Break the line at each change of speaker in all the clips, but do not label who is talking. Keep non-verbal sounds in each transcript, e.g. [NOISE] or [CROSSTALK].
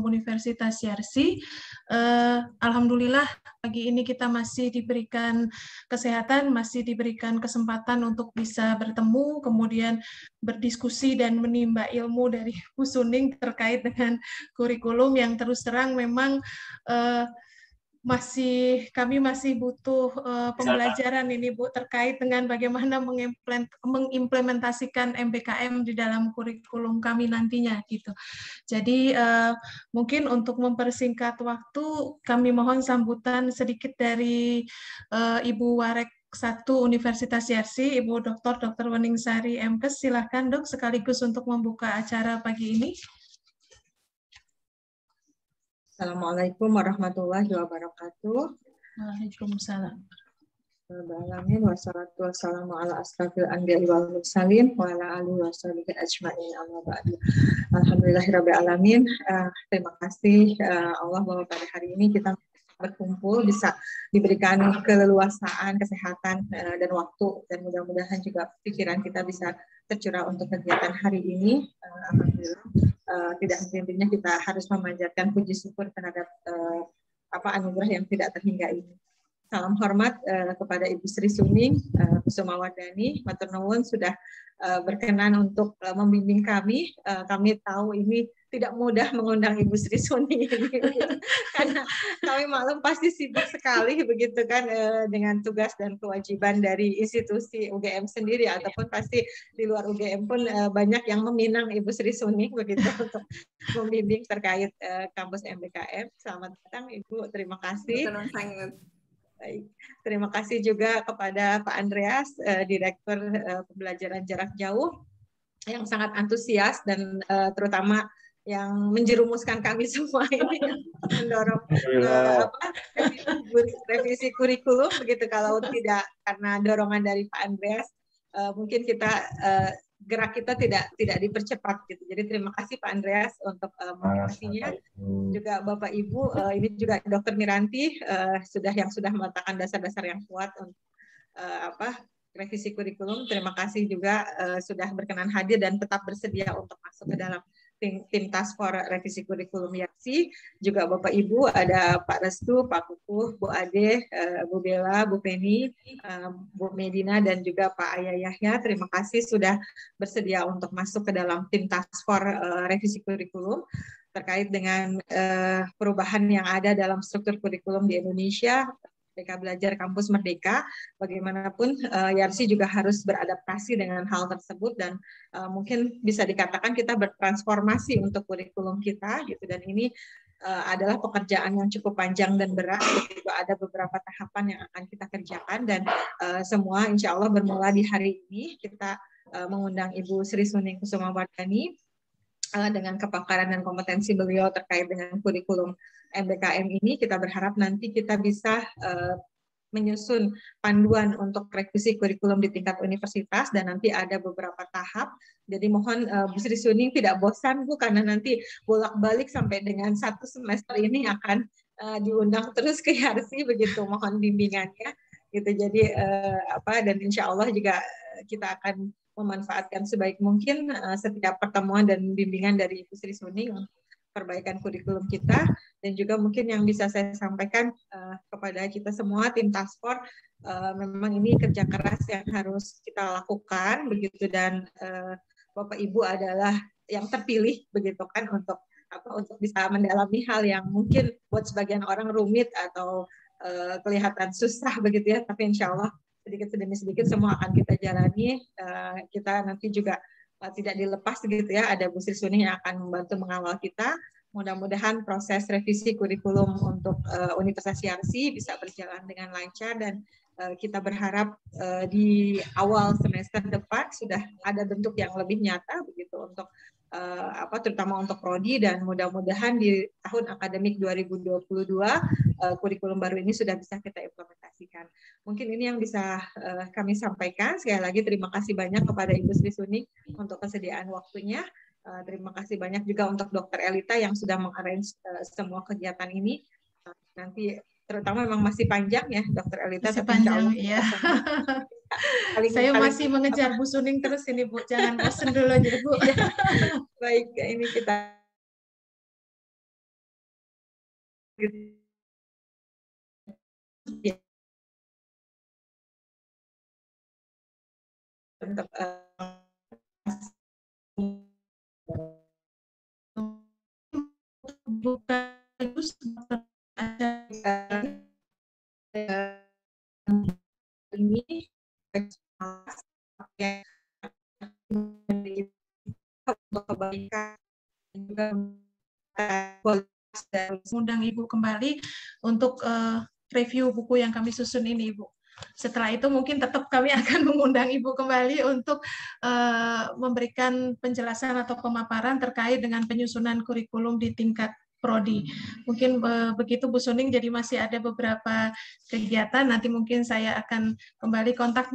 Hukum Universitas Yarsi. Uh, eh, Alhamdulillah pagi ini kita masih diberikan kesehatan, masih diberikan kesempatan untuk bisa bertemu, kemudian berdiskusi dan menimba ilmu dari Bu Suning terkait dengan kurikulum yang terus terang memang uh, masih kami masih butuh uh, pembelajaran ini Bu terkait dengan bagaimana mengimplementasikan MBKM di dalam kurikulum kami nantinya gitu. Jadi uh, mungkin untuk mempersingkat waktu kami mohon sambutan sedikit dari uh, Ibu Warek satu Universitas Yarsi, Ibu Dr. Dr. Weningsari Mkes silahkan dok sekaligus untuk membuka acara pagi ini.
Assalamualaikum warahmatullahi wabarakatuh. Waalaikumsalam. Balamin wassalatu alamin. Uh, terima kasih uh, Allah bahwa pada hari ini kita berkumpul bisa diberikan keleluasaan, kesehatan uh, dan waktu dan mudah-mudahan juga pikiran kita bisa tercurah untuk kegiatan hari ini. Uh, alhamdulillah Eh, tidak henti-hentinya kita harus memanjatkan puji syukur terhadap uh, apa anugerah yang tidak terhingga ini. Salam hormat uh, kepada Ibu Sri Suning uh, Kusumawardani, Matur sudah uh, berkenan untuk uh, membimbing kami. Uh, kami tahu ini tidak mudah mengundang Ibu Sri Suni [LAUGHS] karena kami malam pasti sibuk sekali begitu kan eh, dengan tugas dan kewajiban dari institusi UGM sendiri iya. ataupun pasti di luar UGM pun eh, banyak yang meminang Ibu Sri Suni begitu [LAUGHS] untuk membimbing terkait eh, kampus MBKM. Selamat datang Ibu, terima kasih. Baik, terima kasih juga kepada Pak Andreas, Direktur Pembelajaran Jarak Jauh, yang sangat antusias dan terutama yang menjerumuskan kami semua ini mendorong
eh,
revisi, revisi kurikulum begitu kalau tidak karena dorongan dari Pak Andreas uh, mungkin kita uh, gerak kita tidak tidak dipercepat gitu. Jadi terima kasih Pak Andreas untuk uh, motivasinya. Juga Bapak Ibu uh, ini juga Dokter Miranti uh, sudah yang sudah meletakkan dasar-dasar yang kuat untuk uh, apa revisi kurikulum. Terima kasih juga uh, sudah berkenan hadir dan tetap bersedia untuk masuk ke dalam tim, tim task for revisi kurikulum Yaksi juga Bapak Ibu, ada Pak Restu, Pak Kukuh, Bu Ade, eh, Bu Bella, Bu Penny, eh, Bu Medina, dan juga Pak Ayah Yahya. Terima kasih sudah bersedia untuk masuk ke dalam tim task for eh, revisi kurikulum terkait dengan uh, perubahan yang ada dalam struktur kurikulum di Indonesia Merdeka Belajar Kampus Merdeka. Bagaimanapun uh, Yarsi juga harus beradaptasi dengan hal tersebut dan uh, mungkin bisa dikatakan kita bertransformasi untuk kurikulum kita gitu dan ini uh, adalah pekerjaan yang cukup panjang dan berat. Juga ada beberapa tahapan yang akan kita kerjakan dan uh, semua insya Allah bermula di hari ini kita mengundang Ibu Sri Suning Kusuma Wardani uh, dengan kepakaran dan kompetensi beliau terkait dengan kurikulum MBKM ini kita berharap nanti kita bisa uh, menyusun panduan untuk revisi kurikulum di tingkat universitas dan nanti ada beberapa tahap. Jadi mohon uh, Bu Sri Suning tidak bosan Bu karena nanti bolak-balik sampai dengan satu semester ini akan uh, diundang terus ke Yarsi begitu. Mohon bimbingannya gitu. Jadi uh, apa dan insya Allah juga kita akan memanfaatkan sebaik mungkin uh, setiap pertemuan dan bimbingan dari Ibu Sri Suni perbaikan kurikulum kita dan juga mungkin yang bisa saya sampaikan uh, kepada kita semua tim task force uh, memang ini kerja keras yang harus kita lakukan begitu dan uh, Bapak Ibu adalah yang terpilih begitu kan untuk apa untuk bisa mendalami hal yang mungkin buat sebagian orang rumit atau uh, kelihatan susah begitu ya tapi insya Allah sedikit demi sedikit semua akan kita jalani. Uh, kita nanti juga uh, tidak dilepas gitu ya. Ada Bu Sri Suni yang akan membantu mengawal kita. Mudah-mudahan proses revisi kurikulum untuk uh, Universitas Yarsi bisa berjalan dengan lancar dan uh, kita berharap uh, di awal semester depan sudah ada bentuk yang lebih nyata begitu untuk uh, apa terutama untuk prodi dan mudah-mudahan di tahun akademik 2022 uh, eh, kurikulum baru ini sudah bisa kita implementasikan. Mungkin ini yang bisa uh, kami sampaikan. Sekali lagi terima kasih banyak kepada Ibu Sri Suni untuk kesediaan waktunya. Uh, terima kasih banyak juga untuk Dokter Elita yang sudah mengarrange uh, semua kegiatan ini. Uh, nanti terutama memang masih panjang ya Dokter Elita. Masih panjang, ya. Paling, saya paling masih mengejar Bu Suning terus ini Bu,
jangan bosan dulu aja Bu. Iya. Baik, ini kita eh, bukan eh, ini
mengundang Ibu kembali untuk uh, review buku yang kami susun ini Ibu. Setelah itu mungkin tetap kami [LAUGHS] akan mengundang Ibu kembali untuk uh, memberikan penjelasan atau pemaparan terkait dengan penyusunan kurikulum di tingkat prodi. Mungkin begitu Bu Suning jadi masih ada beberapa kegiatan nanti mungkin saya akan kembali kontak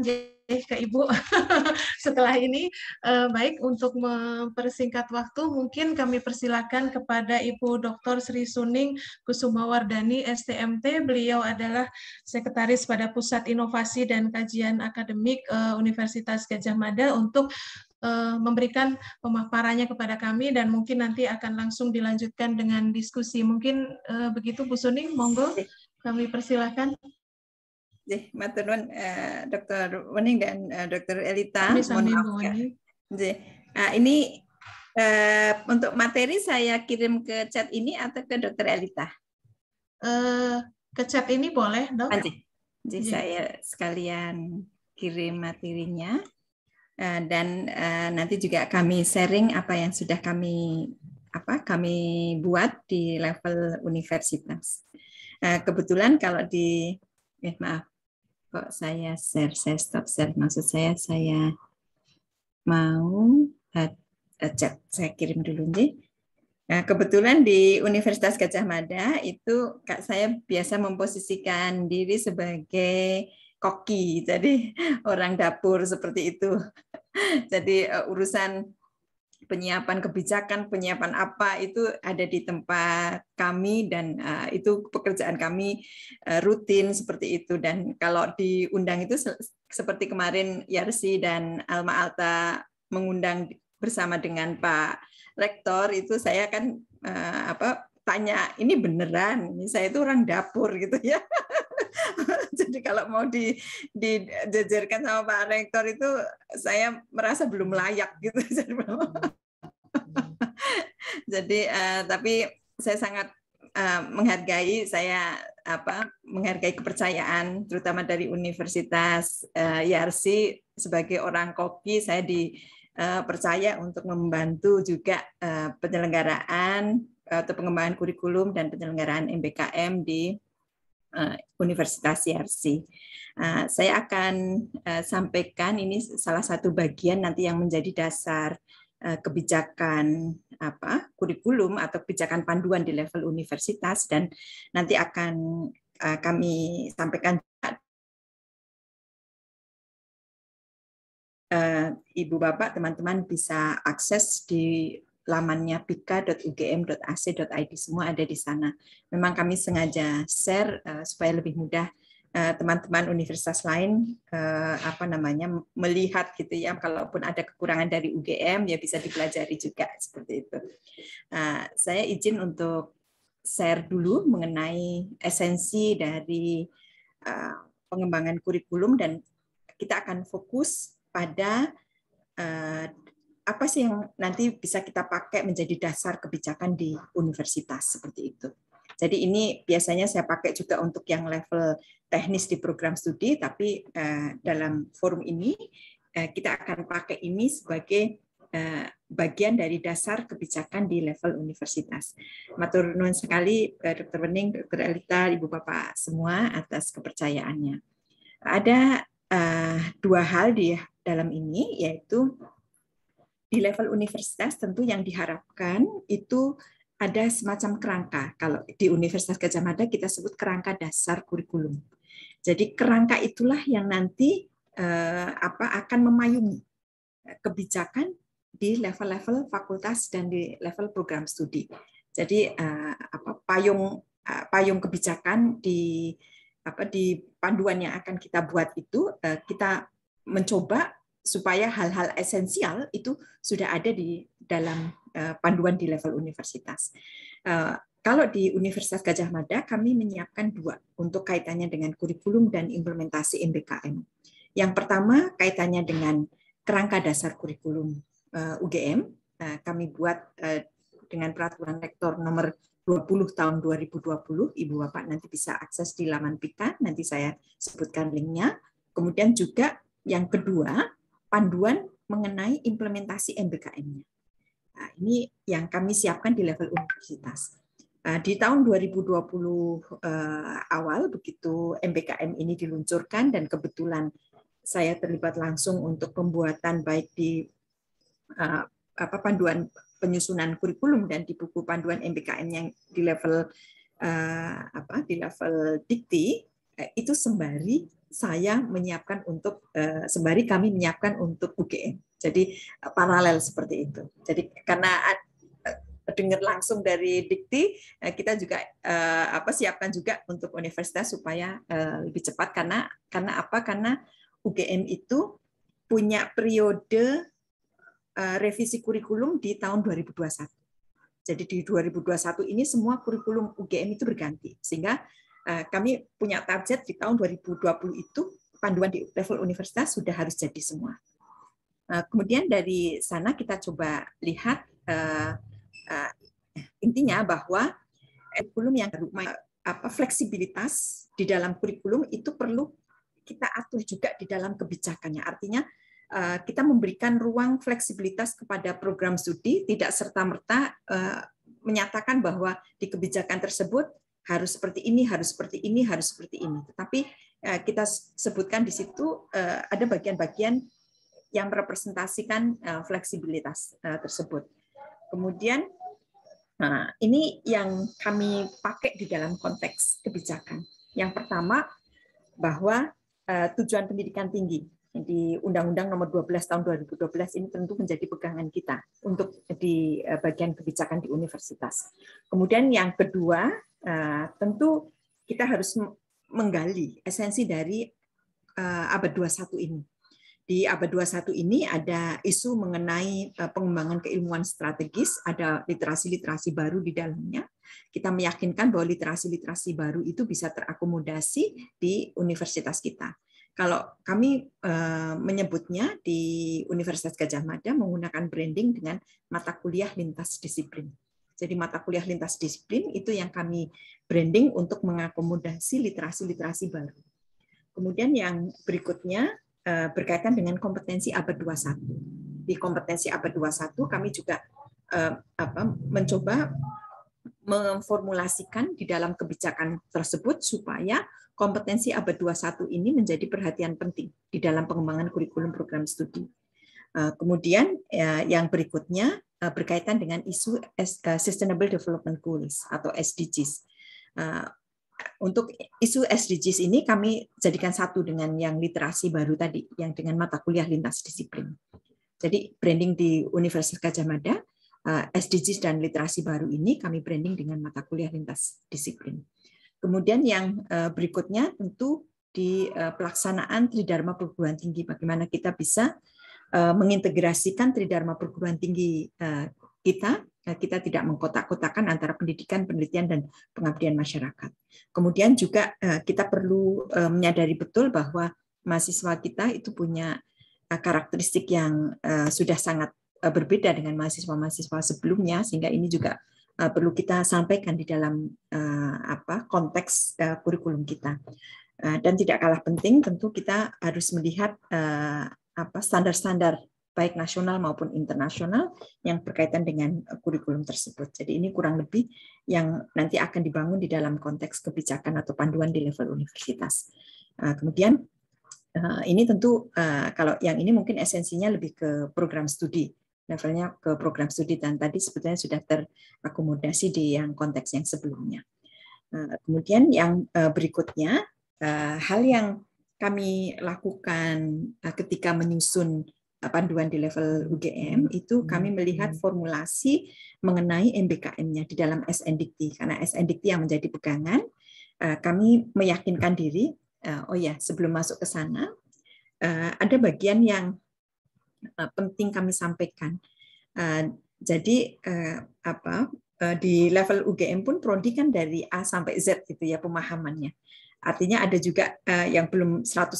ke Ibu [LAUGHS] setelah ini eh, baik untuk mempersingkat waktu mungkin kami persilakan kepada Ibu Dr. Sri Suning Kusumawardani STMT. Beliau adalah sekretaris pada Pusat Inovasi dan Kajian Akademik eh, Universitas Gajah Mada untuk Eh, memberikan pemaparannya kepada kami dan mungkin nanti akan langsung dilanjutkan dengan diskusi. Mungkin eh, begitu Bu Suni, monggo kami persilahkan.
Jadi maturun uh, eh, Dr. Wening dan uh, Dr. Elita. Mohon maaf. Ya. Nah, ini uh, untuk materi saya kirim ke chat ini atau ke Dr. Elita? Uh, ke chat ini boleh, Dok. Jih. Iya. saya sekalian kirim materinya. Eh, dan eh, nanti juga kami sharing apa yang sudah kami apa kami buat di level universitas. Eh, kebetulan kalau di eh, maaf kok saya share saya stop share maksud saya saya mau chat saya kirim dulu nih. Nah, kebetulan di Universitas Gajah Mada itu kak saya biasa memposisikan diri sebagai koki, jadi [LAUGHS] orang dapur seperti itu. [LAUGHS] Jadi eh, urusan penyiapan kebijakan, penyiapan apa itu ada di tempat kami dan eh, itu pekerjaan kami eh, rutin seperti itu dan kalau diundang itu seperti kemarin Yarsi dan Alma Alta mengundang bersama dengan Pak Rektor itu saya kan apa tanya ini beneran ini saya itu orang dapur gitu ya [LAUGHS] [LAUGHS] Jadi kalau mau di dijejerkan sama Pak Rektor itu saya merasa belum layak gitu. [LAUGHS] Hmm. [LAUGHS] Jadi uh, tapi saya sangat uh, menghargai saya apa menghargai kepercayaan terutama dari universitas uh, Yarsi sebagai orang koki saya dipercaya uh, untuk membantu juga uh, penyelenggaraan atau pengembangan kurikulum dan penyelenggaraan MBKM di Eh, universitas CRC. Eh, saya akan eh, sampaikan ini salah satu bagian nanti yang menjadi dasar kebijakan apa kurikulum atau kebijakan panduan di level universitas dan nanti akan kami sampaikan ibu bapak teman-teman bisa akses di lamannya pika.ugm.ac.id semua ada di sana. Memang kami sengaja share uh, supaya lebih mudah eh, teman-teman uh, universitas lain uh, apa namanya melihat gitu ya kalaupun ada kekurangan dari UGM ya bisa dipelajari juga seperti itu. Uh, saya izin untuk share dulu mengenai esensi dari uh, pengembangan kurikulum dan kita akan fokus pada uh, apa sih yang nanti bisa kita pakai menjadi dasar kebijakan di universitas seperti itu. Jadi ini biasanya saya pakai juga untuk yang level teknis di program studi, tapi eh, dalam forum ini eh, kita akan pakai ini sebagai eh, bagian dari dasar kebijakan di level universitas. Matur nuwun sekali Dr. Bening, Dr. Elita, Ibu Bapak semua atas kepercayaannya. Ada dua hal di dalam ini yaitu di level universitas tentu yang diharapkan itu ada semacam kerangka. Kalau di Universitas Gajah Mada kita sebut kerangka dasar kurikulum. Jadi kerangka itulah yang nanti eh, apa akan memayungi eh, kebijakan di level-level fakultas dan di level program studi. Jadi eh, apa payung payung kebijakan di apa di panduan yang akan kita buat itu kita mencoba supaya hal-hal esensial itu sudah ada di dalam eh, panduan di level universitas. Eh, kalau di Universitas Gajah Mada, kami menyiapkan dua untuk kaitannya dengan kurikulum dan implementasi MBKM. Yang pertama, kaitannya dengan kerangka dasar kurikulum eh, UGM. Kami buat dengan peraturan rektor nomor 20 tahun 2020. Ibu Bapak nanti bisa akses di laman Pika, nanti saya sebutkan linknya. Kemudian juga yang kedua, panduan mengenai implementasi MBKM-nya. Nah, ini yang kami siapkan di level universitas. Nah, di tahun 2020 eh, awal, begitu MBKM ini diluncurkan dan kebetulan saya terlibat langsung untuk pembuatan baik di eh, apa panduan penyusunan kurikulum dan di buku panduan MBKM yang di level eh, apa di level dikti itu sembari saya menyiapkan untuk eh, sembari kami menyiapkan untuk UGM. Jadi eh, paralel seperti itu. Jadi karena eh, dengar langsung dari Dikti, kita juga apa siapkan juga untuk universitas supaya lebih cepat karena karena apa? Karena UGM itu punya periode revisi kurikulum di tahun 2021. Jadi di 2021 ini semua kurikulum UGM itu berganti sehingga Ah, kami punya target di tahun 2020 itu panduan di level universitas sudah harus jadi semua. Ah, kemudian dari sana kita coba lihat ah, intinya bahwa kurikulum yang apa fleksibilitas di dalam kurikulum itu perlu kita atur juga di dalam kebijakannya. Artinya kita memberikan ruang fleksibilitas kepada program studi, tidak serta merta menyatakan bahwa di kebijakan tersebut harus seperti ini, harus seperti ini, harus seperti ini. Tetapi eh, kita sebutkan di situ eh, ada bagian-bagian yang merepresentasikan eh, fleksibilitas tersebut. Kemudian ini yang kami pakai di dalam konteks kebijakan. Yang pertama bahwa tujuan pendidikan tinggi di Undang-Undang Nomor 12 Tahun 2012 ini tentu menjadi pegangan kita untuk di eh, bagian kebijakan di universitas. Kemudian yang kedua, eh, tentu kita harus menggali esensi dari eh, abad 21 ini. Di abad 21 ini ada isu mengenai pengembangan keilmuan strategis, ada literasi-literasi baru di dalamnya. Kita meyakinkan bahwa literasi-literasi baru itu bisa terakomodasi di universitas kita kalau kami eh, menyebutnya di Universitas Gajah Mada menggunakan branding dengan mata kuliah lintas disiplin. Jadi mata kuliah lintas disiplin itu yang kami branding untuk mengakomodasi literasi-literasi baru. Kemudian yang berikutnya eh, berkaitan dengan kompetensi abad 21. Di kompetensi abad 21 kami juga eh, mencoba memformulasikan di dalam kebijakan tersebut supaya kompetensi abad 21 ini menjadi perhatian penting di dalam pengembangan kurikulum program studi. Eh, kemudian eh, yang berikutnya eh, berkaitan dengan isu Sustainable Development Goals atau SDGs. Untuk isu SDGs ini kami jadikan satu dengan yang literasi baru tadi, yang dengan mata kuliah lintas disiplin. Jadi branding di Universitas Gajah Mada Eh, SDGs dan literasi baru ini kami branding dengan mata kuliah lintas disiplin. Kemudian yang eh, berikutnya tentu di eh, pelaksanaan Tridharma Perguruan Tinggi, bagaimana kita bisa mengintegrasikan Tridharma Perguruan Tinggi kita kita tidak mengkotak-kotakan antara pendidikan, penelitian, dan pengabdian masyarakat. Kemudian juga kita perlu menyadari betul bahwa mahasiswa kita itu punya karakteristik yang sudah sangat Eh, berbeda dengan mahasiswa-mahasiswa sebelumnya sehingga ini juga eh, perlu kita sampaikan di dalam eh, apa konteks kurikulum kita dan tidak kalah penting tentu kita harus melihat apa standar-standar baik nasional maupun internasional yang berkaitan dengan kurikulum tersebut. Jadi ini kurang lebih yang nanti akan dibangun di dalam konteks kebijakan atau panduan di level universitas. Kemudian ini tentu kalau yang ini mungkin esensinya lebih ke program studi levelnya ke program studi dan tadi sebetulnya sudah terakomodasi di yang konteks yang sebelumnya. Eh, kemudian yang eh, berikutnya eh, hal yang kami lakukan ketika menyusun panduan di level UGM itu kami hmm. melihat formulasi mengenai MBKM-nya di dalam SNDikti karena SNDikti yang menjadi pegangan kami meyakinkan diri oh ya sebelum masuk ke sana ada bagian yang Eh, penting kami sampaikan. Eh, jadi eh, apa di level UGM pun prodi kan dari A sampai Z gitu ya pemahamannya. Artinya ada juga yang belum 100%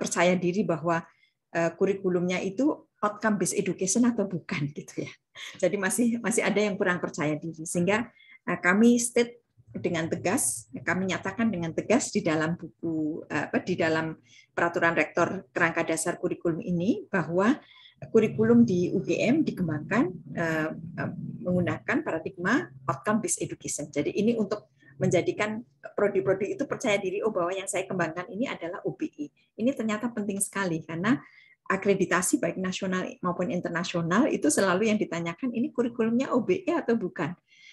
percaya diri bahwa kurikulumnya itu outcome based education atau bukan gitu ya. Jadi masih masih ada yang kurang percaya diri sehingga kami state dengan tegas, kami nyatakan dengan tegas di dalam buku apa di dalam peraturan rektor kerangka dasar kurikulum ini bahwa kurikulum di UGM dikembangkan eh, menggunakan paradigma outcome based education. Jadi ini untuk menjadikan prodi-prodi itu percaya diri oh bahwa yang saya kembangkan ini adalah OBI. Ini ternyata penting sekali karena akreditasi baik nasional maupun internasional itu selalu yang ditanyakan ini kurikulumnya OBE atau bukan.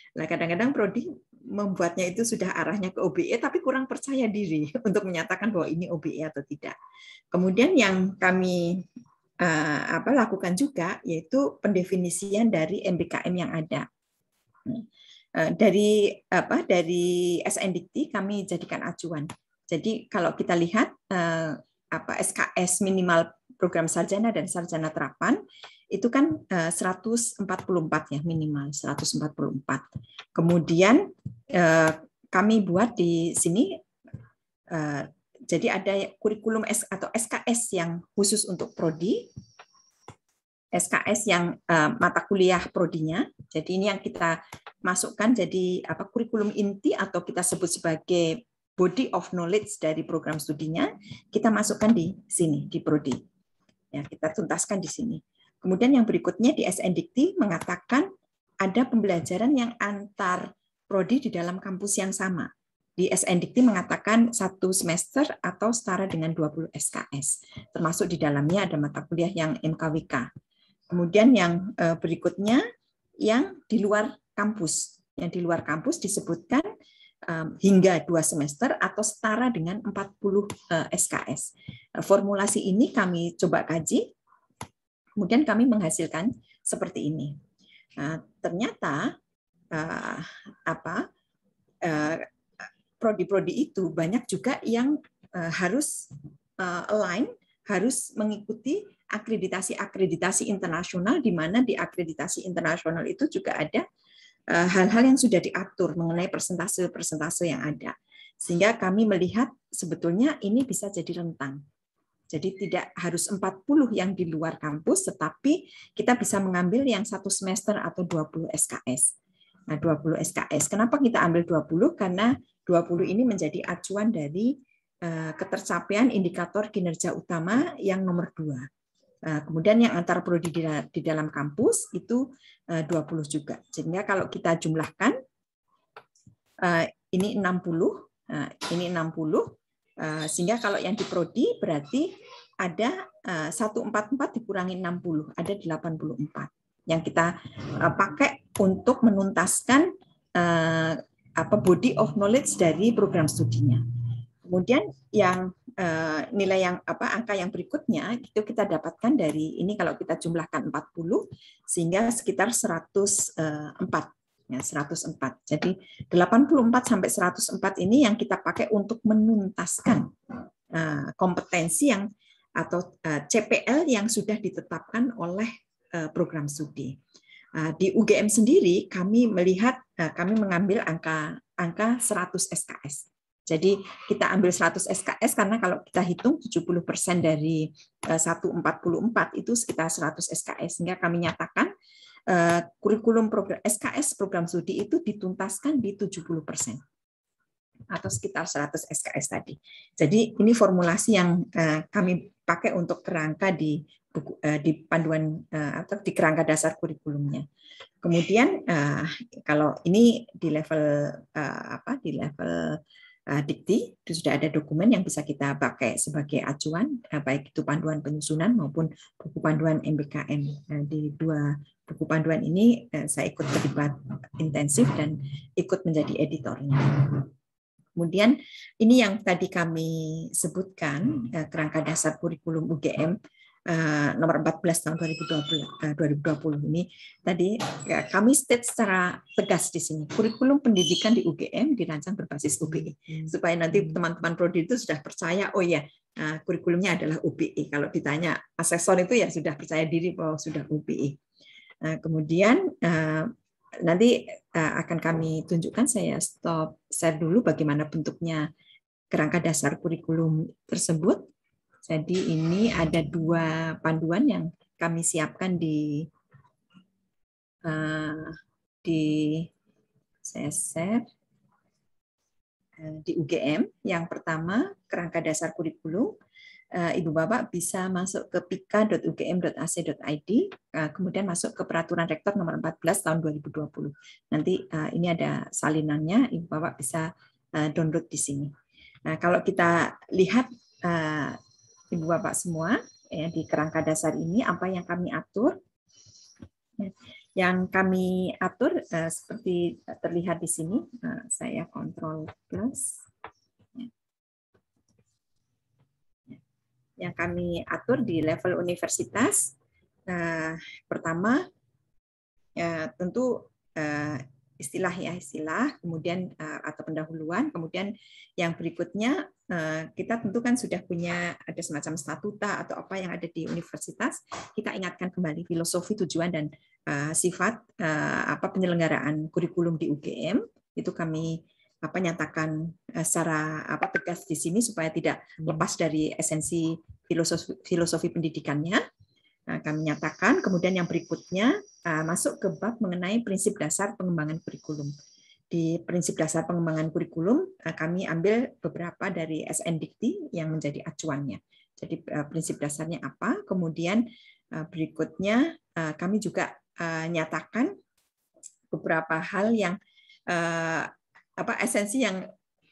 Nah, kadang-kadang prodi membuatnya itu sudah arahnya ke OBE tapi kurang percaya diri [LAUGHS] untuk menyatakan bahwa ini OBE atau tidak. Kemudian yang kami uh, apa lakukan juga yaitu pendefinisian dari MBKM yang ada. Eh, dari apa dari SNDT kami jadikan acuan. Jadi kalau kita lihat eh, apa SKS minimal program sarjana dan sarjana terapan itu kan 144 ya minimal 144. Kemudian Eh, kami buat di sini eh, jadi ada kurikulum S atau SKS yang khusus untuk prodi SKS yang eh, mata kuliah prodinya. Jadi ini yang kita masukkan jadi apa kurikulum inti atau kita sebut sebagai body of knowledge dari program studinya, kita masukkan di sini di prodi. Ya, kita tuntaskan di sini. Kemudian yang berikutnya di SN Dikti mengatakan ada pembelajaran yang antar prodi di dalam kampus yang sama. Di SN dikti mengatakan satu semester atau setara dengan 20 SKS. Termasuk di dalamnya ada mata kuliah yang MKWK. Kemudian yang eh, berikutnya yang di luar kampus. Yang di luar kampus disebutkan eh, hingga dua semester atau setara dengan 40 eh, SKS. Formulasi ini kami coba kaji, kemudian kami menghasilkan seperti ini. Nah, ternyata uh, apa prodi eh, prodi-prodi itu banyak juga yang uh, harus uh, align, harus mengikuti akreditasi-akreditasi internasional di mana di akreditasi internasional itu juga ada hal-hal uh, yang sudah diatur mengenai persentase-persentase yang ada. Sehingga kami melihat sebetulnya ini bisa jadi rentang. Jadi tidak harus 40 yang di luar kampus, tetapi kita bisa mengambil yang satu semester atau 20 SKS Nah, 20 SKS. Kenapa kita ambil 20? Karena 20 ini menjadi acuan dari eh, ketercapaian indikator kinerja utama yang nomor 2. Eh, kemudian yang antar perlu di dalam kampus itu 20 eh, juga. Sehingga kalau kita jumlahkan ini 60, ini 60. Sehingga kalau yang di prodi berarti ada 144 dikurangi 60, ada 84 yang kita uh, pakai untuk menuntaskan uh, apa body of knowledge dari program studinya. Kemudian yang uh, nilai yang apa angka yang berikutnya itu kita dapatkan dari ini kalau kita jumlahkan 40 sehingga sekitar 104 ya 104. Jadi 84 sampai 104 ini yang kita pakai untuk menuntaskan kompetensi yang atau CPL yang sudah ditetapkan oleh Eh, program studi. Eh, di UGM sendiri kami melihat eh, kami mengambil angka angka 100 SKS. Jadi kita ambil 100 SKS karena kalau kita hitung 70% dari 144 itu sekitar 100 SKS sehingga kami nyatakan kurikulum program SKS program studi itu dituntaskan di 70% atau sekitar 100 SKS tadi. Jadi ini formulasi yang kami pakai untuk kerangka di buku, uh, di panduan uh, eh, atau di kerangka dasar kurikulumnya. Kemudian uh, kalau ini di level uh, apa di level uh, dikti sudah ada dokumen yang bisa kita pakai sebagai acuan uh, baik itu panduan penyusunan maupun buku panduan MBKM. Uh, nah, di dua buku panduan ini uh, saya ikut terlibat intensif dan ikut menjadi editornya. Kemudian ini yang tadi kami sebutkan kerangka dasar kurikulum UGM Eh, nomor 14 tahun 2020, 2020 eh, ini tadi ya, kami state secara tegas di sini kurikulum pendidikan di UGM dirancang berbasis hmm. UBE supaya nanti hmm. teman-teman prodi itu sudah percaya oh ya kurikulumnya adalah UBE kalau ditanya asesor itu ya sudah percaya diri bahwa sudah UBE kemudian nanti akan kami tunjukkan saya stop share dulu bagaimana bentuknya kerangka dasar kurikulum tersebut jadi ini ada dua panduan yang kami siapkan di uh, di saya eh, di UGM. Yang pertama kerangka dasar kurikulum. Eh, Ibu Bapak bisa masuk ke pika.ugm.ac.id, uh, kemudian masuk ke peraturan rektor nomor 14 tahun 2020. Nanti ini ada salinannya, Ibu Bapak bisa download di sini. Nah, kalau kita lihat Ibu Bapak semua ya, di kerangka dasar ini apa yang kami atur. Ya, yang kami atur eh, seperti terlihat di sini, eh, saya kontrol plus. Ya. Ya, yang kami atur di level universitas, eh, pertama tentu istilah ya istilah kemudian eh, atau pendahuluan kemudian yang berikutnya eh, kita tentu kan sudah punya ada semacam statuta atau apa yang ada di universitas kita ingatkan kembali filosofi tujuan dan eh, sifat apa penyelenggaraan kurikulum di UGM itu kami apa nyatakan secara apa tegas di sini supaya tidak hmm. lepas dari esensi filosofi filosofi pendidikannya kami nyatakan kemudian yang berikutnya eh, masuk ke bab mengenai prinsip dasar pengembangan kurikulum. Di prinsip dasar pengembangan kurikulum eh, kami ambil beberapa dari SN Dikti yang menjadi acuannya. Jadi eh, prinsip dasarnya apa? Kemudian berikutnya kami juga nyatakan beberapa hal yang apa esensi yang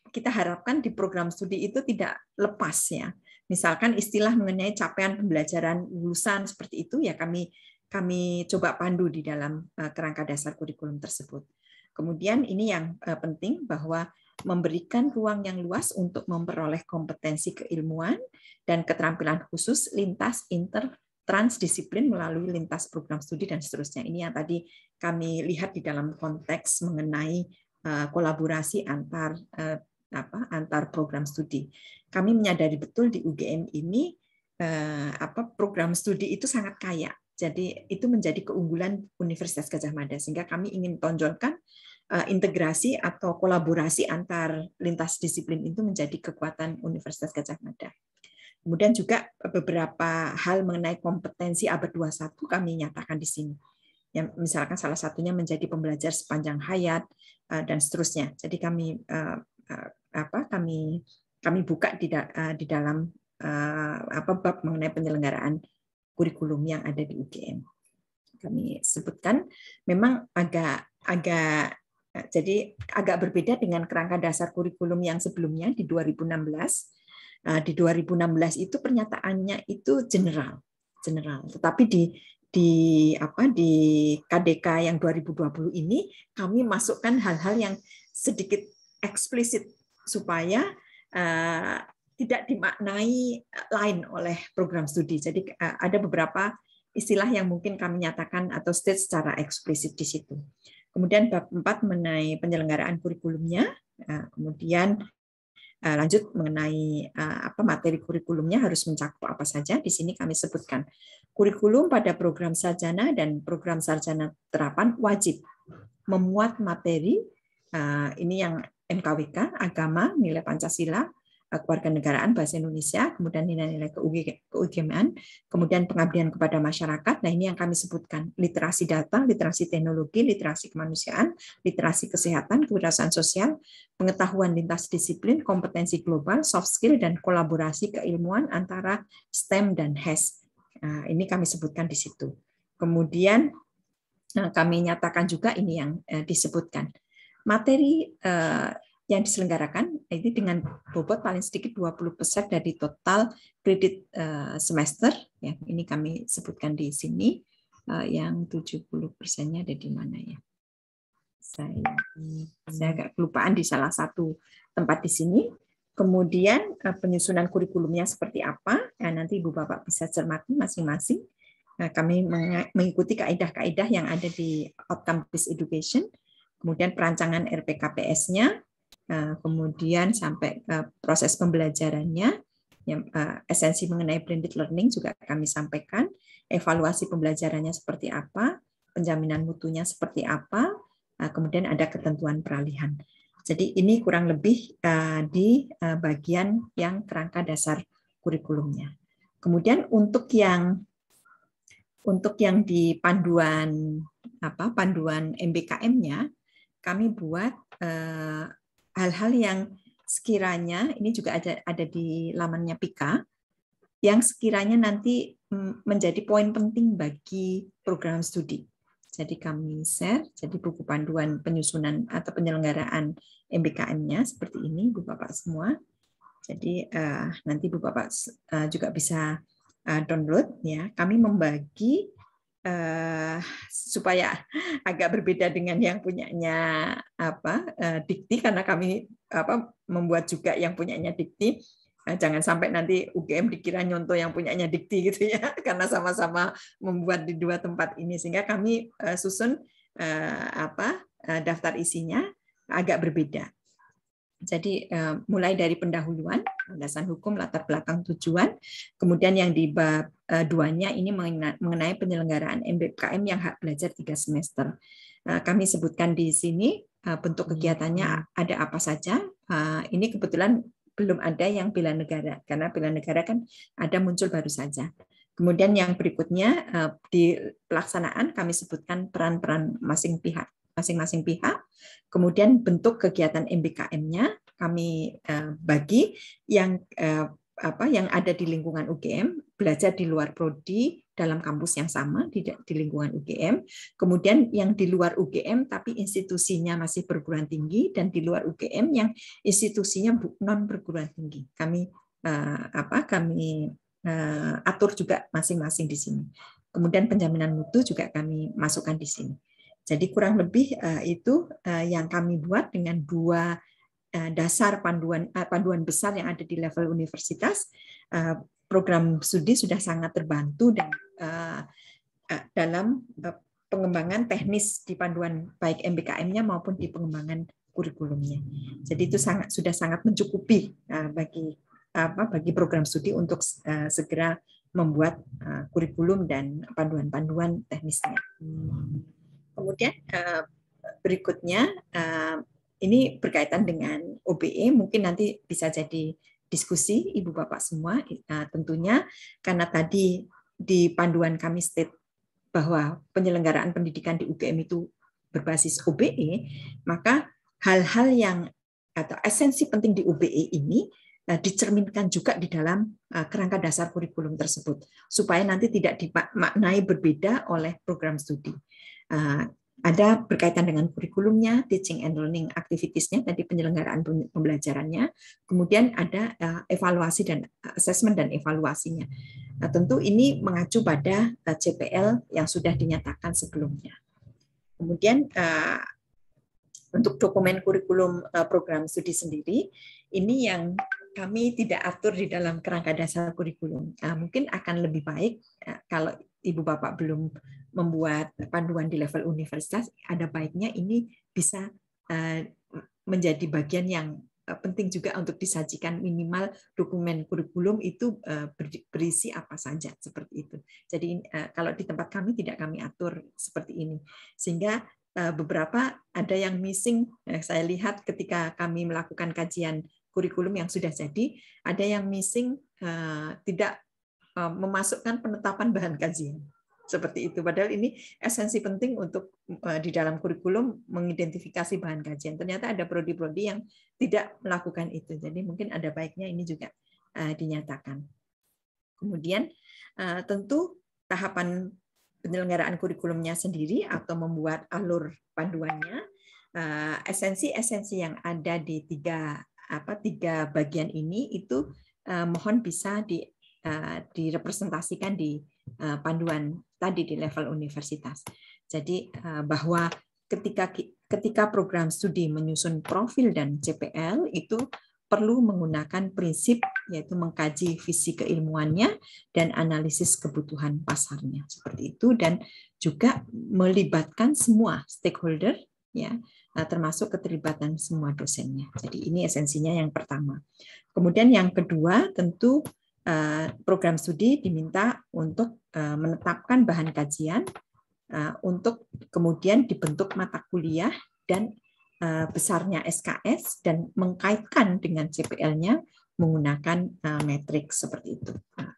kita harapkan di program studi itu tidak lepas ya Misalkan istilah mengenai capaian pembelajaran lulusan seperti itu ya kami kami coba pandu di dalam eh, kerangka dasar kurikulum tersebut. Kemudian ini yang eh, penting bahwa memberikan ruang yang luas untuk memperoleh kompetensi keilmuan dan keterampilan khusus lintas inter transdisiplin melalui lintas program studi dan seterusnya. Ini yang tadi kami lihat di dalam konteks mengenai eh, kolaborasi antar apa antar program studi. Kami menyadari betul di UGM ini eh, apa program studi itu sangat kaya. Jadi itu menjadi keunggulan Universitas Gajah Mada sehingga kami ingin tonjolkan eh, integrasi atau kolaborasi antar lintas disiplin itu menjadi kekuatan Universitas Gajah Mada. Kemudian juga beberapa hal mengenai kompetensi abad 21 kami nyatakan di sini. Ya, misalkan salah satunya menjadi pembelajar sepanjang hayat eh, dan seterusnya. Jadi kami eh, Eh, apa kami kami buka di, da, eh, di dalam eh, apa bab mengenai penyelenggaraan kurikulum yang ada di UGM. Kami sebutkan memang agak agak jadi agak berbeda dengan kerangka dasar kurikulum yang sebelumnya di 2016. Di 2016 itu pernyataannya itu general, general. Tetapi di di apa di KDK yang 2020 ini kami masukkan hal-hal yang sedikit eksplisit supaya eh, tidak dimaknai lain oleh program studi. Jadi eh, ada beberapa istilah yang mungkin kami nyatakan atau state secara eksplisit di situ. Kemudian bab 4 mengenai penyelenggaraan kurikulumnya, eh, kemudian lanjut mengenai apa materi kurikulumnya harus mencakup apa saja. Di sini kami sebutkan kurikulum pada program sarjana dan program sarjana terapan wajib memuat materi ini yang MKWK, agama, nilai Pancasila, eh, keluarga negaraan, bahasa Indonesia, kemudian nilai-nilai keugmaan, kemudian pengabdian kepada masyarakat. Nah, ini yang kami sebutkan, literasi data, literasi teknologi, literasi kemanusiaan, literasi kesehatan, kewirausahaan sosial, pengetahuan lintas disiplin, kompetensi global, soft skill dan kolaborasi keilmuan antara STEM dan HES. Nah, ini kami sebutkan di situ. Kemudian eh, kami nyatakan juga ini yang eh, disebutkan materi eh, yang diselenggarakan ini dengan bobot paling sedikit 20% dari total kredit eh, semester ya ini kami sebutkan di sini eh, yang 70 persennya ada di mana ya saya saya agak kelupaan di salah satu tempat di sini kemudian penyusunan kurikulumnya seperti apa ya, nanti Ibu Bapak bisa cermati masing-masing Nah, kami mengikuti kaedah-kaedah yang ada di outcome based education kemudian perancangan RPKPS-nya, eh, kemudian sampai proses pembelajarannya, yang eh, esensi mengenai blended learning juga kami sampaikan, evaluasi pembelajarannya seperti apa, penjaminan mutunya seperti apa, eh, kemudian ada ketentuan peralihan. Jadi ini kurang lebih di bagian yang kerangka dasar kurikulumnya. Kemudian untuk yang untuk yang di panduan apa panduan MBKM-nya kami buat eh, hal-hal uh, yang sekiranya ini juga ada ada di lamannya Pika yang sekiranya nanti mm, menjadi poin penting bagi program studi. Jadi kami share jadi buku panduan penyusunan atau penyelenggaraan MBKM-nya seperti ini Bu Bapak semua. Jadi uh, nanti Bu Bapak uh, juga bisa uh, download ya. Kami membagi uh, supaya agak berbeda dengan yang punyanya apa uh, dikti karena kami apa membuat juga yang punyanya dikti uh, jangan sampai nanti UGM dikira nyontoh yang punyanya dikti gitu ya, [LAUGHS] karena sama-sama membuat di dua tempat ini sehingga kami susun apa daftar isinya agak berbeda. Jadi eh, mulai dari pendahuluan, landasan hukum, latar belakang tujuan, kemudian yang di bab eh, duanya ini mengenai penyelenggaraan MBKM yang hak belajar tiga semester. Eh, kami sebutkan di sini bentuk iya. kegiatannya ada apa saja. Ini kebetulan belum ada yang bela negara karena bela negara kan ada muncul baru saja. Kemudian yang berikutnya di pelaksanaan kami sebutkan peran-peran masing pihak masing-masing pihak. Kemudian bentuk kegiatan MBKM-nya kami eh, bagi yang eh, apa yang ada di lingkungan UGM belajar di luar prodi dalam kampus yang sama di, di lingkungan UGM kemudian yang di luar UGM tapi institusinya masih perguruan tinggi dan di luar UGM yang institusinya non perguruan tinggi kami eh, apa kami atur juga masing-masing di sini kemudian penjaminan mutu juga kami masukkan di sini jadi kurang lebih eh, itu eh, yang kami buat dengan dua eh, dasar panduan panduan besar yang ada di level universitas. program studi sudah sangat terbantu dan dalam pengembangan teknis di panduan baik MBKM-nya maupun di pengembangan kurikulumnya. Jadi itu sangat sudah sangat mencukupi bagi apa bagi program studi untuk segera membuat kurikulum dan panduan-panduan teknisnya. Hmm. Kemudian uh, berikutnya uh, ini berkaitan dengan OBE mungkin nanti bisa jadi diskusi ibu bapak semua uh, tentunya karena tadi di panduan kami state bahwa penyelenggaraan pendidikan di UGM itu berbasis OBE maka hal-hal yang atau esensi penting di UBE ini dicerminkan juga di dalam kerangka dasar kurikulum tersebut supaya nanti tidak dimaknai berbeda oleh program studi. Eh, ada berkaitan dengan kurikulumnya, teaching and learning activities activitiesnya, tadi penyelenggaraan pembelajarannya, kemudian ada eh, evaluasi dan eh, assessment dan evaluasinya. Nah, tentu ini mengacu pada CPL yang sudah dinyatakan sebelumnya. Kemudian untuk dokumen kurikulum program studi sendiri, ini yang kami tidak atur di dalam kerangka dasar kurikulum. Mungkin akan lebih baik kalau Ibu Bapak belum membuat panduan di level universitas, ada baiknya ini bisa eh, menjadi bagian yang eh, penting juga untuk disajikan minimal dokumen kurikulum itu eh, berisi apa saja seperti itu. Jadi kalau di tempat kami tidak kami atur seperti ini. Sehingga beberapa ada yang missing saya lihat ketika kami melakukan kajian kurikulum yang sudah jadi, ada yang missing tidak memasukkan penetapan bahan kajian seperti itu. Padahal ini esensi penting untuk eh, di dalam kurikulum mengidentifikasi bahan kajian. Ternyata ada prodi-prodi yang tidak melakukan itu. Jadi mungkin ada baiknya ini juga eh, dinyatakan. Kemudian eh, tentu tahapan penyelenggaraan kurikulumnya sendiri atau membuat alur panduannya esensi-esensi yang ada di tiga apa tiga bagian ini itu mohon bisa di direpresentasikan di panduan tadi di level universitas. Jadi eh, bahwa ketika ketika program studi menyusun profil dan CPL itu perlu menggunakan prinsip yaitu mengkaji visi keilmuannya dan analisis kebutuhan pasarnya seperti itu dan juga melibatkan semua stakeholder ya eh, termasuk keterlibatan semua dosennya. Jadi ini esensinya yang pertama. Kemudian yang kedua tentu eh, program studi diminta untuk Eh, menetapkan bahan kajian eh, untuk kemudian dibentuk mata kuliah dan eh, besarnya SKS dan mengkaitkan dengan CPL-nya menggunakan metrik seperti itu. Nah,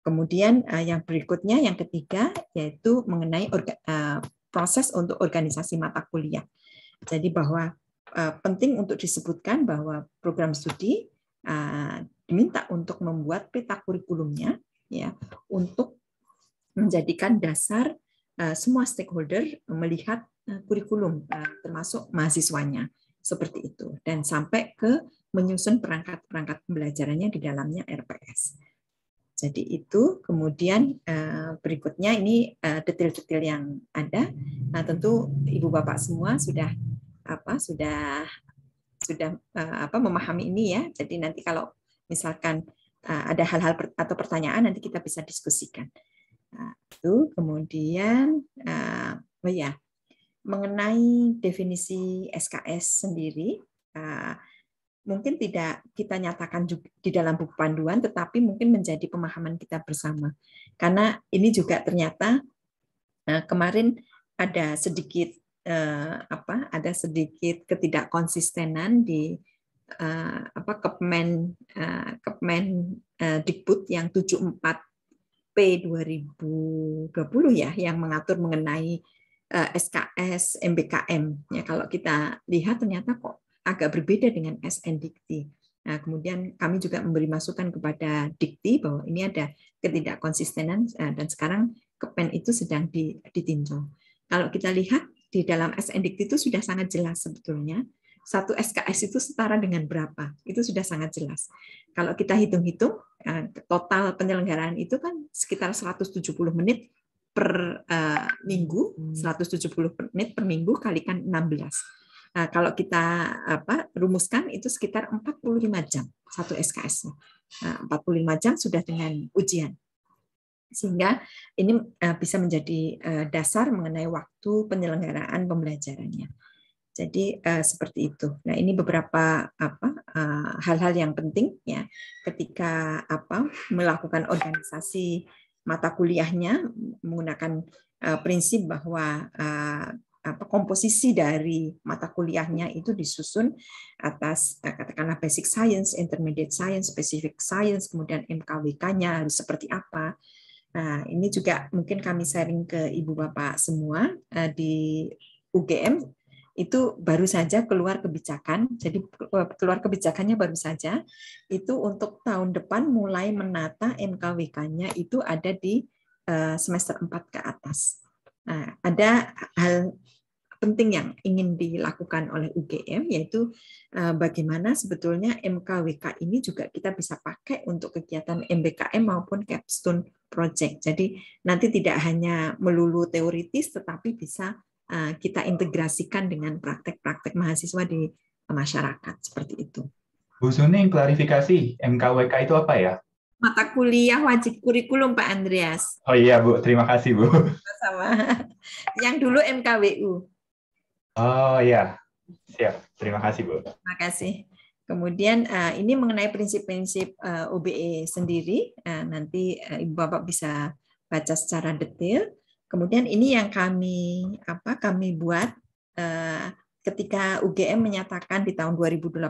kemudian yang berikutnya, yang ketiga, yaitu mengenai proses untuk organisasi mata kuliah. Jadi bahwa penting untuk disebutkan bahwa program studi diminta untuk membuat peta kurikulumnya ya untuk menjadikan dasar eh, semua stakeholder melihat eh, kurikulum eh, termasuk mahasiswanya seperti itu dan sampai ke menyusun perangkat-perangkat pembelajarannya di dalamnya RPS. Jadi itu kemudian berikutnya ini detail-detail yang ada. Nah, tentu ibu bapak semua sudah apa sudah sudah apa memahami ini ya. Jadi nanti kalau misalkan ada hal-hal atau pertanyaan nanti kita bisa diskusikan. Nah, itu kemudian uh, oh ya mengenai definisi SKS sendiri uh, mungkin tidak kita nyatakan juga di dalam buku panduan tetapi mungkin menjadi pemahaman kita bersama karena ini juga ternyata uh, kemarin ada sedikit uh, apa ada sedikit ketidakkonsistenan di uh, apa Kepmen uh, Kepmen uh, Dikbud yang 74 P 2020 ya yang mengatur mengenai eh, SKS MBKM ya kalau kita lihat ternyata kok agak berbeda dengan SN Dikti. Nah, kemudian kami juga memberi masukan kepada Dikti bahwa ini ada ketidakkonsistenan eh, dan sekarang Kepen itu sedang ditinjau. Kalau kita lihat di dalam SN Dikti itu sudah sangat jelas sebetulnya satu SKS itu setara dengan berapa. Itu sudah sangat jelas. Kalau kita hitung-hitung, eh, total penyelenggaraan itu kan sekitar 170 menit per uh, minggu, 170 hmm. menit per minggu kalikan 16. Nah, kalau kita apa rumuskan itu sekitar 45 jam satu SKS. Nah, 45 jam sudah dengan ujian. Sehingga ini eh, bisa menjadi dasar mengenai waktu penyelenggaraan pembelajarannya. Jadi uh, seperti itu. Nah ini beberapa apa eh, hal-hal uh, yang penting ya ketika apa melakukan organisasi mata kuliahnya menggunakan uh, prinsip bahwa uh, apa, komposisi dari mata kuliahnya itu disusun atas katakanlah basic science, intermediate science, specific science, kemudian MKWK-nya harus seperti apa. Nah, ini juga mungkin kami sharing ke ibu bapak semua di UGM itu baru saja keluar kebijakan. Jadi eh, keluar kebijakannya baru saja itu untuk tahun depan mulai menata MKWK-nya itu ada di eh, semester 4 ke atas. Nah, ada hal penting yang ingin dilakukan oleh UGM yaitu eh, bagaimana sebetulnya MKWK ini juga kita bisa pakai untuk kegiatan MBKM maupun capstone project. Jadi nanti tidak hanya melulu teoritis tetapi bisa Eh, kita integrasikan dengan praktek-praktek mahasiswa di masyarakat
seperti itu. Bu Suning, klarifikasi MKWK itu apa ya?
Mata kuliah wajib kurikulum Pak Andreas.
Oh iya Bu, terima kasih Bu.
Sama. Yang dulu MKWU.
Oh iya, siap. Terima kasih Bu. Terima
kasih. Kemudian eh, ini mengenai prinsip-prinsip eh, OBE sendiri, nanti Ibu Bapak bisa baca secara detail. Kemudian ini yang kami apa kami buat eh, ketika UGM menyatakan di tahun 2018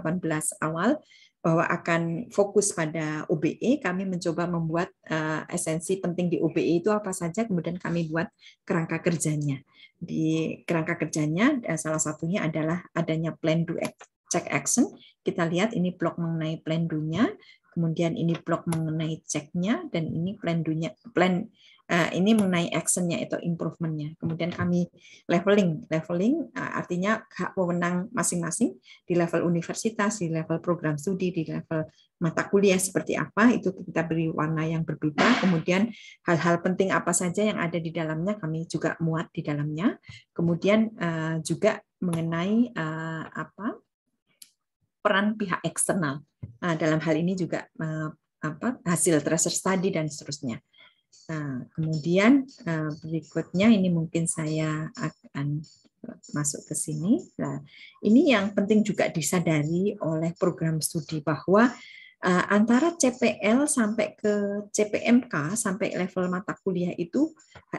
awal bahwa akan fokus pada OBE, kami mencoba membuat eh, esensi penting di OBE itu apa saja, kemudian kami buat kerangka kerjanya. Di kerangka kerjanya eh, salah satunya adalah adanya plan do check action. Kita lihat ini blok mengenai plan do-nya, kemudian ini blok mengenai ceknya, dan ini plan do-nya, plan Ah, ini mengenai actionnya atau improvementnya. Kemudian kami leveling, leveling ah, artinya hak pemenang masing-masing di level universitas, di level program studi, di level mata kuliah seperti apa itu kita beri warna yang berbeda. Kemudian hal-hal penting apa saja yang ada di dalamnya kami juga muat di dalamnya. Kemudian ah, juga mengenai apa peran pihak eksternal. dalam hal ini juga apa hasil tracer study dan seterusnya. Nah, kemudian eh, berikutnya ini mungkin saya akan masuk ke sini. Nah, ini yang penting juga disadari oleh program studi bahwa eh, antara CPL sampai ke CPMK sampai level mata kuliah itu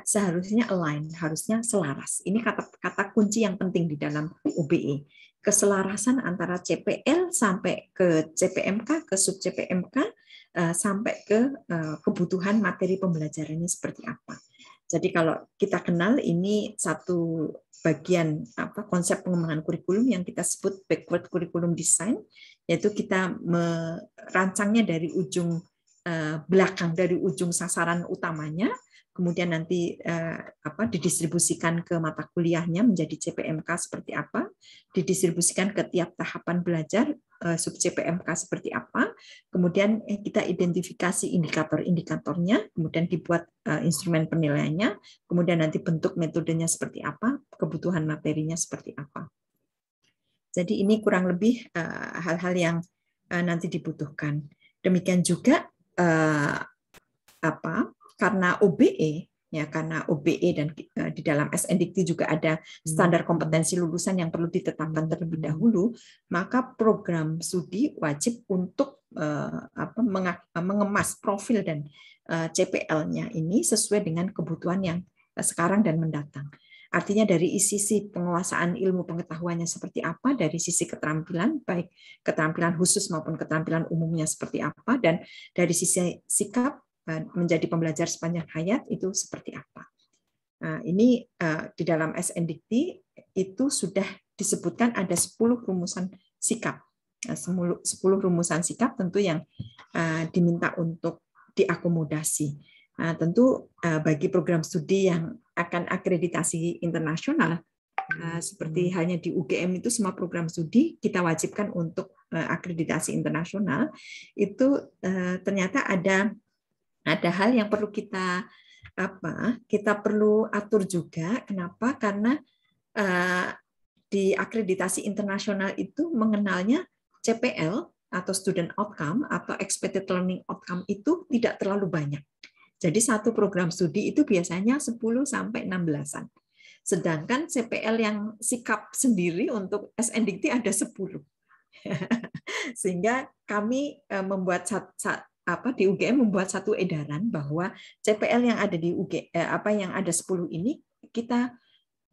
seharusnya align, harusnya selaras. Ini kata kata kunci yang penting di dalam UBE. Keselarasan antara CPL sampai ke CPMK ke sub CPMK Eh, sampai ke eh, kebutuhan materi pembelajarannya seperti apa. Jadi kalau kita kenal ini satu bagian apa konsep pengembangan kurikulum yang kita sebut backward curriculum design yaitu kita merancangnya dari ujung eh, belakang dari ujung sasaran utamanya kemudian nanti apa didistribusikan ke mata kuliahnya menjadi CPMK seperti apa, didistribusikan ke tiap tahapan belajar Eh, sub CPMK seperti apa, kemudian eh, kita identifikasi indikator-indikatornya, kemudian dibuat eh, instrumen penilaiannya, kemudian nanti bentuk metodenya seperti apa, kebutuhan materinya seperti apa. Jadi ini kurang lebih hal-hal yang nanti dibutuhkan. Demikian juga apa karena OBE ya karena OBE dan eh, di dalam SNDT juga ada hmm. standar kompetensi lulusan yang perlu ditetapkan terlebih hmm. dahulu, maka program studi wajib untuk eh, apa, mengemas profil dan eh, CPL-nya ini sesuai dengan kebutuhan yang sekarang dan mendatang. Artinya dari sisi penguasaan ilmu pengetahuannya seperti apa, dari sisi keterampilan, baik keterampilan khusus maupun keterampilan umumnya seperti apa, dan dari sisi sikap, menjadi pembelajar sepanjang hayat itu seperti apa. Nah, ini eh, di dalam SNDT itu sudah disebutkan ada 10 rumusan sikap. 10 nah, rumusan sikap tentu yang eh, diminta untuk diakomodasi. Nah, tentu eh, bagi program studi yang akan akreditasi internasional seperti hmm. halnya di UGM itu semua program studi kita wajibkan untuk akreditasi internasional itu ternyata ada ada hal yang perlu kita apa? Kita perlu atur juga. Kenapa? Karena uh, di akreditasi internasional itu mengenalnya CPL atau student outcome atau expected learning outcome itu tidak terlalu banyak. Jadi satu program studi itu biasanya 10 sampai 16-an. Sedangkan CPL yang sikap sendiri untuk SNDT ada 10. [LAUGHS] Sehingga kami eh, membuat apa di UGM membuat satu edaran bahwa CPL yang ada di UG eh, apa yang ada 10 ini kita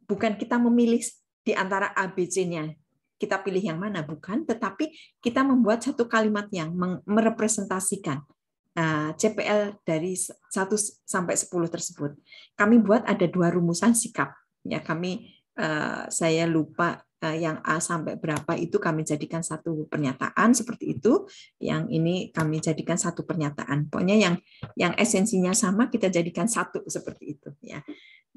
bukan kita memilih di antara ABC-nya kita pilih yang mana bukan tetapi kita membuat satu kalimat yang merepresentasikan eh, CPL dari 1 sampai 10 tersebut. Kami buat ada dua rumusan sikap ya kami eh, saya lupa Eh, yang A sampai berapa itu kami jadikan satu pernyataan seperti itu, yang ini kami jadikan satu pernyataan. Pokoknya yang yang esensinya sama kita jadikan satu seperti itu ya.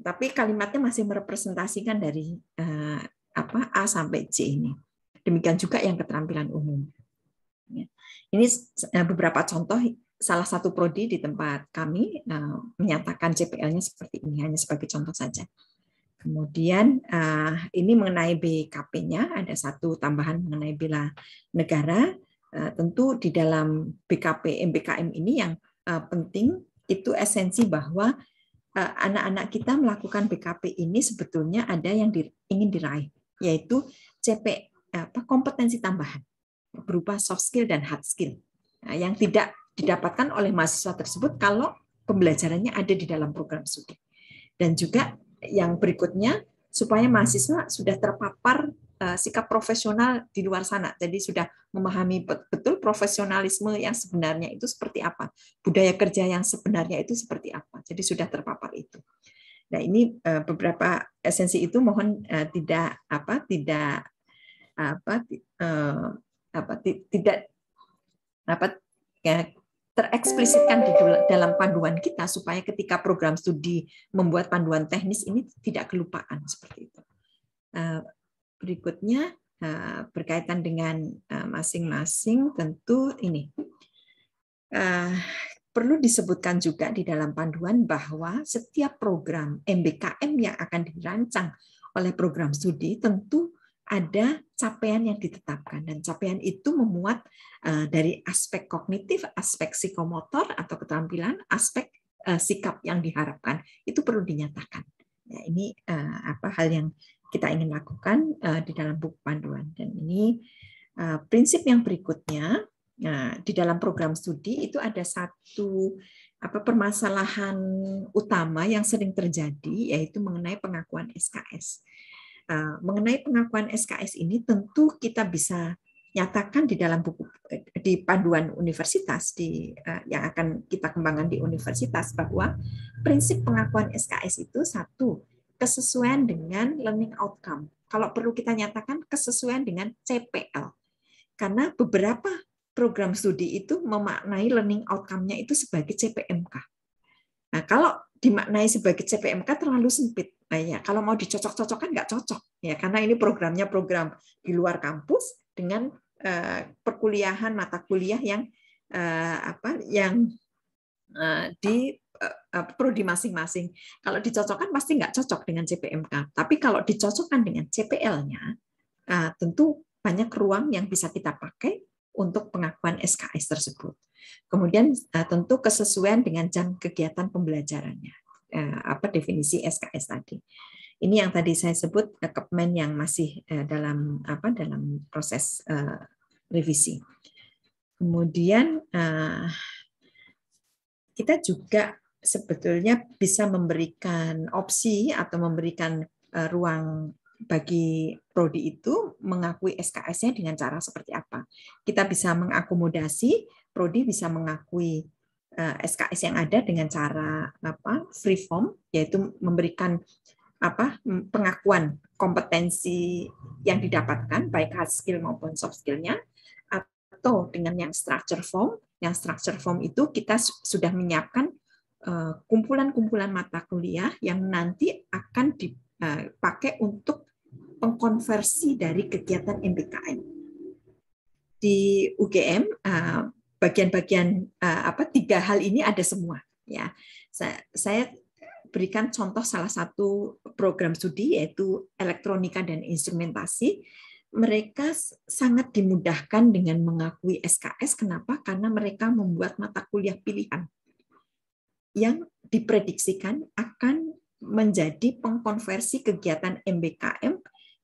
Tapi kalimatnya masih merepresentasikan dari eh, apa A sampai C ini. Demikian juga yang keterampilan umum. Ya. Ini eh, beberapa contoh salah satu prodi di tempat kami eh, menyatakan CPL-nya seperti ini hanya sebagai contoh saja. Kemudian uh, ini mengenai BKP-nya ada satu tambahan mengenai bila negara. Uh, tentu di dalam BKP MBKM ini yang uh, penting itu esensi bahwa anak-anak uh, kita melakukan BKP ini sebetulnya ada yang di, ingin diraih yaitu CP apa kompetensi tambahan berupa soft skill dan hard skill nah, yang tidak didapatkan oleh mahasiswa tersebut kalau pembelajarannya ada di dalam program studi dan juga yang berikutnya supaya mahasiswa sudah terpapar eh, sikap profesional di luar sana. Jadi sudah memahami betul profesionalisme yang sebenarnya itu seperti apa, budaya kerja yang sebenarnya itu seperti apa. Jadi sudah terpapar itu. Nah, ini eh, beberapa esensi itu mohon eh, tidak apa tidak apa apa tidak apa ya, tereksplisitkan di dalam panduan kita supaya ketika program studi membuat panduan teknis ini tidak kelupaan seperti itu. Eh, berikutnya eh, berkaitan dengan eh, masing-masing tentu ini perlu disebutkan juga di dalam panduan bahwa setiap program MBKM yang akan dirancang oleh program studi tentu ada capaian yang ditetapkan dan capaian itu memuat eh, dari aspek kognitif, aspek psikomotor atau keterampilan, aspek eh, sikap yang diharapkan itu perlu dinyatakan. Ya, ini eh, apa hal yang kita ingin lakukan di dalam buku panduan dan ini prinsip yang berikutnya di dalam program studi itu ada satu apa permasalahan utama yang sering terjadi yaitu mengenai pengakuan SKS. Eh, mengenai pengakuan SKS ini tentu kita bisa nyatakan di dalam buku eh, di panduan universitas di eh, yang akan kita kembangkan di universitas bahwa prinsip pengakuan SKS itu satu kesesuaian dengan learning outcome. Kalau perlu kita nyatakan kesesuaian dengan CPL. Karena beberapa program studi itu memaknai learning outcome-nya itu sebagai CPMK. Nah, kalau dimaknai sebagai CPMK terlalu sempit. Nah ya, kalau mau dicocok-cocokkan nggak cocok ya karena ini programnya program di luar kampus dengan uh, perkuliahan mata kuliah yang uh, apa yang uh, di uh, prodi masing-masing. Kalau dicocokkan pasti nggak cocok dengan CPMK. Tapi kalau dicocokkan dengan CPL-nya, uh, tentu banyak ruang yang bisa kita pakai untuk pengakuan SKS tersebut. Kemudian eh, tentu kesesuaian dengan jam kegiatan pembelajarannya. Eh, apa definisi SKS tadi? Ini yang tadi saya sebut eh, Kepmen yang masih dalam apa dalam proses revisi. Kemudian kita juga sebetulnya bisa memberikan opsi atau memberikan ruang bagi prodi itu mengakui SKS-nya dengan cara seperti apa. Kita bisa mengakomodasi, prodi bisa mengakui SKS eh, yang ada dengan cara apa? free form yaitu memberikan apa pengakuan kompetensi yang didapatkan baik hard skill maupun soft skill-nya atau dengan yang structure form yang structure form itu kita sudah menyiapkan eh, kumpulan-kumpulan mata kuliah yang nanti akan dipakai eh, untuk pengkonversi dari kegiatan MBKM. Di UGM uh, bagian-bagian uh, apa tiga hal ini ada semua ya. Saya, berikan contoh salah satu program studi yaitu elektronika dan instrumentasi. Mereka sangat dimudahkan dengan mengakui SKS. Kenapa? Karena mereka membuat mata kuliah pilihan yang diprediksikan akan menjadi pengkonversi kegiatan MBKM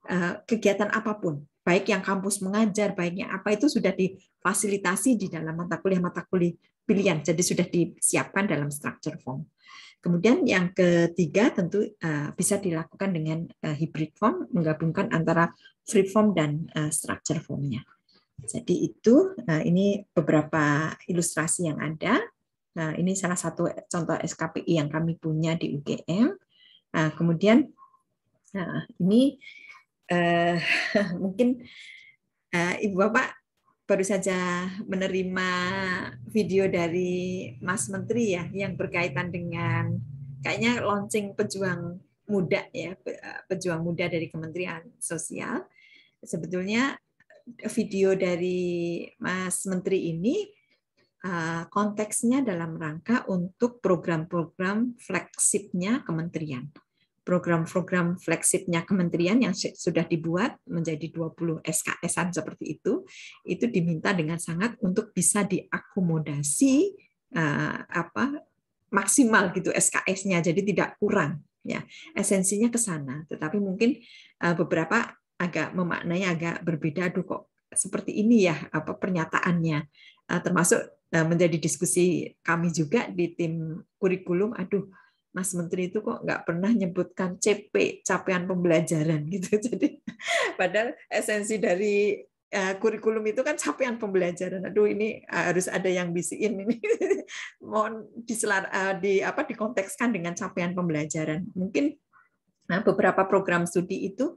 Eh, kegiatan apapun, baik yang kampus mengajar, baiknya apa itu sudah difasilitasi di dalam mata kuliah-mata kuliah pilihan, jadi sudah disiapkan dalam structure form. Kemudian yang ketiga tentu eh, bisa dilakukan dengan eh, hybrid form, menggabungkan antara free form dan structure formnya. Jadi itu ini beberapa ilustrasi yang ada. Nah, ini salah satu contoh SKPI yang kami punya di UGM. Nah, kemudian ini Eh, [LAUGHS] mungkin uh, ibu bapak baru saja menerima video dari Mas Menteri ya yang berkaitan dengan kayaknya launching pejuang muda ya eh, pejuang muda dari Kementerian Sosial sebetulnya video dari Mas Menteri ini konteksnya dalam rangka untuk program-program flagshipnya kementerian program-program flagshipnya kementerian yang sudah dibuat menjadi 20 SKS-an seperti itu, itu diminta dengan sangat untuk bisa diakomodasi uh, apa maksimal gitu SKS-nya, jadi tidak kurang. Ya, esensinya ke sana. Tetapi mungkin uh, beberapa agak memaknai agak berbeda. Aduh kok seperti ini ya apa pernyataannya. Uh, termasuk uh, menjadi diskusi kami juga di tim kurikulum. Aduh Mas Menteri itu kok nggak pernah nyebutkan CP, capaian pembelajaran gitu. [LAUGHS] Jadi padahal esensi dari eh, kurikulum itu kan capaian pembelajaran. Aduh ini harus ada yang bisiin ini. [LAUGHS] Mohon diselar, uh, di apa dikontekskan dengan capaian pembelajaran. Mungkin nah, beberapa program studi itu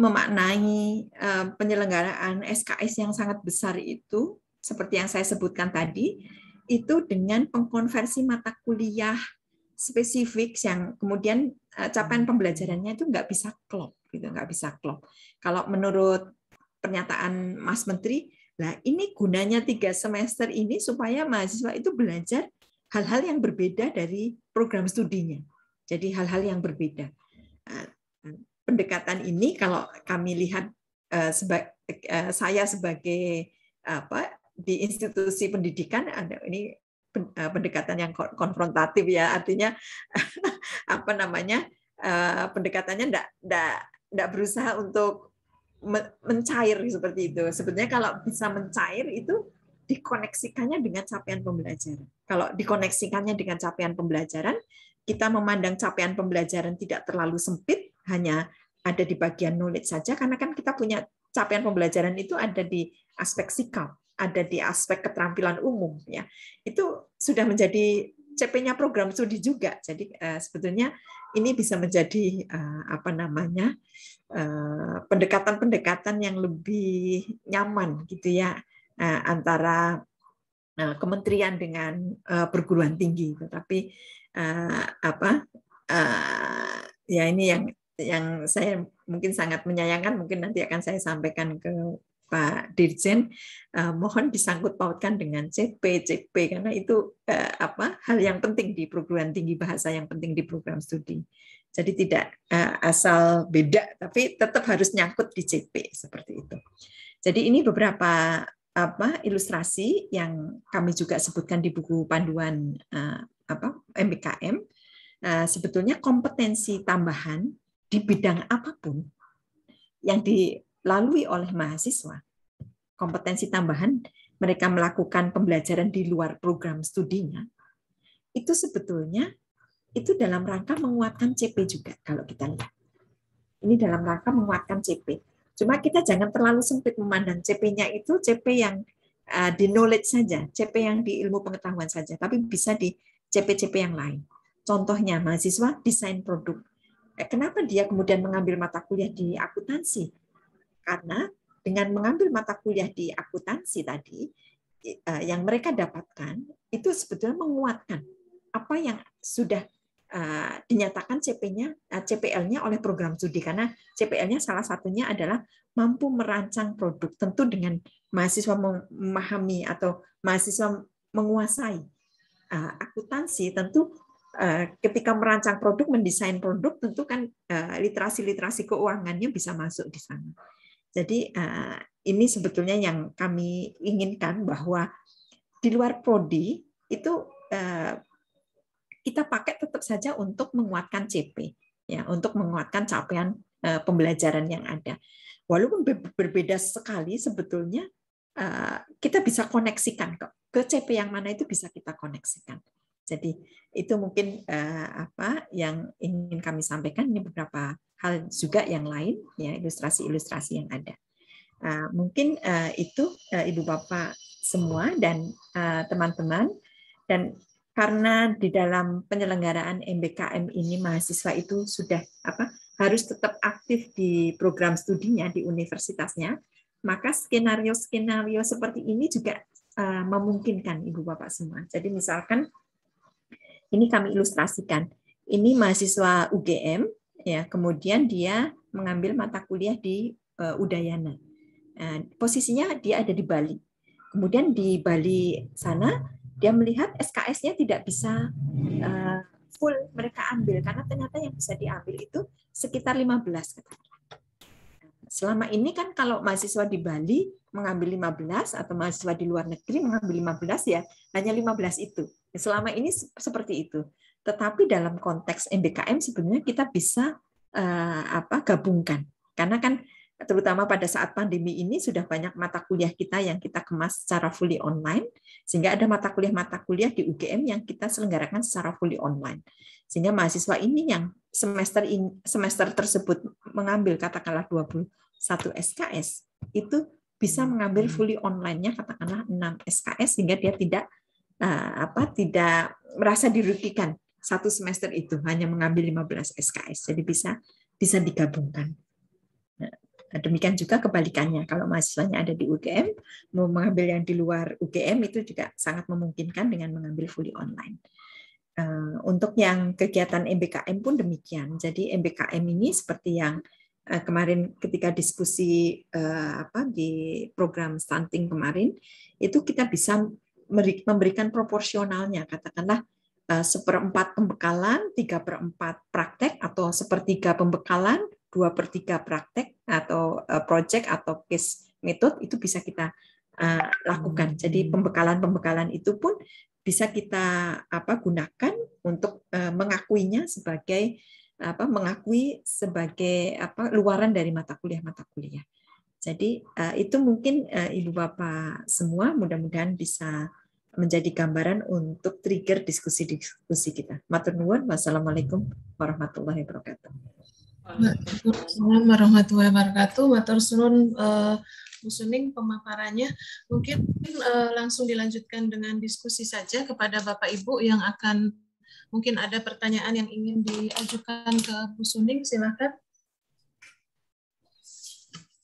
memaknai penyelenggaraan SKS yang sangat besar itu seperti yang saya sebutkan tadi itu dengan pengkonversi mata kuliah spesifik yang kemudian eh, capaian hmm. pembelajarannya itu nggak bisa klop gitu nggak bisa klop kalau menurut pernyataan Mas Menteri lah ini gunanya tiga semester ini supaya mahasiswa itu belajar hal-hal yang berbeda dari program studinya jadi hal-hal yang berbeda eh, pendekatan ini kalau kami lihat eh, saya sebagai apa di institusi pendidikan ada ini Eh, pendekatan yang konfrontatif ya artinya [LAUGHS] apa namanya eh, pendekatannya ndak ndak ndak berusaha untuk mencair seperti itu sebetulnya kalau bisa mencair itu dikoneksikannya dengan capaian pembelajaran kalau dikoneksikannya dengan capaian pembelajaran kita memandang capaian pembelajaran tidak terlalu sempit hanya ada di bagian knowledge saja karena kan kita punya capaian pembelajaran itu ada di aspek sikap ada di aspek keterampilan umum ya itu sudah menjadi CP-nya program studi juga jadi eh, sebetulnya ini bisa menjadi eh, apa namanya eh, pendekatan-pendekatan yang lebih nyaman gitu ya antara kementerian dengan perguruan tinggi tetapi apa ya ini yang yang saya mungkin sangat menyayangkan mungkin nanti akan saya sampaikan ke Pak Dirjen uh, mohon disangkut pautkan dengan CP CP karena itu uh, apa hal yang penting di perguruan tinggi bahasa yang penting di program studi. Jadi tidak uh, asal beda tapi tetap harus nyangkut di CP seperti itu. Jadi ini beberapa apa ilustrasi yang kami juga sebutkan di buku panduan uh, apa MBKM. uh, sebetulnya kompetensi tambahan di bidang apapun yang di dilalui oleh mahasiswa. Kompetensi tambahan mereka melakukan pembelajaran di luar program studinya, itu sebetulnya itu dalam rangka menguatkan CP juga kalau kita lihat. Ini dalam rangka menguatkan CP. Cuma kita jangan terlalu sempit memandang CP-nya itu CP yang uh, di knowledge saja, CP yang di ilmu pengetahuan saja, tapi bisa di CP-CP yang lain. Contohnya mahasiswa desain produk. Eh, kenapa dia kemudian mengambil mata kuliah di akuntansi? Karena dengan mengambil mata kuliah di akuntansi tadi, eh, yang mereka dapatkan itu sebetulnya menguatkan apa yang sudah eh, dinyatakan CP-nya eh, CPL-nya oleh program studi karena CPL-nya salah satunya adalah mampu merancang produk tentu dengan mahasiswa memahami atau mahasiswa menguasai akuntansi tentu ketika merancang produk mendesain produk tentu kan literasi-literasi keuangannya bisa masuk di sana jadi eh, ini sebetulnya yang kami inginkan bahwa di luar prodi itu eh, kita pakai tetap saja untuk menguatkan CP ya untuk menguatkan capaian eh, pembelajaran yang ada walaupun berbeda sekali sebetulnya kita bisa koneksikan ke CP yang mana itu bisa kita koneksikan jadi itu mungkin uh, apa yang ingin kami sampaikan ini beberapa hal juga yang lain ya ilustrasi-ilustrasi yang ada. Uh, mungkin uh, itu uh, ibu bapak semua dan teman-teman uh, dan karena di dalam penyelenggaraan MBKM ini mahasiswa itu sudah apa harus tetap aktif di program studinya di universitasnya maka skenario-skenario seperti ini juga uh, memungkinkan ibu bapak semua. Jadi misalkan ini kami ilustrasikan. Ini mahasiswa UGM, ya, kemudian dia mengambil mata kuliah di uh, Udayana. Nah, posisinya dia ada di Bali. Kemudian di Bali sana dia melihat SKS-nya tidak bisa uh, full mereka ambil karena ternyata yang bisa diambil itu sekitar 15 Selama ini kan kalau mahasiswa di Bali mengambil 15 atau mahasiswa di luar negeri mengambil 15 ya hanya 15 itu. Selama ini seperti itu. Tetapi dalam konteks MBKM sebenarnya kita bisa uh, apa gabungkan. Karena kan terutama pada saat pandemi ini sudah banyak mata kuliah kita yang kita kemas secara fully online sehingga ada mata kuliah-mata kuliah di UGM yang kita selenggarakan secara fully online sehingga mahasiswa ini yang semester in, semester tersebut mengambil katakanlah 21 SKS itu bisa mengambil hmm. fully online-nya katakanlah 6 SKS sehingga dia tidak uh, apa tidak merasa dirugikan satu semester itu hanya mengambil 15 SKS. Jadi bisa bisa digabungkan. Nah, demikian juga kebalikannya. Kalau mahasiswanya ada di UGM, mau mengambil yang di luar UGM itu juga sangat memungkinkan dengan mengambil fully online. Eh, untuk yang kegiatan MBKM pun demikian. Jadi MBKM ini seperti yang eh, kemarin ketika diskusi eh, apa di program stunting kemarin, itu kita bisa memberikan proporsionalnya, katakanlah eh, seperempat pembekalan, tiga perempat praktek, atau sepertiga pembekalan, dua per tiga praktek, atau eh, project, atau case method, itu bisa kita eh, lakukan. Jadi hmm. pembekalan-pembekalan itu pun bisa kita apa gunakan untuk mengakuinya sebagai apa mengakui sebagai apa luaran dari mata kuliah mata kuliah. Jadi itu mungkin ibu bapak semua mudah-mudahan bisa menjadi gambaran untuk trigger diskusi-diskusi kita. Matur nuwun. Wassalamualaikum warahmatullahi wabarakatuh.
Assalamualaikum
warahmatullahi wabarakatuh. Matur Bu eh, Musuning pemaparannya. Mungkin uh, langsung dilanjutkan dengan diskusi saja kepada Bapak Ibu yang akan mungkin ada pertanyaan yang ingin diajukan ke Bu Suning, silakan.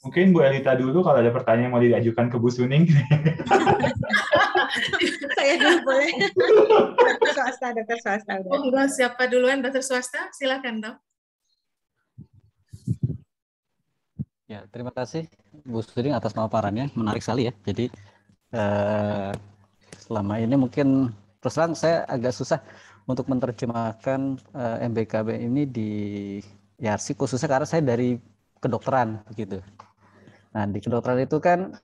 Mungkin Bu Elita dulu kalau ada pertanyaan yang mau diajukan ke Bu Suning. [LAUGHS]
[LAUGHS] saya dulu boleh. dokter swasta, dokter swasta.
Oh, siapa duluan dokter swasta? Silakan, Dok.
Ya, terima kasih Bu Suding atas paparannya. Menarik sekali ya. Jadi eh, selama ini mungkin terus terang saya agak susah untuk menerjemahkan eh, MBKB ini di yarsi khususnya karena saya dari kedokteran begitu. Nah, di kedokteran itu kan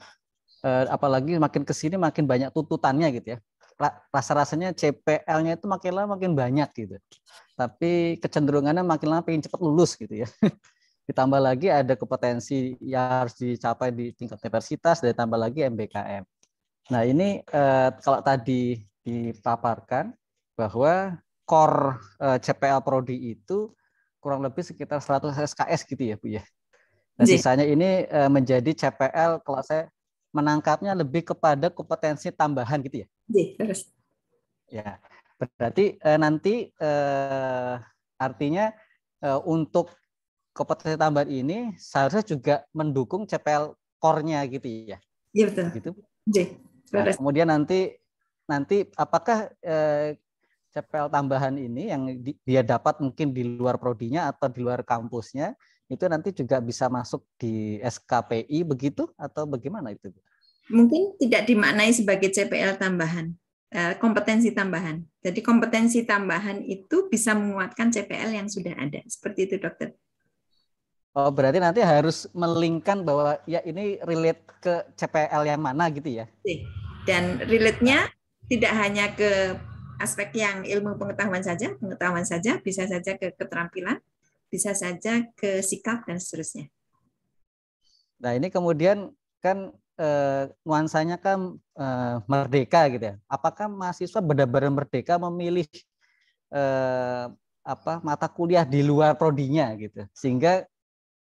Eh, apalagi makin ke sini makin banyak tuntutannya gitu ya rasa-rasanya CPL-nya itu makin lama makin banyak gitu. Tapi kecenderungannya makin lama pengen cepat lulus gitu ya. [LAUGHS] Ditambah lagi ada kompetensi yang harus dicapai di tingkat universitas, dan ditambah lagi MBKM. Nah ini eh, kalau tadi dipaparkan bahwa core eh, CPL Prodi itu kurang lebih sekitar 100 SKS gitu ya Bu ya. Dan iya. sisanya ini menjadi CPL kalau saya menangkapnya lebih kepada kompetensi tambahan gitu ya? Iya, terus. Ya, berarti eh, nanti eh, artinya eh, untuk kompetensi tambahan ini seharusnya juga mendukung CPL core-nya gitu ya? Iya betul. Gitu. Nah, kemudian nanti nanti apakah eh, CPL tambahan ini yang di, dia dapat mungkin di luar prodinya atau di luar kampusnya itu nanti juga bisa masuk di SKPI begitu atau bagaimana itu?
Mungkin tidak dimaknai sebagai CPL tambahan, eh, kompetensi tambahan. Jadi kompetensi tambahan itu bisa menguatkan CPL yang sudah ada. Seperti itu dokter.
Oh, berarti nanti harus melingkan bahwa ya ini relate ke CPL yang mana gitu ya.
Dan relate-nya tidak hanya ke aspek yang ilmu pengetahuan saja, pengetahuan saja bisa saja ke keterampilan, bisa saja ke sikap dan seterusnya.
Nah ini kemudian kan eh, nuansanya kan eh, merdeka gitu ya. Apakah mahasiswa benar-benar merdeka memilih eh, apa mata kuliah di luar prodinya gitu, sehingga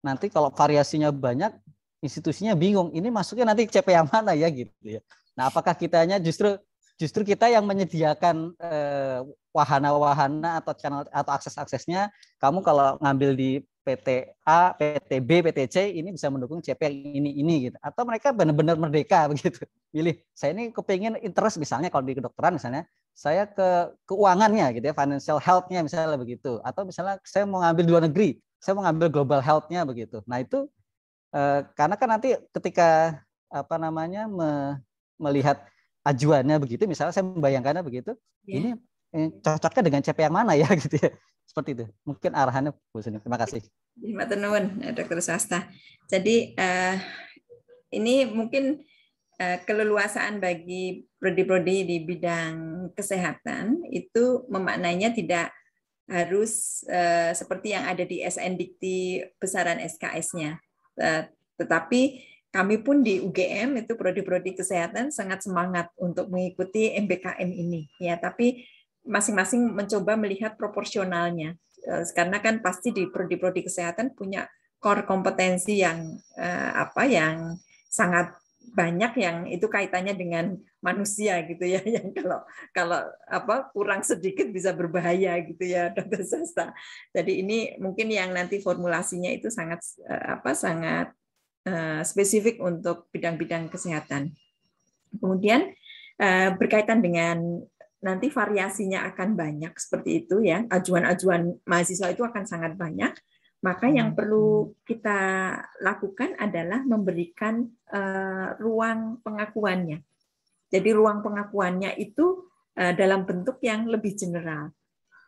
nanti kalau variasinya banyak institusinya bingung ini masuknya nanti CP yang mana ya gitu ya. Nah apakah kitanya justru justru kita yang menyediakan eh, wahana-wahana atau channel atau akses-aksesnya kamu kalau ngambil di PT A, PT B, PT C ini bisa mendukung CP yang ini ini gitu. Atau mereka benar-benar merdeka [LAUGHS] begitu. Pilih. Saya ini kepingin interest misalnya kalau di kedokteran misalnya, saya ke keuangannya gitu ya, financial health-nya misalnya begitu. Atau misalnya saya mau ngambil dua negeri, saya mau ngambil global health-nya begitu. Nah, itu eh, karena kan nanti ketika apa namanya me, melihat ajuannya begitu misalnya saya membayangkannya begitu yeah. ini eh, cocoknya dengan CP yang mana ya [LAUGHS] gitu ya seperti itu mungkin arahannya Bu Suni terima kasih
iya, terima kasih eh, Dokter Sasta jadi uh, ini mungkin uh, keleluasaan bagi prodi-prodi di bidang kesehatan itu memaknainya tidak harus uh, seperti yang ada di SN Dikti besaran SKS-nya uh, tetapi kami pun di UGM itu prodi-prodi kesehatan sangat semangat untuk mengikuti MBKM ini ya tapi masing-masing mencoba melihat proporsionalnya eh, karena kan pasti di prodi-prodi kesehatan punya core kompetensi yang eh, apa yang sangat banyak yang itu kaitannya dengan manusia gitu ya [LAUGHS] yang kalau kalau apa kurang sedikit bisa berbahaya gitu ya [LAUGHS] dokter Sasta. Jadi ini mungkin yang nanti formulasinya itu sangat eh, apa sangat Eh, spesifik untuk bidang-bidang kesehatan. Kemudian eh, berkaitan dengan nanti variasinya akan banyak seperti itu ya. Ajuan-ajuan mahasiswa itu akan sangat banyak. Maka yang hmm. perlu kita lakukan adalah memberikan eh, ruang pengakuannya. Jadi ruang pengakuannya itu dalam bentuk yang lebih general.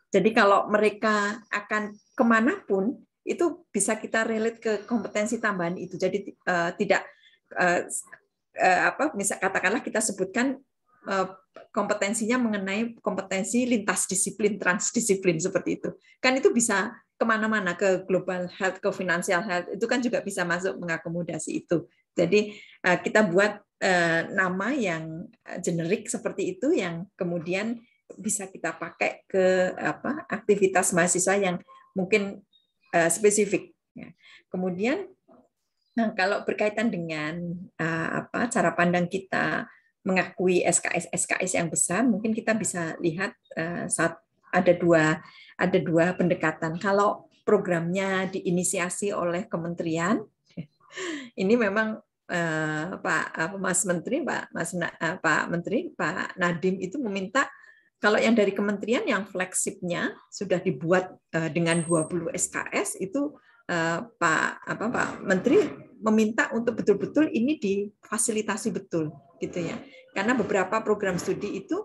Jadi kalau mereka akan kemanapun, itu bisa kita relate ke kompetensi tambahan itu. Jadi uh, tidak uh, uh, apa misal katakanlah kita sebutkan kompetensinya mengenai kompetensi lintas disiplin, transdisiplin seperti itu. Kan itu bisa kemana-mana ke global health, ke financial health itu kan juga bisa masuk mengakomodasi itu. Jadi kita buat nama yang generik seperti itu yang kemudian bisa kita pakai ke apa aktivitas mahasiswa yang mungkin Eh, spesifik. Ya. Kemudian nah, kalau berkaitan dengan eh, apa cara pandang kita mengakui SKS SKS yang besar, mungkin kita bisa lihat eh, saat ada dua ada dua pendekatan. Kalau programnya diinisiasi oleh kementerian, [LAUGHS] ini memang Pak Mas Menteri Pak Mas Pak Menteri Pak Nadim itu meminta kalau yang dari kementerian yang flagshipnya sudah dibuat eh, dengan 20 SKS itu eh, Pak apa Pak Menteri meminta untuk betul-betul ini difasilitasi betul gitu ya. Karena beberapa program studi itu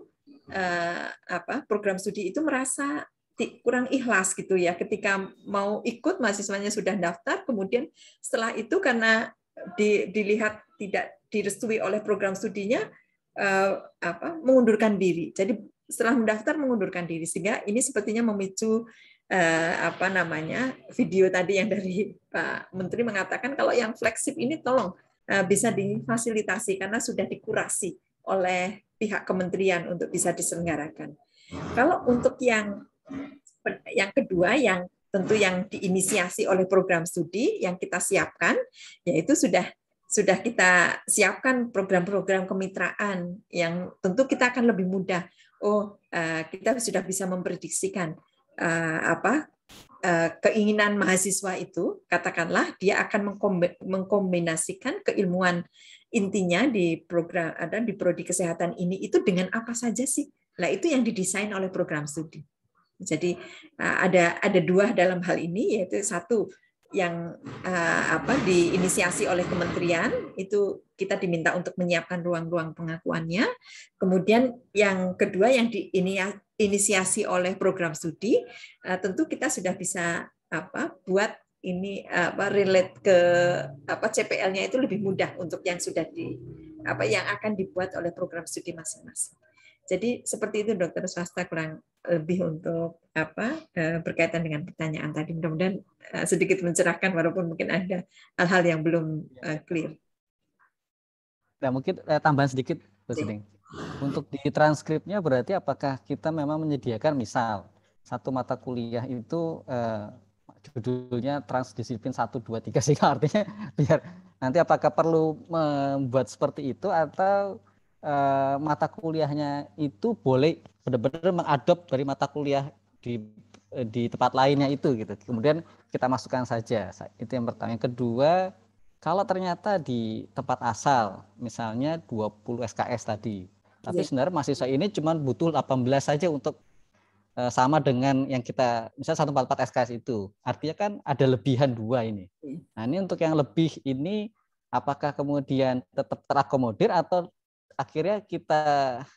eh, apa program studi itu merasa kurang ikhlas gitu ya ketika mau ikut mahasiswanya sudah daftar kemudian setelah itu karena dilihat tidak direstui oleh program studinya apa mengundurkan diri jadi setelah mendaftar mengundurkan diri sehingga ini sepertinya memicu eh, apa namanya video tadi yang dari Pak Menteri mengatakan kalau yang flagship ini tolong eh, bisa difasilitasi karena sudah dikurasi oleh pihak kementerian untuk bisa diselenggarakan. Kalau untuk yang yang kedua yang tentu yang diinisiasi oleh program studi yang kita siapkan yaitu sudah sudah kita siapkan program-program kemitraan yang tentu kita akan lebih mudah oh eh, kita sudah bisa memprediksikan eh, apa eh, keinginan mahasiswa itu katakanlah dia akan mengkombinasikan keilmuan intinya di program ada di prodi kesehatan ini itu dengan apa saja sih lah itu yang didesain oleh program studi jadi ada ada dua dalam hal ini yaitu satu yang uh, apa diinisiasi oleh kementerian itu kita diminta untuk menyiapkan ruang-ruang pengakuannya. Kemudian yang kedua yang diinisiasi ya, oleh program studi, uh, tentu kita sudah bisa apa buat ini apa relate ke apa CPL-nya itu lebih mudah untuk yang sudah di apa yang akan dibuat oleh program studi masing-masing. Jadi seperti itu dokter swasta kurang lebih untuk apa eh, berkaitan dengan pertanyaan tadi mudah-mudahan eh, sedikit mencerahkan walaupun mungkin ada hal-hal yang belum ya. eh, clear.
Nah mungkin tambahan sedikit, Bu ya. Untuk di transkripnya berarti apakah kita memang menyediakan misal satu mata kuliah itu eh, judulnya transdisiplin 1, 2, 3 sih artinya [LAUGHS] biar nanti apakah perlu membuat seperti itu atau eh, mata kuliahnya itu boleh benar-benar mengadop dari mata kuliah di eh, di tempat lainnya itu gitu. Kemudian kita masukkan saja. Itu yang pertama. Yang kedua, kalau ternyata di tempat asal misalnya 20 SKS tadi, tapi iya. sebenarnya mahasiswa ini cuma butuh 18 saja untuk eh, sama dengan yang kita misalnya 144 SKS itu. Artinya kan ada lebihan dua ini. Iya. Nah, ini untuk yang lebih ini apakah kemudian tetap terakomodir atau akhirnya kita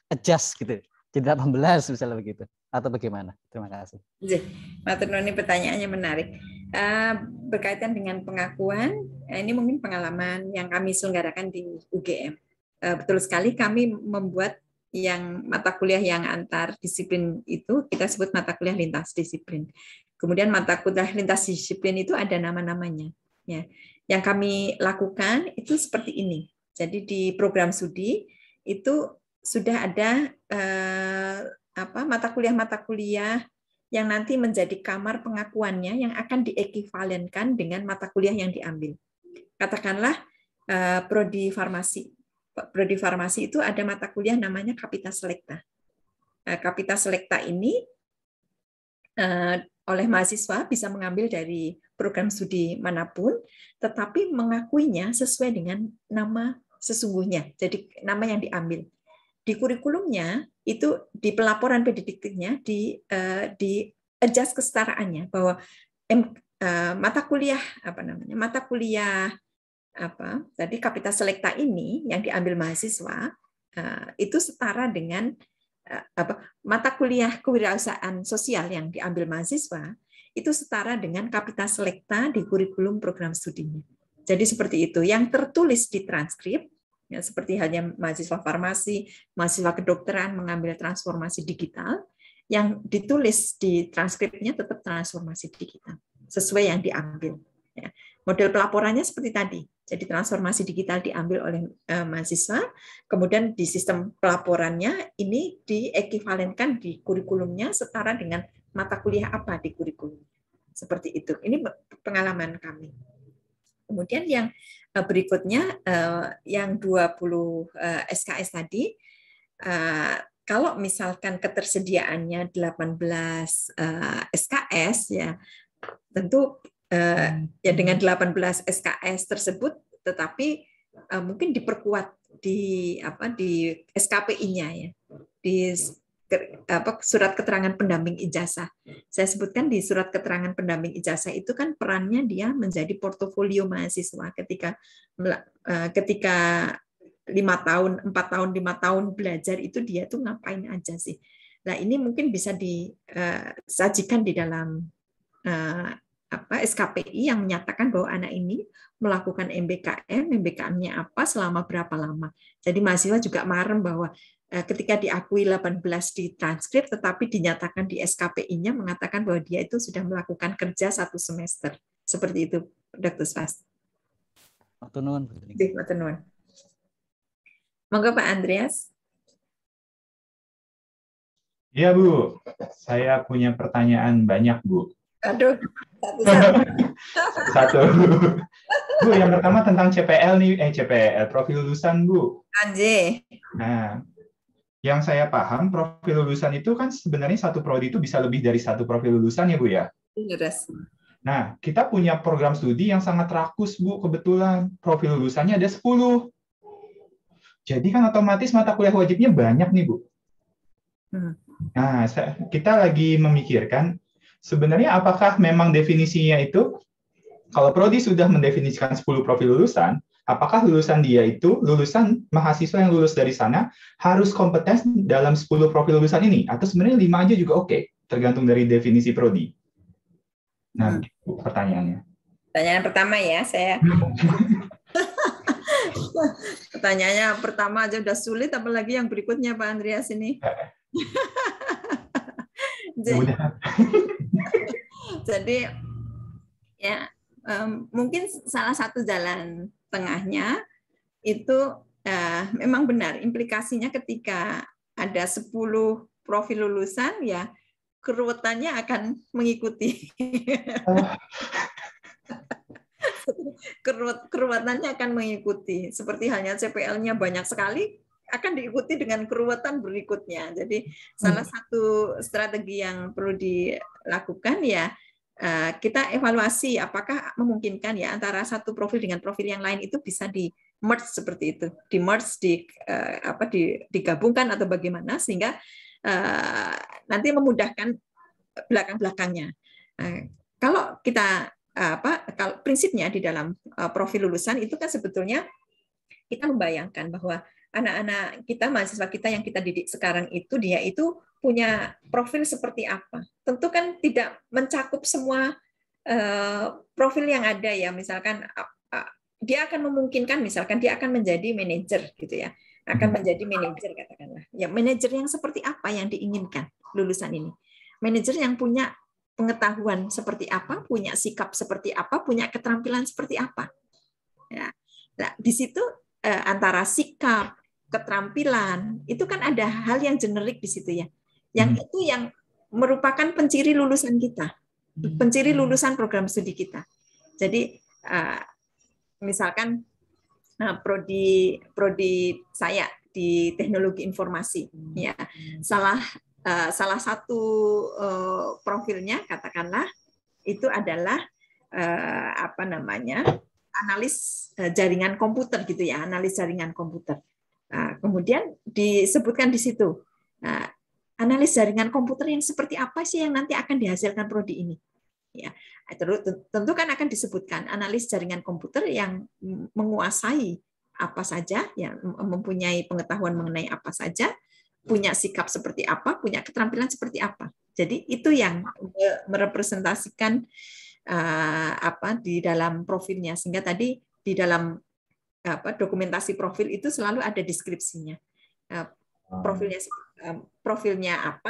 adjust gitu jadi 18 misalnya begitu atau bagaimana? Terima kasih.
Iya. Matur ini pertanyaannya menarik. Eh, berkaitan dengan pengakuan, eh, ini mungkin pengalaman yang kami selenggarakan di UGM. Eh, betul sekali kami membuat yang mata kuliah yang antar disiplin itu kita sebut mata kuliah lintas disiplin. Kemudian mata kuliah lintas disiplin itu ada nama-namanya. Ya. Yang kami lakukan itu seperti ini. Jadi di program studi itu sudah ada eh, apa mata kuliah-mata kuliah yang nanti menjadi kamar pengakuannya yang akan diekivalenkan dengan mata kuliah yang diambil. Katakanlah eh, prodi farmasi. Prodi farmasi itu ada mata kuliah namanya kapita selekta. Eh, kapita selekta ini eh, oleh mahasiswa bisa mengambil dari program studi manapun, tetapi mengakuinya sesuai dengan nama sesungguhnya. Jadi nama yang diambil. Di kurikulumnya itu di pelaporan pendidiknya di uh, di adjust kesetaraannya bahwa eh, mata kuliah apa namanya? mata kuliah apa? Tadi kapita selekta ini yang diambil mahasiswa eh, itu setara dengan apa? mata kuliah kewirausahaan sosial yang diambil mahasiswa itu setara dengan kapita selekta di kurikulum program studinya. Jadi seperti itu. Yang tertulis di transkrip ya seperti halnya mahasiswa farmasi, mahasiswa kedokteran mengambil transformasi digital yang ditulis di transkripnya tetap transformasi digital sesuai yang diambil. Ya. Model pelaporannya seperti tadi. Jadi transformasi digital diambil oleh e, mahasiswa, kemudian di sistem pelaporannya ini diekivalenkan di kurikulumnya setara dengan mata kuliah apa di kurikulum. Seperti itu. Ini pengalaman kami. Kemudian yang eh, berikutnya eh, yang 20 eh, SKS tadi kalau misalkan ketersediaannya 18 SKS ya tentu ya dengan 18 SKS tersebut tetapi mungkin diperkuat di apa di SKPI-nya ya di apa, surat keterangan pendamping ijazah. Saya sebutkan di surat keterangan pendamping ijazah itu kan perannya dia menjadi portofolio mahasiswa ketika e, ketika lima tahun, empat tahun, lima tahun belajar itu dia tuh ngapain aja sih. Nah ini mungkin bisa disajikan e, di dalam e, apa SKPI yang menyatakan bahwa anak ini melakukan MBKM, MBKM-nya apa, selama berapa lama. Jadi mahasiswa juga marem bahwa Eh, ketika diakui 18 di transkrip tetapi dinyatakan di SKPI-nya mengatakan bahwa dia itu sudah melakukan kerja satu semester. Seperti itu, Dr. Spas. Matunun. Monggo Pak Andreas.
Iya Bu, saya punya pertanyaan banyak Bu. Aduh, satu satu. [LAUGHS] satu. Bu, yang pertama tentang CPL nih, eh CPL, profil lulusan Bu. Anjir. Nah, yang saya paham profil lulusan itu kan sebenarnya satu prodi itu bisa lebih dari satu profil lulusan ya Bu ya.
Yes. Iya,
nah, kita punya program studi yang sangat rakus Bu kebetulan. Profil lulusannya ada 10. Jadi kan otomatis mata kuliah wajibnya banyak nih Bu. Hmm. Nah, kita lagi memikirkan sebenarnya apakah memang definisinya itu kalau prodi sudah mendefinisikan 10 profil lulusan, apakah lulusan dia itu lulusan mahasiswa yang lulus dari sana harus kompeten dalam 10 profil lulusan ini atau sebenarnya 5 aja juga oke okay, tergantung dari definisi prodi. Nah, pertanyaannya.
Pertanyaan pertama ya, saya. Pertanyaannya pertama aja udah sulit apalagi yang berikutnya Pak Andreas ini. jadi, [LAUGHS] ya jadi ya um, mungkin salah satu jalan tengahnya itu uh, memang benar implikasinya ketika ada 10 profil lulusan ya keruwetannya akan mengikuti. Oh. [LAUGHS] keruwetannya akan mengikuti. Seperti halnya CPL-nya banyak sekali, akan diikuti dengan keruwetan berikutnya. Jadi salah hmm. satu strategi yang perlu dilakukan ya Eh, kita evaluasi apakah memungkinkan ya antara satu profil dengan profil yang lain itu bisa di merge seperti itu, di merge di eh, apa di, digabungkan atau bagaimana sehingga uh, nanti memudahkan belakang-belakangnya. Uh, kalau kita uh, apa kalau prinsipnya di dalam profil lulusan itu kan sebetulnya kita membayangkan bahwa anak-anak kita mahasiswa kita yang kita didik sekarang itu dia itu punya profil seperti apa. Tentu kan tidak mencakup semua eh, profil yang ada ya, misalkan dia akan memungkinkan misalkan dia akan menjadi manajer gitu ya, akan hmm. menjadi manajer katakanlah. Ya manajer yang seperti apa yang diinginkan lulusan ini? Manajer yang punya pengetahuan seperti apa, punya sikap seperti apa, punya keterampilan seperti apa. Ya. Nah, di situ eh, antara sikap, keterampilan itu kan ada hal yang generik di situ ya yang hmm. itu yang merupakan penciri lulusan kita, hmm. penciri lulusan program studi kita. Jadi eh, misalkan eh, prodi prodi saya di teknologi informasi, hmm. ya salah eh, salah satu profilnya katakanlah itu adalah apa namanya analis jaringan komputer gitu ya, analis jaringan komputer. Nah, kemudian disebutkan di situ. Nah, analis jaringan komputer yang seperti apa sih yang nanti akan dihasilkan prodi ini? Ya, tentu kan akan disebutkan analis jaringan komputer yang menguasai apa saja, yang mempunyai pengetahuan mengenai apa saja, punya sikap seperti apa, punya keterampilan seperti apa. Jadi itu yang merepresentasikan uh, apa di dalam profilnya sehingga tadi di dalam apa dokumentasi profil itu selalu ada deskripsinya. Uh, profilnya Eh, profilnya apa,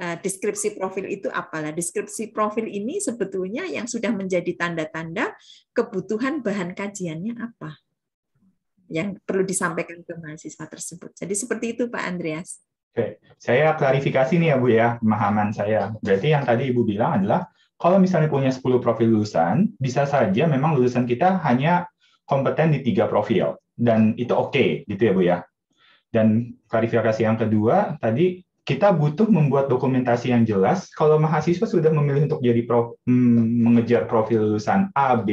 eh, deskripsi profil itu apalah. Deskripsi profil ini sebetulnya yang sudah menjadi tanda-tanda kebutuhan bahan kajiannya apa yang perlu disampaikan ke mahasiswa tersebut. Jadi seperti itu Pak Andreas.
Oke, saya klarifikasi nih ya Bu ya, pemahaman saya. Berarti yang tadi Ibu bilang adalah kalau misalnya punya 10 profil lulusan, bisa saja memang lulusan kita hanya kompeten di tiga profil dan itu oke okay, gitu ya Bu ya. Dan klarifikasi yang kedua tadi kita butuh membuat dokumentasi yang jelas. Kalau mahasiswa sudah memilih untuk jadi pro, hmm, mengejar profil lulusan A, B,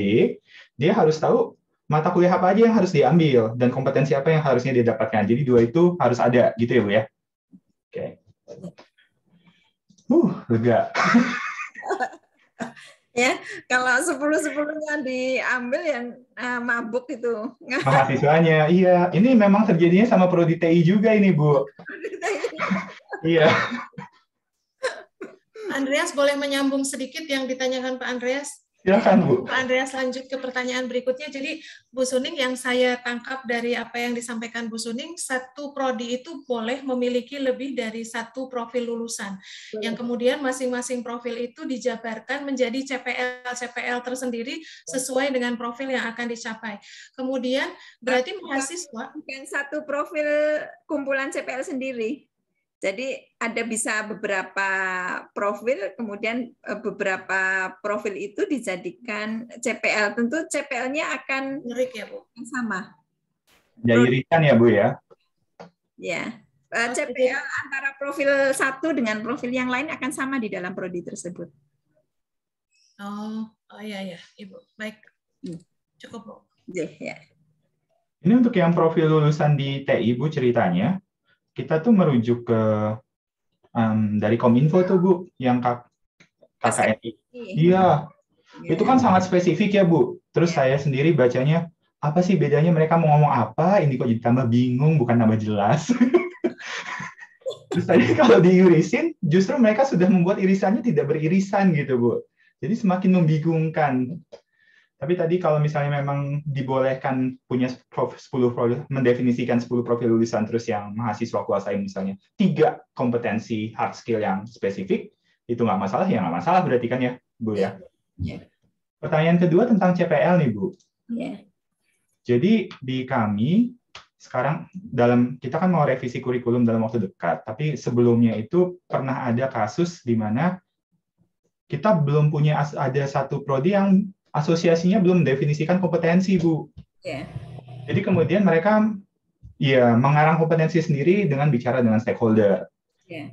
dia harus tahu mata kuliah apa aja yang harus diambil dan kompetensi apa yang harusnya dia dapatkan. Jadi dua itu harus ada gitu ya Bu ya. Oke. Okay. Uh, lega. [LAUGHS]
ya kalau sepuluh sepuluhnya diambil yang uh, eh, mabuk itu
[LAUGHS] mahasiswanya iya ini memang terjadinya sama prodi TI juga ini bu
[LAUGHS] iya Andreas boleh menyambung sedikit yang ditanyakan Pak Andreas Silakan Bu. Andreas lanjut ke pertanyaan berikutnya. Jadi Bu Suning yang saya tangkap dari apa yang disampaikan Bu Suning, satu prodi itu boleh memiliki lebih dari satu profil lulusan. Yang kemudian masing-masing profil itu dijabarkan menjadi CPL-CPL tersendiri sesuai dengan profil yang akan dicapai.
Kemudian berarti mahasiswa bukan satu profil kumpulan CPL sendiri. Jadi ada bisa beberapa profil, kemudian e, beberapa profil itu dijadikan CPL. Tentu CPL-nya akan Ngerik ya, Bu. sama.
Ya irikan ya, Bu ya.
Ya. E, CPL antara profil satu dengan profil yang lain akan sama di dalam prodi tersebut.
Oh, oh ya ya, Ibu. Baik. Hmm. Cukup, Bu.
Ya, ya. Ini untuk yang profil lulusan di TI, Bu ceritanya kita tuh merujuk ke um, dari Kominfo tuh Bu yang kak KKNI. Iya. Yeah. Itu kan sangat spesifik ya Bu. Terus yeah. saya sendiri bacanya apa sih bedanya mereka mau ngomong apa ini kok jadi tambah bingung bukan tambah jelas. [LAUGHS] Terus tadi kalau diirisin justru mereka sudah membuat irisannya tidak beririsan gitu Bu. Jadi semakin membingungkan. Tapi tadi kalau misalnya memang dibolehkan punya 10 profil, mendefinisikan 10 profil lulusan terus yang mahasiswa kuasai misalnya, tiga kompetensi hard skill yang spesifik, itu nggak masalah, ya nggak masalah berarti kan ya, Bu ya? Iya. Pertanyaan kedua tentang CPL nih, Bu. Iya. Jadi di kami sekarang dalam kita kan mau revisi kurikulum dalam waktu dekat, tapi sebelumnya itu pernah ada kasus di mana kita belum punya ada satu prodi yang asosiasinya belum mendefinisikan kompetensi, Bu. Yeah. Jadi kemudian mereka ya mengarang kompetensi sendiri dengan bicara dengan stakeholder. Yeah.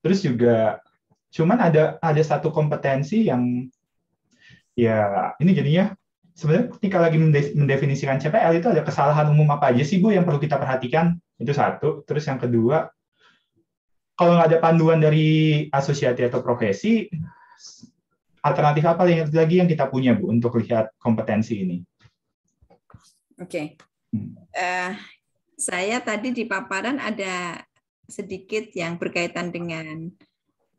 Terus juga cuman ada ada satu kompetensi yang ya ini jadinya sebenarnya ketika lagi mendefinisikan CPL itu ada kesalahan umum apa aja sih Bu yang perlu kita perhatikan? Itu satu. Terus yang kedua, kalau nggak ada panduan dari asosiasi atau profesi, alternatif apa lagi yang kita punya Bu untuk lihat kompetensi ini?
Oke. Okay. Hmm. Uh, eh, saya tadi di paparan ada sedikit yang berkaitan dengan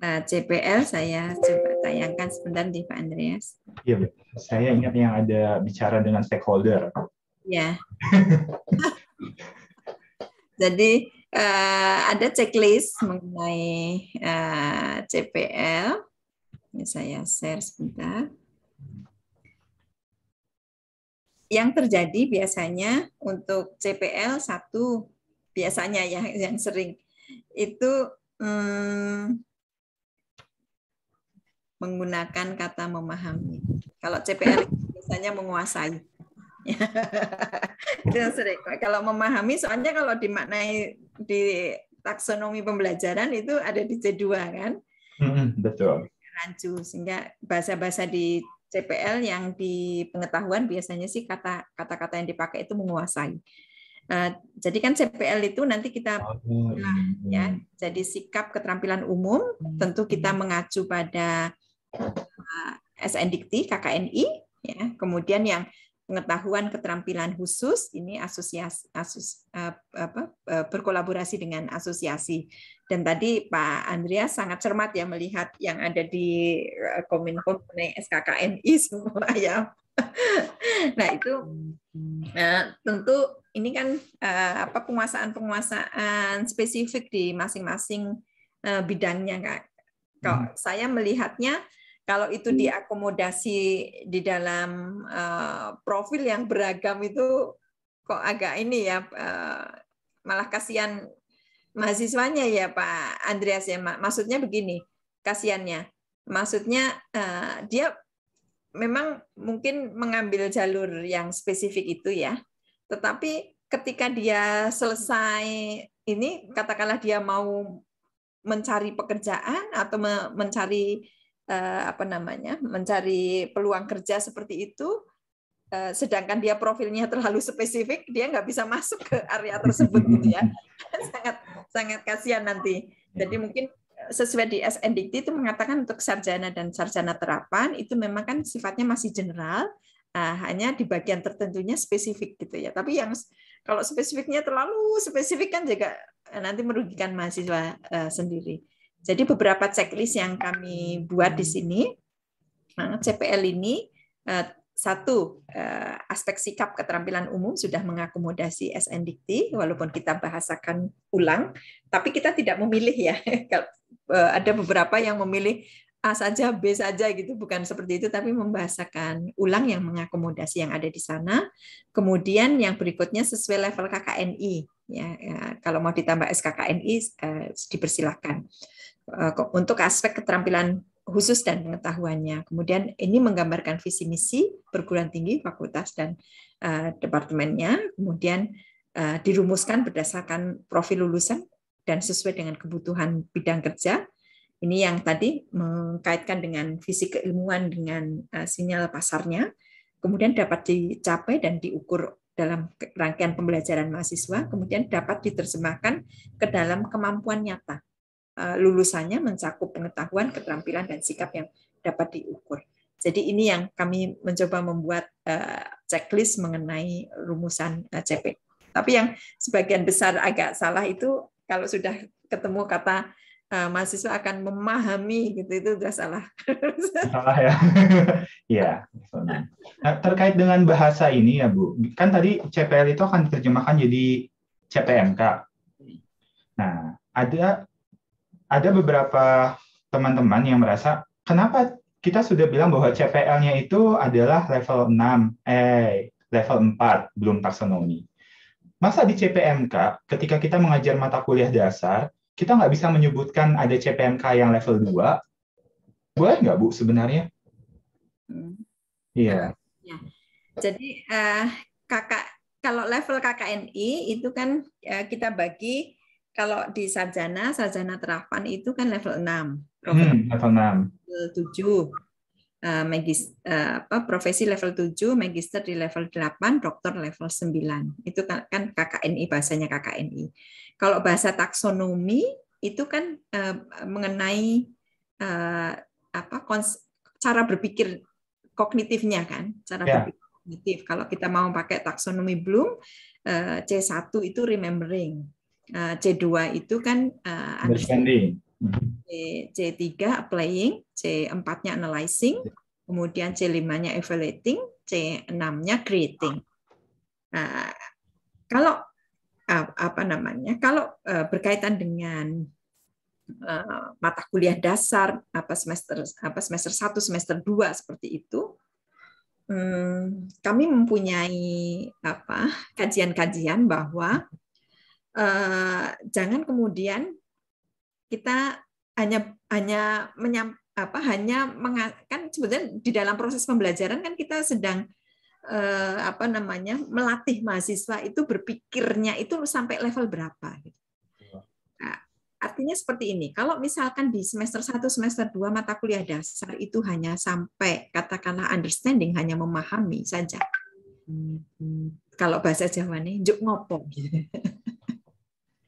uh, eh, CPL saya coba tayangkan sebentar di Pak Andreas.
Iya, saya ingat yang ada bicara dengan stakeholder.
Ya. [LAUGHS] Jadi uh, ada checklist mengenai uh, CPL ini ya, saya share sebentar. Yang terjadi biasanya untuk CPL satu biasanya ya yang sering itu hmm, menggunakan kata memahami. Kalau CPL biasanya menguasai. itu [LAUGHS] yang sering. Kalau memahami, soalnya kalau dimaknai di taksonomi pembelajaran itu ada di C2 kan? betul rancu sehingga bahasa-bahasa di CPL yang di pengetahuan biasanya sih kata kata-kata yang dipakai itu menguasai. Eh, jadi kan CPL itu nanti kita ya, jadi sikap keterampilan umum tentu kita hmm. mengacu pada uh, eh, SN Dikti KKNI ya. Kemudian yang pengetahuan keterampilan khusus ini asosiasi asus, eh, apa, eh, berkolaborasi dengan asosiasi dan tadi Pak Andreas sangat cermat ya melihat yang ada di eh, Kominfo mengenai SKKNI [LAUGHS] semua ya [LAUGHS] nah itu nah, tentu ini kan apa penguasaan-penguasaan spesifik di masing-masing bidangnya kak kalau hmm. saya melihatnya kalau itu hmm. diakomodasi di dalam uh, profil yang beragam itu kok agak ini ya uh, malah kasihan mahasiswanya ya Pak Andreas ya. Maksudnya begini, kasihannya. Maksudnya uh, dia memang mungkin mengambil jalur yang spesifik itu ya. Tetapi ketika dia selesai ini katakanlah dia mau mencari pekerjaan atau mencari Eh, apa namanya mencari peluang kerja seperti itu eh, sedangkan dia profilnya terlalu spesifik dia nggak bisa masuk ke area tersebut gitu ya [LAUGHS] sangat sangat kasihan nanti ya. jadi mungkin eh, sesuai di SNDT itu mengatakan untuk sarjana dan sarjana terapan itu memang kan sifatnya masih general hanya di bagian tertentunya spesifik gitu ya tapi yang kalau spesifiknya terlalu spesifik kan juga nanti merugikan mahasiswa sendiri jadi beberapa checklist yang kami buat di sini, eh, CPL ini eh, satu eh, aspek sikap keterampilan umum sudah mengakomodasi SN Dikti walaupun kita bahasakan ulang tapi kita tidak memilih ya [LAUGHS] ada beberapa yang memilih A saja B saja gitu bukan seperti itu tapi membahasakan ulang yang mengakomodasi yang ada di sana kemudian yang berikutnya sesuai level KKNI ya, ya kalau mau ditambah SKKNI eh, dipersilahkan Eh, untuk aspek keterampilan khusus dan pengetahuannya. Kemudian ini menggambarkan visi misi perguruan tinggi, fakultas dan uh, departemennya. Kemudian uh, dirumuskan berdasarkan profil lulusan dan sesuai dengan kebutuhan bidang kerja. Ini yang tadi mengkaitkan dengan visi keilmuan dengan uh, sinyal pasarnya. Kemudian dapat dicapai dan diukur dalam rangkaian pembelajaran mahasiswa, kemudian dapat diterjemahkan ke dalam kemampuan nyata Eh, lulusannya mencakup pengetahuan, keterampilan, dan sikap yang dapat diukur. Jadi ini yang kami mencoba membuat eh, checklist mengenai rumusan eh, CP. Tapi yang sebagian besar agak salah itu kalau sudah ketemu kata uh, mahasiswa akan memahami gitu itu sudah salah.
[LAUGHS] salah ya. [LAUGHS] ya. nah, terkait dengan bahasa ini ya Bu, kan tadi CPL itu akan diterjemahkan jadi CPMK. Nah, ada ada beberapa teman-teman yang merasa kenapa kita sudah bilang bahwa CPL-nya itu adalah level 6, eh level 4, belum taksonomi. Masa di CPMK, ketika kita mengajar mata kuliah dasar, kita nggak bisa menyebutkan ada CPMK yang level 2? Boleh nggak, Bu, sebenarnya? Iya. Hmm. Ya. Yeah.
Jadi, uh, kakak kalau level KKNI itu kan uh, kita bagi kalau di sarjana, sarjana terapan itu kan level 6.
Hmm, level 6.
Level 7. Uh, eh, magis, uh, apa, profesi level 7, magister di level 8, dokter level 9. Itu kan, kan KKNI, bahasanya KKNI. Kalau bahasa taksonomi, itu kan uh, mengenai uh, apa kons cara berpikir kognitifnya kan, cara yeah. berpikir kognitif. Kalau kita mau pakai taksonomi Bloom, C1 itu remembering. Eh, C2 itu kan uh, understanding. C3 applying, C4-nya analyzing, kemudian C5-nya evaluating, C6-nya creating. Nah, kalau apa namanya? Kalau berkaitan dengan mata kuliah dasar apa semester apa semester 1 semester 2 seperti itu hmm, kami mempunyai apa kajian-kajian bahwa Eh, jangan kemudian kita hanya hanya menyam, apa hanya mengatakan sebenarnya di dalam proses pembelajaran kan kita sedang eh, apa namanya melatih mahasiswa itu berpikirnya itu sampai level berapa gitu. Iya. Nah, artinya seperti ini. Kalau misalkan di semester 1 semester 2 mata kuliah dasar itu hanya sampai katakanlah understanding hanya memahami saja.
Hmm.
Kalau bahasa Jawa nih juk ngopo gitu. [LAUGHS]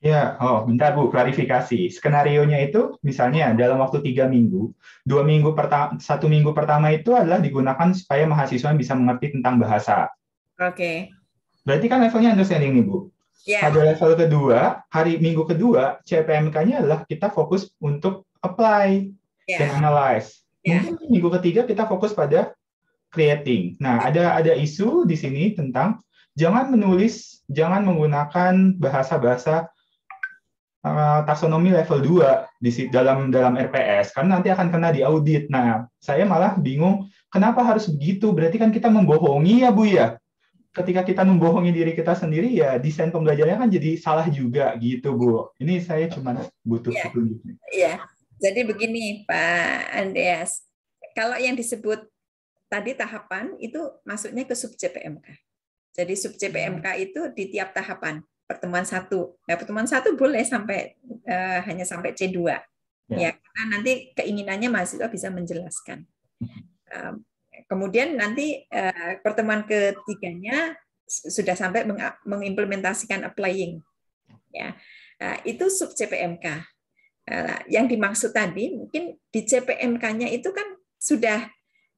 Ya, oh bentar Bu, klarifikasi. Skenarionya itu misalnya dalam waktu tiga minggu, dua minggu pertama, satu minggu pertama itu adalah digunakan supaya mahasiswa bisa mengerti tentang bahasa. Oke. Okay. Berarti kan levelnya understanding nih Bu. Yeah. Pada level kedua, hari minggu kedua, CPMK-nya adalah kita fokus untuk apply yeah. dan analyze. Yeah. Mungkin minggu ketiga kita fokus pada creating. Nah, ada ada isu di sini tentang jangan menulis, jangan menggunakan bahasa-bahasa Eh, taksonomi level 2 di dalam dalam RPS karena nanti akan kena audit. Nah, saya malah bingung kenapa harus begitu? Berarti kan kita membohongi ya, Bu ya. Ketika kita membohongi diri kita sendiri ya desain pembelajarannya kan jadi salah juga gitu, Bu. Ini saya cuma butuh ya, petunjuknya.
Iya. Jadi begini, Pak Andreas. Kalau yang disebut tadi tahapan itu masuknya ke sub CPMK. Jadi sub CPMK hmm. itu di tiap tahapan pertemuan satu. Nah, pertemuan satu boleh sampai uh, hanya sampai C2. Ya. ya, karena nanti keinginannya mahasiswa bisa menjelaskan. Uh, kemudian nanti uh, pertemuan ketiganya sudah sampai meng mengimplementasikan applying. Ya. Uh, itu sub CPMK. Uh, yang dimaksud tadi mungkin di CPMK-nya itu kan sudah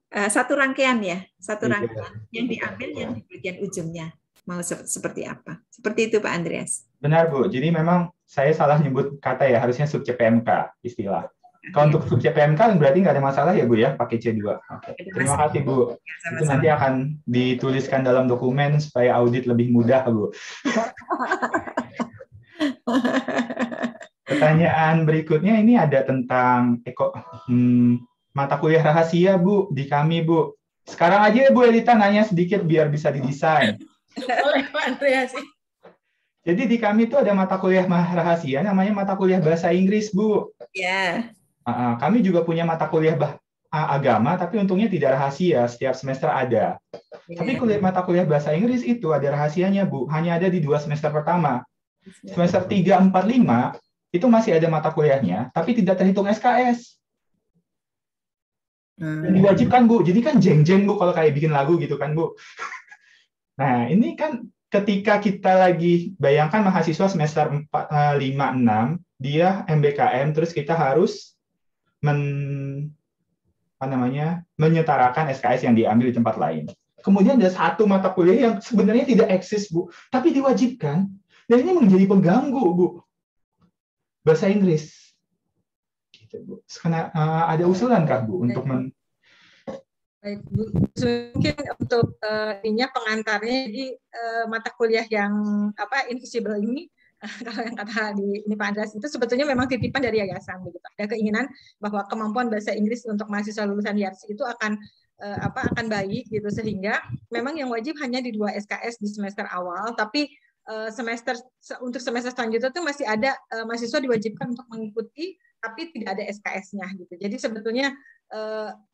satu rangkaian ya, satu iya. rangkaian yang diambil yang di bagian ujungnya
mau seperti apa.
Seperti itu Pak Andreas.
Benar Bu, jadi memang saya salah nyebut kata ya, harusnya subjek PMK istilah. Kalau untuk subjek PMK berarti nggak ada masalah ya Bu ya, pakai C2. Okay. Terima kasih Bu. Iya, itu nanti akan dituliskan dalam dokumen supaya audit lebih mudah Bu. [LAUGHS] Pertanyaan berikutnya ini ada tentang eko, hmm, mata kuliah rahasia Bu di kami Bu. Sekarang aja ya, Bu Elita nanya sedikit biar bisa didesain. Oleh Pak Jadi di kami itu ada mata kuliah rahasia namanya mata kuliah bahasa Inggris, Bu. Ya. Yeah. Ah. Kami juga punya mata kuliah bah ah, agama, tapi untungnya tidak rahasia. Setiap semester ada. Yeah. Tapi kuliah mata kuliah bahasa Inggris itu ada rahasianya, Bu. Hanya ada di dua semester pertama. Semester 3, 4, 5 itu masih ada mata kuliahnya, tapi tidak terhitung SKS. Hmm. diwajibkan, Bu. Jadi kan jeng-jeng, Bu, kalau kayak bikin lagu gitu kan, Bu. Nah, ini kan ketika kita lagi bayangkan mahasiswa semester 4, 5, 6, dia MBKM terus kita harus men apa namanya? menyetarakan SKS yang diambil di tempat lain. Kemudian ada satu mata kuliah yang sebenarnya tidak eksis, Bu, tapi diwajibkan. Dan ini menjadi pengganggu, Bu. Bahasa Inggris. Gitu, Bu. Karena uh, eh, ada usulan kah, Bu, untuk men
Baik Bu, mungkin untuk uh, ininya pengantarnya di uh, eh, mata kuliah yang apa invisible ini [LAUGHS] kalau yang kata di ini Pak Andreas itu sebetulnya memang titipan dari yayasan begitu. Ada keinginan bahwa kemampuan bahasa Inggris untuk mahasiswa lulusan YARSI itu akan uh, apa akan baik gitu sehingga memang yang wajib hanya di dua SKS di semester awal tapi uh, semester untuk semester selanjutnya itu masih ada uh, mahasiswa diwajibkan untuk mengikuti tapi tidak ada SKS-nya gitu. Jadi sebetulnya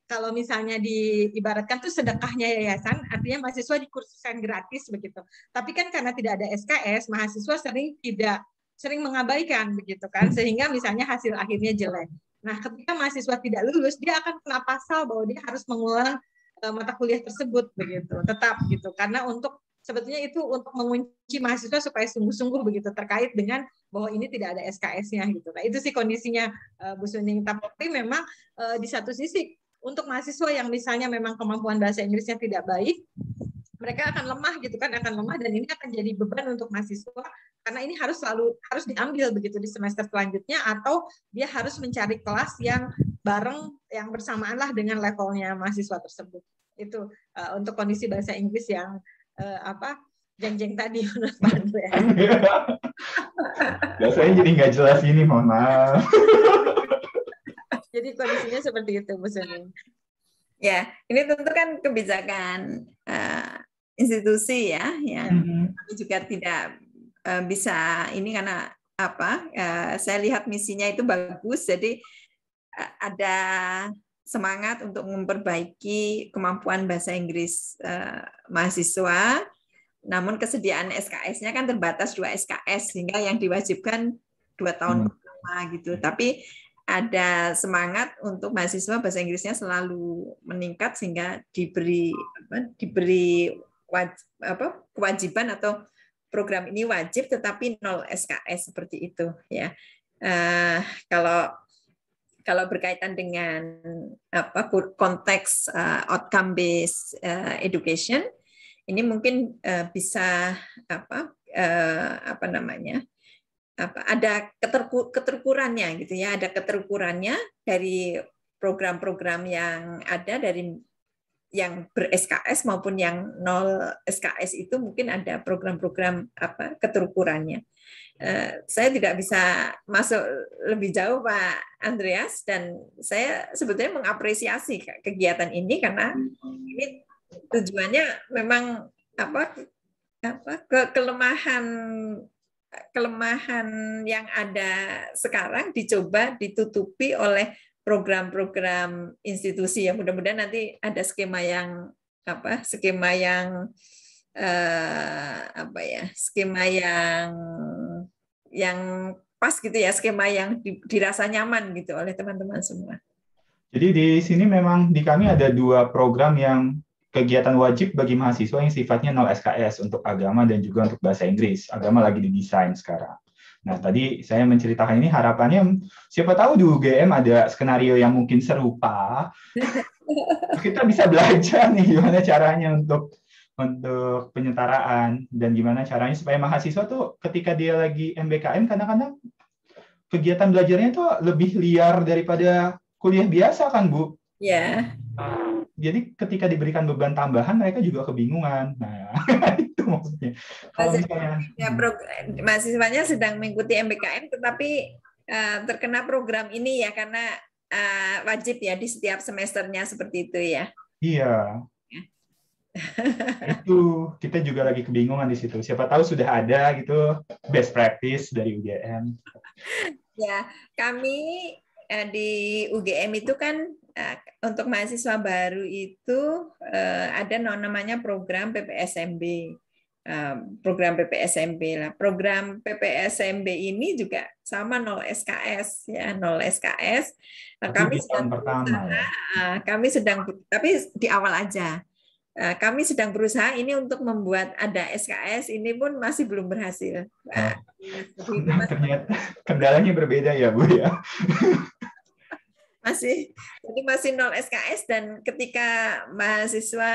kalau misalnya diibaratkan tuh sedekahnya yayasan, artinya mahasiswa dikursuskan gratis begitu. Tapi kan karena tidak ada SKS, mahasiswa sering tidak sering mengabaikan begitu kan, sehingga misalnya hasil akhirnya jelek. Nah, ketika mahasiswa tidak lulus, dia akan kena pasal bahwa dia harus mengulang uh, mata kuliah tersebut begitu, tetap gitu. Karena untuk sebetulnya itu untuk mengunci mahasiswa supaya sungguh-sungguh begitu terkait dengan bahwa ini tidak ada SKS-nya gitu. Nah, itu sih kondisinya uh, Bu Suning. Tapi memang uh, di satu sisi untuk mahasiswa yang misalnya memang kemampuan bahasa Inggrisnya tidak baik, mereka akan lemah gitu kan, akan lemah dan ini akan jadi beban untuk mahasiswa karena ini harus selalu harus diambil begitu di semester selanjutnya atau dia harus mencari kelas yang bareng yang bersamaan lah dengan levelnya mahasiswa tersebut. Itu uh, untuk kondisi bahasa Inggris yang uh, apa jeng-jeng tadi [LAUGHS] menurut Pak Andre.
Biasanya jadi nggak jelas ini, mohon maaf. [LAUGHS]
Jadi kondisinya seperti itu, Bu Suni.
Ya, ini tentu kan kebijakan uh, institusi ya, yang mm -hmm. juga tidak uh, bisa ini karena apa? Uh, saya lihat misinya itu bagus, jadi uh, ada semangat untuk memperbaiki kemampuan bahasa Inggris uh, mahasiswa. Namun kesediaan SKS-nya kan terbatas dua SKS sehingga yang diwajibkan dua tahun hmm. pertama hmm. gitu. Tapi ada semangat untuk mahasiswa bahasa Inggrisnya selalu meningkat sehingga diberi apa, diberi waj, apa, kewajiban atau program ini wajib tetapi nol SKS seperti itu ya uh, kalau kalau berkaitan dengan apa konteks uh, outcome based uh, education ini mungkin uh, bisa apa uh, apa namanya apa ada keterukurannya gitu ya, ada keterukurannya dari program-program yang ada dari yang ber SKS maupun yang nol SKS itu mungkin ada program-program apa keterukurannya. Eh, saya tidak bisa masuk lebih jauh Pak Andreas dan saya sebetulnya mengapresiasi kegiatan ini karena ini tujuannya memang apa apa ke kelemahan kelemahan yang ada sekarang dicoba ditutupi oleh program-program institusi ya mudah-mudahan nanti ada skema yang apa skema yang eh, apa ya skema yang yang pas gitu ya skema yang dirasa nyaman gitu oleh teman-teman semua.
Jadi di sini memang di kami ada dua program yang kegiatan wajib bagi mahasiswa yang sifatnya 0 SKS untuk agama dan juga untuk bahasa Inggris. Agama lagi didesain sekarang. Nah, tadi saya menceritakan ini harapannya siapa tahu di UGM ada skenario yang mungkin serupa. [LAUGHS] Kita bisa belajar nih gimana caranya untuk untuk penyetaraan dan gimana caranya supaya mahasiswa tuh ketika dia lagi MBKM kadang-kadang kegiatan belajarnya tuh lebih liar daripada kuliah biasa kan, Bu? Iya. Yeah jadi ketika diberikan beban tambahan mereka juga kebingungan. Nah, [LAUGHS] itu
maksudnya. Kalau misalnya ya, sedang mengikuti MBKM tetapi uh, terkena program ini ya karena uh, wajib ya di setiap semesternya seperti itu ya. Iya. Ya.
[LAUGHS] itu kita juga lagi kebingungan di situ. Siapa tahu sudah ada gitu best practice dari UGM. [LAUGHS]
ya, kami eh, di UGM itu kan Nah, untuk mahasiswa baru itu eh, ada namanya program PPSMB. Program PPSMB lah. Program PPSMB ini juga sama 0 SKS ya, 0 SKS. Nah, tapi kami sedang ya? berusaha, ya? kami sedang tapi di awal aja. Eh, kami sedang berusaha ini untuk membuat ada SKS ini pun masih belum berhasil.
Nah, [LAUGHS] ternyata kendalanya berbeda ya Bu ya. [LAUGHS]
masih jadi masih nol SKS dan ketika mahasiswa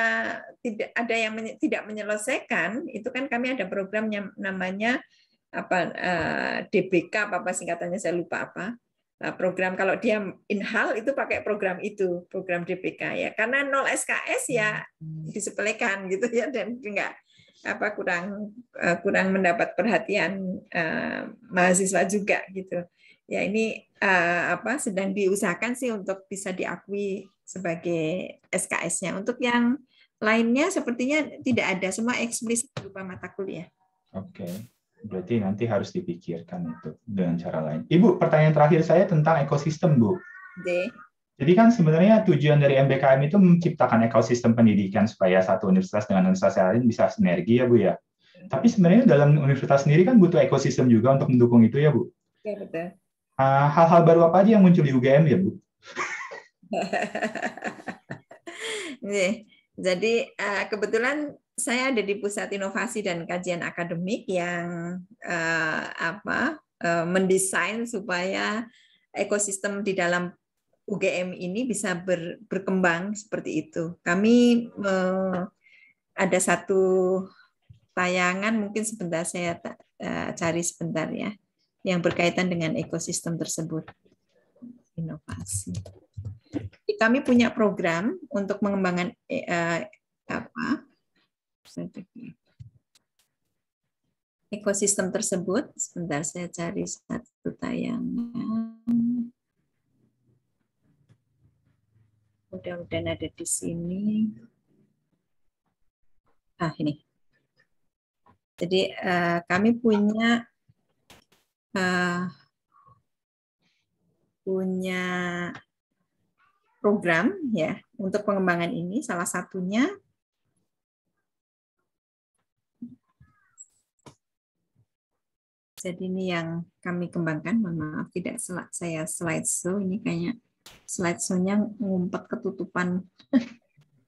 tidak ada yang menye, tidak menyelesaikan itu kan kami ada program yang namanya apa uh, eh, DBK apa, apa singkatannya saya lupa apa nah, program kalau dia inhal itu pakai program itu program DBK ya karena nol SKS ya hmm. disepelekan gitu ya dan enggak apa kurang eh, kurang mendapat perhatian eh, mahasiswa juga gitu ya ini Eh, apa sedang diusahakan sih untuk bisa diakui sebagai SKS-nya. Untuk yang lainnya sepertinya tidak ada semua eksplisit berupa mata
kuliah. Oke. Okay. Berarti nanti harus dipikirkan itu dengan cara lain. Ibu, pertanyaan terakhir saya tentang ekosistem, Bu. Oke. Jadi kan sebenarnya tujuan dari MBKM itu menciptakan ekosistem pendidikan supaya satu universitas dengan universitas lain bisa sinergi ya, Bu ya. Tapi sebenarnya dalam universitas sendiri kan butuh ekosistem juga untuk mendukung itu ya, Bu. Ya betul. Ah, hal-hal baru apa aja yang muncul di UGM ya Bu?
[LAUGHS] Nih, jadi uh, kebetulan saya ada di pusat inovasi dan kajian akademik yang uh, apa uh, mendesain supaya ekosistem di dalam UGM ini bisa ber, berkembang seperti itu. Kami uh, ada satu tayangan mungkin sebentar saya uh, cari sebentar ya yang berkaitan dengan ekosistem tersebut. Inovasi. Jadi kami punya program untuk mengembangkan eh, eh, apa ekosistem tersebut. Sebentar saya cari satu tayangan. Mudah-mudahan ada di sini. Ah ini. Jadi eh, kami punya uh, punya program ya untuk pengembangan ini salah satunya jadi ini yang kami kembangkan mohon maaf tidak sel saya slide show ini kayaknya show nya ngumpet ketutupan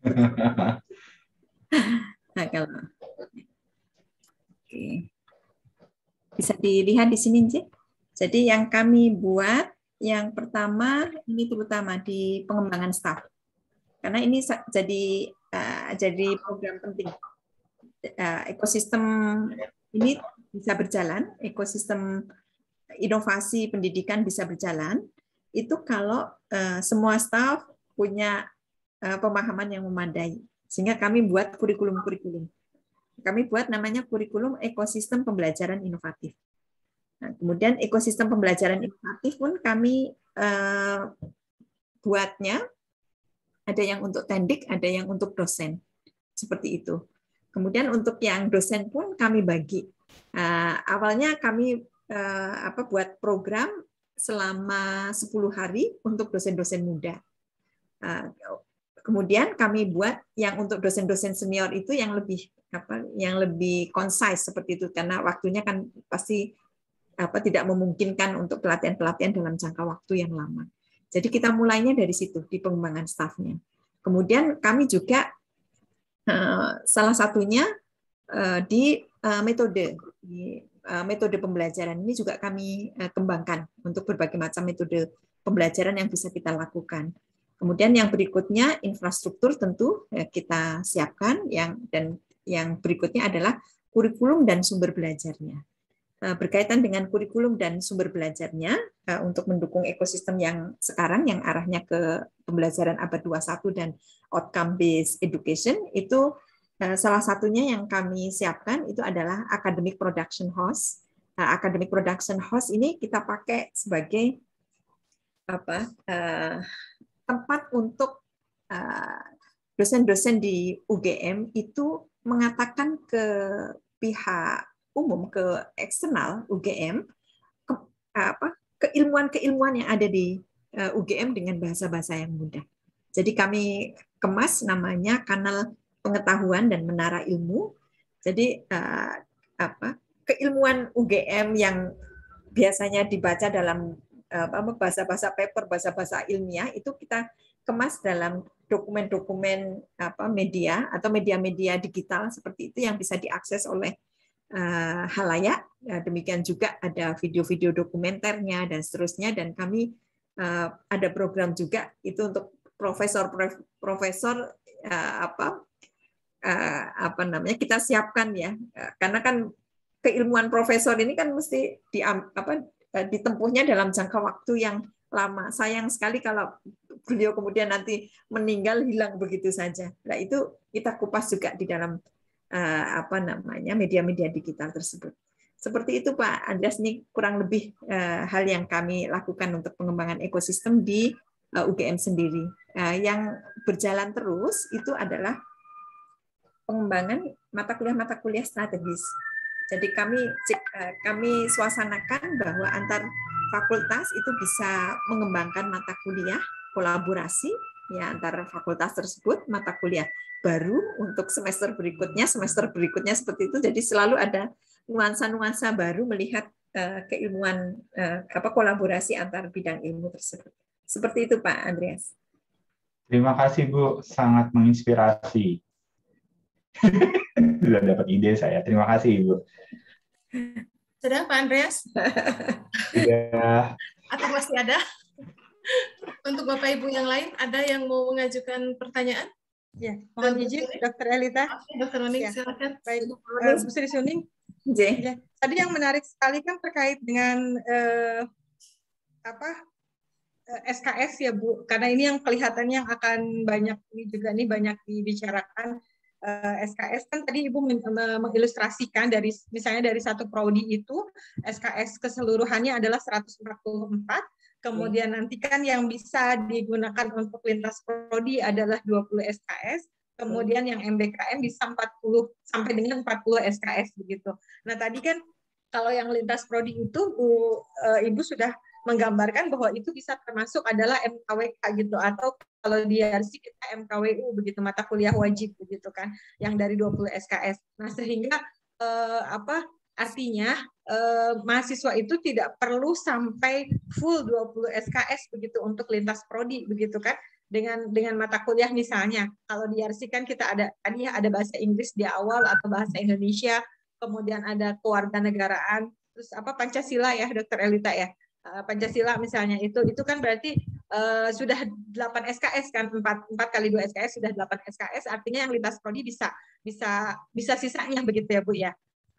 [LAUGHS]
nah, kalau oke okay bisa dilihat di sini Cik. Jadi yang kami buat yang pertama ini terutama di pengembangan staff. Karena ini jadi uh, jadi program penting. Uh, ekosistem ini bisa berjalan, ekosistem inovasi pendidikan bisa berjalan itu kalau uh, semua staff punya uh, pemahaman yang memadai. Sehingga kami buat kurikulum-kurikulum. Kami buat namanya kurikulum ekosistem pembelajaran inovatif. Nah, kemudian ekosistem pembelajaran inovatif pun kami eh, buatnya ada yang untuk tendik, ada yang untuk dosen. Seperti itu. Kemudian untuk yang dosen pun kami bagi. Eh, awalnya kami eh, apa buat program selama 10 hari untuk dosen-dosen muda. Eh, kemudian kami buat yang untuk dosen-dosen senior itu yang lebih apa yang lebih concise seperti itu karena waktunya kan pasti apa tidak memungkinkan untuk pelatihan-pelatihan dalam jangka waktu yang lama. Jadi kita mulainya dari situ di pengembangan stafnya. Kemudian kami juga eh, salah satunya eh, di eh, metode di metode pembelajaran ini juga kami kembangkan untuk berbagai macam metode pembelajaran yang bisa kita lakukan. Kemudian yang berikutnya infrastruktur tentu kita siapkan yang dan yang berikutnya adalah kurikulum dan sumber belajarnya. Eh, berkaitan dengan kurikulum dan sumber belajarnya, eh, untuk mendukung ekosistem yang sekarang yang arahnya ke pembelajaran abad 21 dan outcome-based education, itu eh, salah satunya yang kami siapkan itu adalah academic production house. Academic production host ini kita pakai sebagai apa tempat untuk dosen-dosen di UGM itu mengatakan ke pihak umum ke eksternal UGM ke, apa keilmuan-keilmuan yang ada di eh, UGM dengan bahasa-bahasa yang mudah. Jadi kami kemas namanya kanal pengetahuan dan menara ilmu. Jadi uh, apa keilmuan UGM yang biasanya dibaca dalam eh, bahasa-bahasa paper, bahasa-bahasa ilmiah itu kita kemas dalam dokumen-dokumen apa media atau media-media digital seperti itu yang bisa diakses oleh uh, halayak. Ya, demikian juga ada video-video dokumenternya dan seterusnya. Dan kami uh, ada program juga itu untuk profesor-profesor uh, eh, apa uh, apa namanya kita siapkan ya uh, karena kan keilmuan profesor ini kan mesti di apa ditempuhnya dalam jangka waktu yang lama sayang sekali kalau beliau kemudian nanti meninggal hilang begitu saja. Nah, itu kita kupas juga di dalam eh, apa namanya media-media digital tersebut. Seperti itu Pak Andreas ini kurang lebih eh, hal yang kami lakukan untuk pengembangan ekosistem di eh, UGM sendiri. Yang berjalan terus itu adalah pengembangan mata kuliah-mata kuliah strategis. Jadi kami kami suasanakan bahwa antar fakultas itu bisa mengembangkan mata kuliah kolaborasi ya antara fakultas tersebut mata kuliah baru untuk semester berikutnya semester berikutnya seperti itu jadi selalu ada nuansa-nuansa baru melihat eh, keilmuan eh, apa kolaborasi antar bidang ilmu tersebut seperti itu Pak Andreas
terima kasih Bu sangat menginspirasi [LAUGHS] sudah dapat ide saya terima kasih Ibu
sudah Pak Andreas
sudah
atau masih ada untuk Bapak Ibu yang lain, ada yang mau mengajukan pertanyaan? Ya, mohon izin,
Dokter Elita. Dokter Uning, ya. silakan. Baik, uh, Bu Sri Suning. Ya. Tadi yang menarik sekali kan terkait dengan eh, apa eh, SKS ya Bu, karena ini yang kelihatannya yang akan banyak ini juga nih banyak dibicarakan. SKS eh, kan tadi Ibu mengilustrasikan dari misalnya dari satu prodi itu SKS keseluruhannya adalah 144 Kemudian hmm. nanti kan yang bisa digunakan untuk lintas prodi adalah 20 SKS, kemudian yang MBKM bisa 40 sampai dengan 40 SKS begitu. Nah, tadi kan kalau yang lintas prodi itu Bu e, Ibu sudah menggambarkan bahwa itu bisa termasuk adalah MKWK gitu atau kalau di RC kita MKWU begitu mata kuliah wajib begitu kan yang dari 20 SKS. Nah, sehingga eh, apa Artinya eh, mahasiswa itu tidak perlu sampai full 20 SKS begitu untuk lintas prodi begitu kan dengan dengan mata kuliah misalnya. Kalau di RC kan kita ada tadi ya ada bahasa Inggris di awal atau bahasa Indonesia, kemudian ada kewarganegaraan, terus apa Pancasila ya Dokter Elita ya. Eh, Pancasila misalnya itu itu kan berarti uh, sudah 8 SKS kan 4 4 kali 2 SKS sudah 8 SKS artinya yang lintas prodi bisa bisa bisa sisanya begitu ya Bu ya.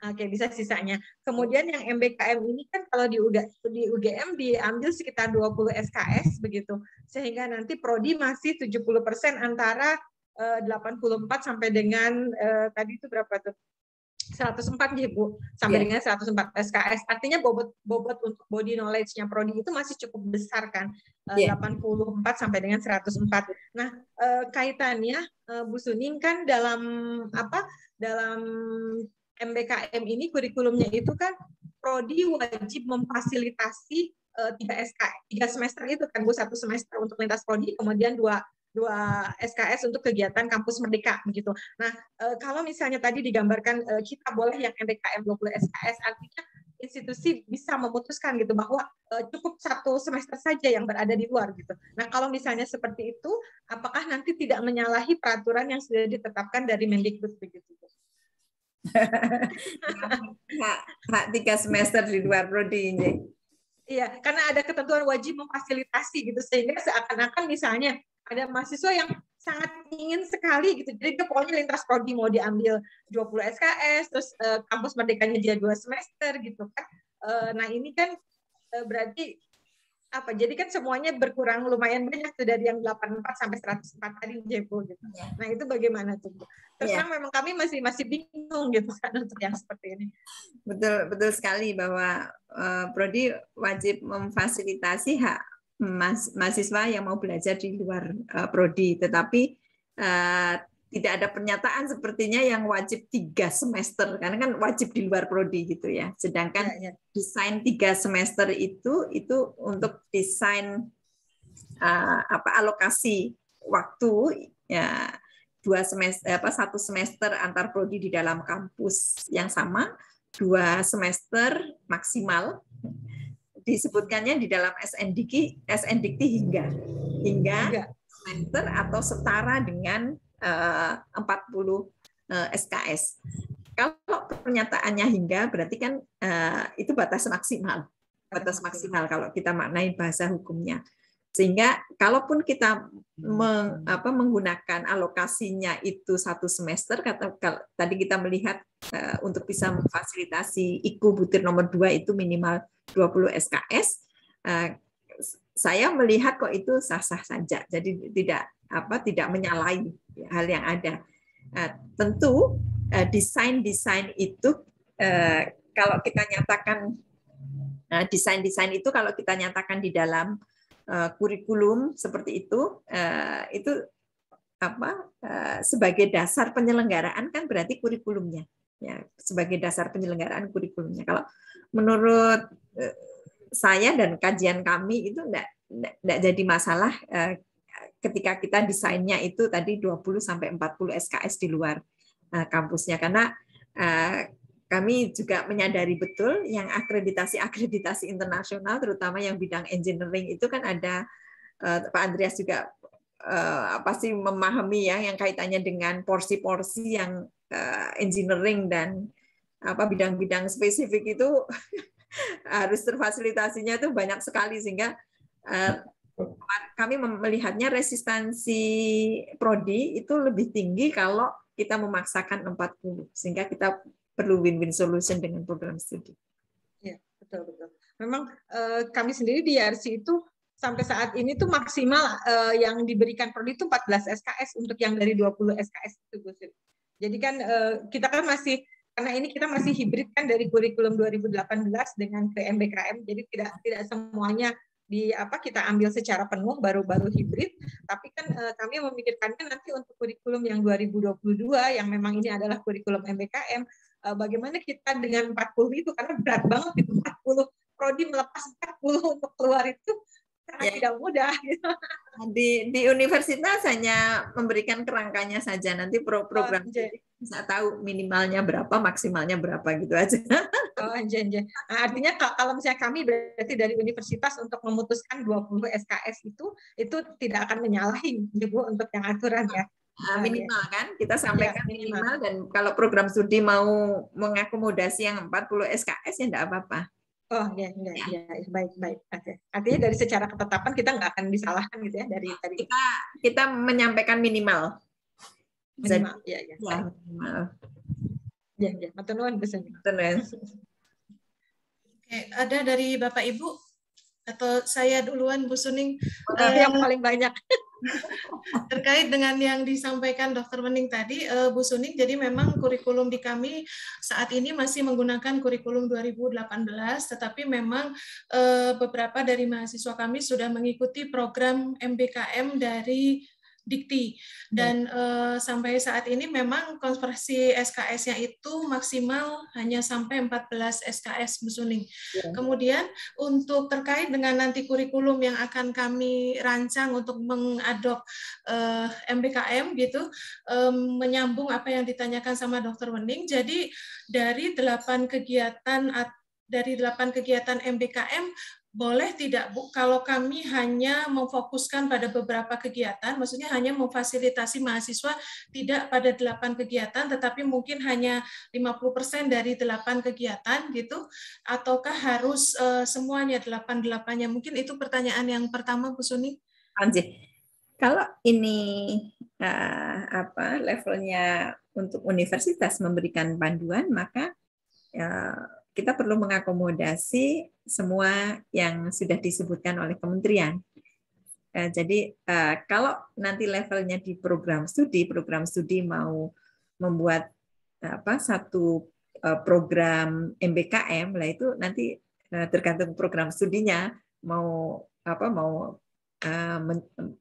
Oke, bisa sisanya. Kemudian yang MBKM ini kan kalau di, UGM, diambil sekitar 20 SKS begitu. Sehingga nanti prodi masih 70% antara 84 eh, sampai dengan eh, tadi itu berapa tuh? 104 ya Bu, sampai yeah. dengan 104 SKS. Artinya bobot bobot untuk body knowledge-nya prodi itu masih cukup besar kan. Yeah. 84 iya. sampai dengan 104. Nah, eh, kaitannya Bu Suning kan dalam apa? Dalam MBKM ini kurikulumnya itu kan prodi wajib memfasilitasi eh, tiga SK tiga semester itu kan bu satu semester untuk lintas prodi kemudian dua dua SKS untuk kegiatan kampus merdeka begitu. Nah eh, kalau misalnya tadi digambarkan eh, kita boleh yang MBKM 20 SKS artinya institusi bisa memutuskan gitu bahwa cukup satu semester saja yang berada di luar gitu. Nah kalau misalnya seperti itu apakah nanti tidak menyalahi peraturan yang sudah ditetapkan dari Mendikbud begitu?
[LAUGHS] hak, hak tiga semester di luar prodi ini.
Iya, karena ada ketentuan wajib memfasilitasi gitu sehingga seakan-akan misalnya ada mahasiswa yang sangat ingin sekali gitu. Jadi ke pokoknya lintas prodi mau diambil 20 SKS, terus eh, kampus merdekanya dia dua semester gitu kan. Eh, nah, ini kan eh, berarti apa jadi kan semuanya berkurang lumayan banyak tuh dari yang 84 sampai 104 tadi Jepo gitu. Yeah. Nah, itu bagaimana tuh? Terus yeah. Iya. memang kami masih masih bingung gitu kan untuk yang seperti ini.
Betul betul sekali bahwa uh, prodi wajib memfasilitasi hak mas, mahasiswa yang mau belajar di luar uh, prodi tetapi uh, tidak ada pernyataan sepertinya yang wajib tiga semester karena kan wajib di luar prodi gitu ya sedangkan ya, ya. desain tiga semester itu itu untuk desain uh, apa alokasi waktu ya dua semester apa satu semester antar prodi di dalam kampus yang sama dua semester maksimal disebutkannya di dalam SNDK SNDK hingga hingga semester atau setara dengan 40 eh, eh, SKS. Kalau pernyataannya hingga berarti kan eh, itu batas maksimal. Batas maksimal kalau kita maknai bahasa hukumnya. Sehingga kalaupun kita meng, apa, menggunakan alokasinya itu satu semester, kata, kalau, tadi kita melihat uh, untuk bisa memfasilitasi IKU butir nomor dua itu minimal 20 SKS, uh, saya melihat kok itu sah-sah saja. Jadi tidak apa tidak menyalahi hal yang ada. Nah, tentu eh, desain-desain itu eh, kalau kita nyatakan eh, desain-desain itu kalau kita nyatakan di dalam kurikulum seperti itu itu apa sebagai dasar penyelenggaraan kan berarti kurikulumnya ya sebagai dasar penyelenggaraan kurikulumnya kalau menurut saya dan kajian kami itu tidak enggak, jadi masalah ketika kita desainnya itu tadi 20 sampai 40 SKS di luar eh, kampusnya karena eh, kami juga menyadari betul yang akreditasi-akreditasi internasional terutama yang bidang engineering itu kan ada eh, Pak Andreas juga apa sih memahami ya yang kaitannya dengan porsi-porsi yang engineering dan apa bidang-bidang spesifik itu [LAUGHS] harus terfasilitasinya itu banyak sekali sehingga kami melihatnya resistansi prodi itu lebih tinggi kalau kita memaksakan 40 sehingga kita perlu win-win solution dengan program studi.
Ya, betul betul. Memang eh, kami sendiri di e RC itu sampai saat ini tuh maksimal eh, yang diberikan prodi itu 14 SKS untuk yang dari 20 SKS itu Gus. Jadi kan eh, kita kan masih karena ini kita masih hibrid kan dari kurikulum 2018 dengan PMBKM, jadi tidak tidak semuanya di apa kita ambil secara penuh baru-baru hibrid tapi kan e, kami memikirkannya kan nanti untuk kurikulum yang 2022 yang memang ini adalah kurikulum MBKM e, eh, bagaimana kita
dengan 40 itu karena berat banget itu 40 prodi melepas 40 untuk keluar itu sangat ya. tidak mudah. Gitu. Di di universitas hanya memberikan kerangkanya saja. Nanti pro program oh, bisa tahu minimalnya berapa, maksimalnya berapa gitu aja. Oh, anjay, anjay. Nah, artinya kalau misalnya kami berarti dari universitas untuk memutuskan
20 SKS itu itu tidak akan menyalahi Ibu untuk yang aturan ya.
Ah, minimal kan kita iya, sampaikan ya, minimal. minimal dan kalau program studi mau mengakomodasi yang 40 SKS ya enggak apa-apa. Oh iya, iya, ya, ya, ya. ya. baik, baik. Oke. Artinya dari secara ketetapan kita nggak akan disalahkan gitu ya dari tadi. Kita kita menyampaikan minimal.
Minimal, iya, ya, ya. Ya, Ya, ya. nuwun Oke, ada dari Bapak Ibu atau saya
duluan Bu Suning? Oh, uh, yang eh, paling banyak. Terkait dengan yang disampaikan Dr. Mening tadi, eh, Bu Suning, jadi memang kurikulum di kami saat ini masih menggunakan kurikulum 2018, tetapi memang eh, beberapa dari mahasiswa kami sudah mengikuti program MBKM dari dikti dan uh, sampai saat ini memang konversi SKS-nya itu maksimal hanya sampai 14 SKS Besuning. Ya. Kemudian untuk terkait dengan nanti kurikulum yang akan kami rancang untuk mengadop uh, eh, MBKM gitu um, menyambung apa yang ditanyakan sama Dr. Wening. Jadi dari delapan kegiatan dari delapan kegiatan MBKM boleh tidak Bu kalau kami hanya memfokuskan pada beberapa kegiatan, maksudnya hanya memfasilitasi mahasiswa tidak pada delapan kegiatan tetapi mungkin hanya 50% dari delapan kegiatan gitu ataukah harus uh, semuanya delapan delapannya Mungkin itu pertanyaan
yang pertama Bu Suni. Anjir. Kalau ini uh, apa levelnya untuk universitas memberikan panduan maka uh, kita perlu mengakomodasi semua yang sudah disebutkan oleh kementerian. Eh, jadi eh, kalau nanti levelnya di program studi, program studi mau membuat eh, apa satu program MBKM lah itu nanti tergantung program studinya mau apa mau